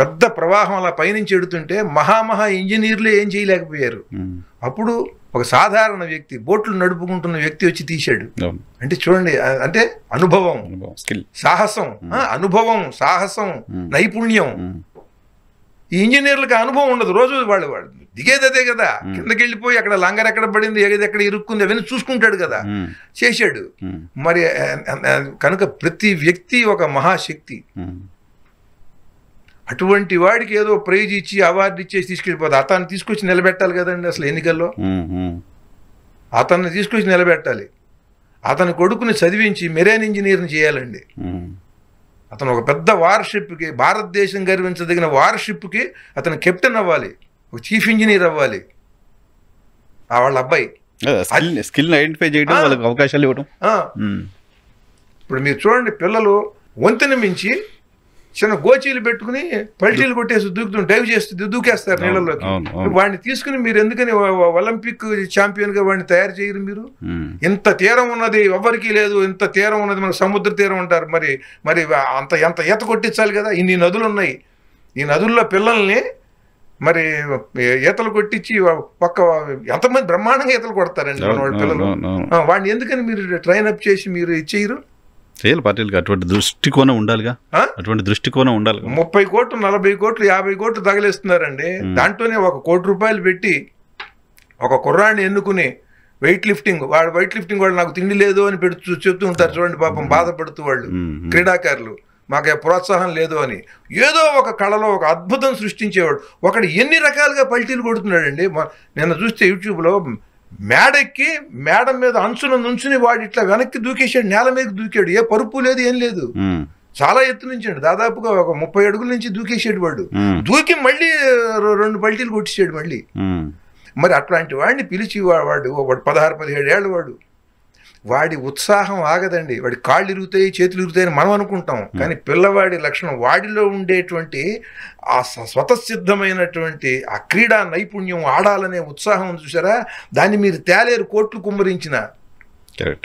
Speaker 2: పెద్ద ప్రవాహం అలా పయనించి ఎడుతుంటే మహామహా ఇంజనీర్లు ఏం చేయలేకపోయారు అప్పుడు ఒక సాధారణ వ్యక్తి బోట్లు నడుపుకుంటున్న వ్యక్తి వచ్చి తీశాడు అంటే చూడండి అంటే అనుభవం సాహసం అనుభవం సాహసం నైపుణ్యం ఈ ఇంజనీర్లకు అనుభవం ఉండదు రోజు వాళ్ళు వాళ్ళు దిగేది అదే కదా కిందకి వెళ్ళిపోయి అక్కడ లంగర్ ఎక్కడ పడింది ఏది ఎక్కడ ఇరుక్కుంది అవన్నీ చూసుకుంటాడు కదా చేశాడు మరి కనుక ప్రతి వ్యక్తి ఒక మహాశక్తి అటువంటి వాడికి ఏదో ప్రైజ్ ఇచ్చి అవార్డు ఇచ్చేసి తీసుకెళ్ళిపోదు అతన్ని తీసుకొచ్చి నిలబెట్టాలి కదండి అసలు ఎన్నికల్లో అతన్ని తీసుకొచ్చి నిలబెట్టాలి అతని కొడుకుని చదివించి మెరైన్ ఇంజనీర్ని చేయాలండి అతను ఒక పెద్ద వార్షిప్కి భారతదేశం గర్వించదగిన వార్షిప్కి అతను కెప్టెన్ అవ్వాలి ఒక చీఫ్ ఇంజనీర్ అవ్వాలి ఆ వాళ్ళ అబ్బాయి స్కిల్ ఐడెంటిఫై చేయడం వాళ్ళకి అవకాశాలు ఇవ్వడం ఇప్పుడు మీరు చూడండి పిల్లలు వంతెన మించి చిన్న గోచీలు పెట్టుకుని పల్టీలు కొట్టేసి దూకుతు డైవ్ చేస్తుంది దూకేస్తారు నీళ్ళలోకి వాడిని తీసుకుని మీరు ఎందుకని ఒలింపిక్ ఛాంపియన్ గా వాడిని తయారు చేయరు మీరు ఇంత తీరం ఉన్నది ఎవరికి లేదు ఇంత తీరం ఉన్నది మన సముద్ర తీరం ఉంటారు మరి మరి అంత ఎంత ఈత కొట్టించాలి కదా ఇన్ని నదులు ఉన్నాయి ఈ నదుల్లో పిల్లల్ని మరి ఈతలు కొట్టించి ఒక్క ఎంతమంది బ్రహ్మాండంగా ఈతలు కొడతారండి మన వాళ్ళ పిల్లలు వాడిని ఎందుకని మీరు ట్రైన్ అప్ చేసి మీరు ఇచ్చేయరు
Speaker 1: చేయాలి పార్టీలకు అటువంటి దృష్టికోణం ఉండాలిగా అటువంటి దృష్టికోణం ఉండాలి
Speaker 2: ముప్పై కోట్లు నలభై కోట్లు యాభై కోట్లు తగిలిస్తున్నారండి దాంట్లోనే ఒక కోటి రూపాయలు పెట్టి ఒక కుర్రాన్ని ఎన్నుకుని వెయిట్ లిఫ్టింగ్ వాడు వెయిట్ లిఫ్టింగ్ వాళ్ళు నాకు తిండి లేదు అని పెడుతూ చెప్తూ ఉంటారు చూడండి పాపం బాధపడుతూ వాళ్ళు క్రీడాకారులు మాకు ప్రోత్సాహం లేదు అని ఏదో ఒక కళలో ఒక అద్భుతం సృష్టించేవాడు ఒకడు ఎన్ని రకాలుగా పల్టీలు కొడుతున్నాడండి నిన్న చూస్తే యూట్యూబ్లో మేడెక్కి మేడ మీద అంచున నుంచుని వాడు ఇట్లా వెనక్కి దూకేశాడు నేల మీదకి దూకాడు ఏ పరుపు లేదు ఏం లేదు చాలా ఎత్తు నుంచండి దాదాపుగా ఒక ముప్పై అడుగుల నుంచి దూకేసాడు వాడు దూకి మళ్ళీ రెండు బల్టీలు కొట్టేసాడు మళ్ళీ మరి అట్లాంటి వాడిని పిలిచి వాడు వాడు పదహారు పదిహేడు ఏళ్ళు వాడు వాడి ఉత్సాహం ఆగదండి వాడి కాళ్ళు ఇరుగుతాయి చేతులు ఇరుగుతాయని మనం అనుకుంటాం కానీ పిల్లవాడి లక్షణం వాడిలో ఉండేటువంటి ఆ స్వతసిద్ధమైనటువంటి ఆ క్రీడా నైపుణ్యం ఆడాలనే ఉత్సాహం చూసారా దాన్ని మీరు తేలేరు కోట్లు కుమ్మరించిన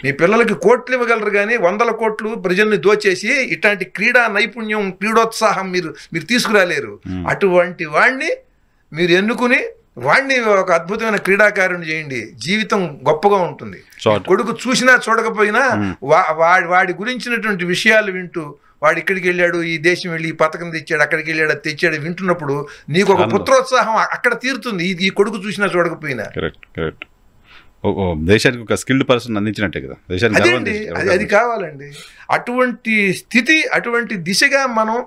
Speaker 2: మీ పిల్లలకి కోట్లు ఇవ్వగలరు కానీ వందల కోట్లు ప్రజల్ని దోచేసి ఇట్లాంటి క్రీడా నైపుణ్యం క్రీడోత్సాహం మీరు మీరు తీసుకురాలేరు అటువంటి వాడిని మీరు ఎన్నుకుని వాడిని ఒక అద్భుతమైన క్రీడాకారుని చేయండి జీవితం గొప్పగా ఉంటుంది కొడుకు చూసినా చూడకపోయినా వాడి వాడి గురించినటువంటి విషయాలు వింటూ వాడు ఇక్కడికి వెళ్ళాడు ఈ దేశం వెళ్ళి ఈ పథకం తెచ్చాడు అక్కడికి వెళ్ళాడు తెచ్చాడు వింటున్నప్పుడు నీకు ఒక పుత్రోత్సాహం అక్కడ తీరుతుంది ఈ కొడుకు చూసినా చూడకపోయినా
Speaker 1: కరెక్ట్ కరెక్ట్ దేశానికి ఒక స్కిల్డ్ పర్సన్ అందించినట్టే కదా దేశానికి అది
Speaker 2: కావాలండి అటువంటి స్థితి అటువంటి దిశగా మనం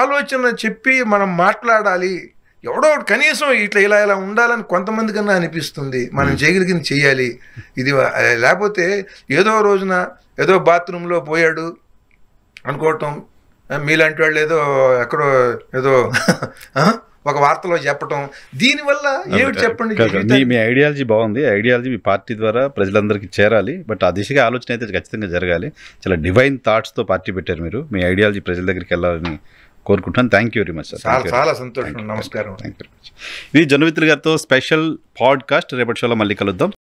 Speaker 2: ఆలోచన చెప్పి మనం మాట్లాడాలి ఎవడో కనీసం ఇట్లా ఇలా ఇలా ఉండాలని కొంతమంది కన్నా అనిపిస్తుంది మనం చేయగలిగింది చేయాలి ఇది లేకపోతే ఏదో రోజున ఏదో బాత్రూంలో పోయాడు అనుకోవటం మీలాంటి వాళ్ళు ఏదో ఎక్కడో ఏదో ఒక వార్తలో చెప్పటం దీనివల్ల ఏమిటి చెప్పండి మీ
Speaker 1: ఐడియాలజీ బాగుంది ఐడియాలజీ మీ పార్టీ ద్వారా ప్రజలందరికీ చేరాలి బట్ ఆ దిశగా ఆలోచన అయితే ఖచ్చితంగా జరగాలి చాలా డివైన్ థాట్స్తో పార్టీ పెట్టారు మీరు మీ ఐడియాలజీ ప్రజల దగ్గరికి వెళ్ళాలని కోరుకుంటున్నాను thank you very much sir చాలా
Speaker 2: సంతోషం నమస్కారం థ్యాంక్ యూ వెరీ మచ్
Speaker 1: ఇది జనవిత్రి గారితో స్పెషల్ పాడ్కాస్ట్ రేపటి షోలో మళ్ళీ కలుద్దాం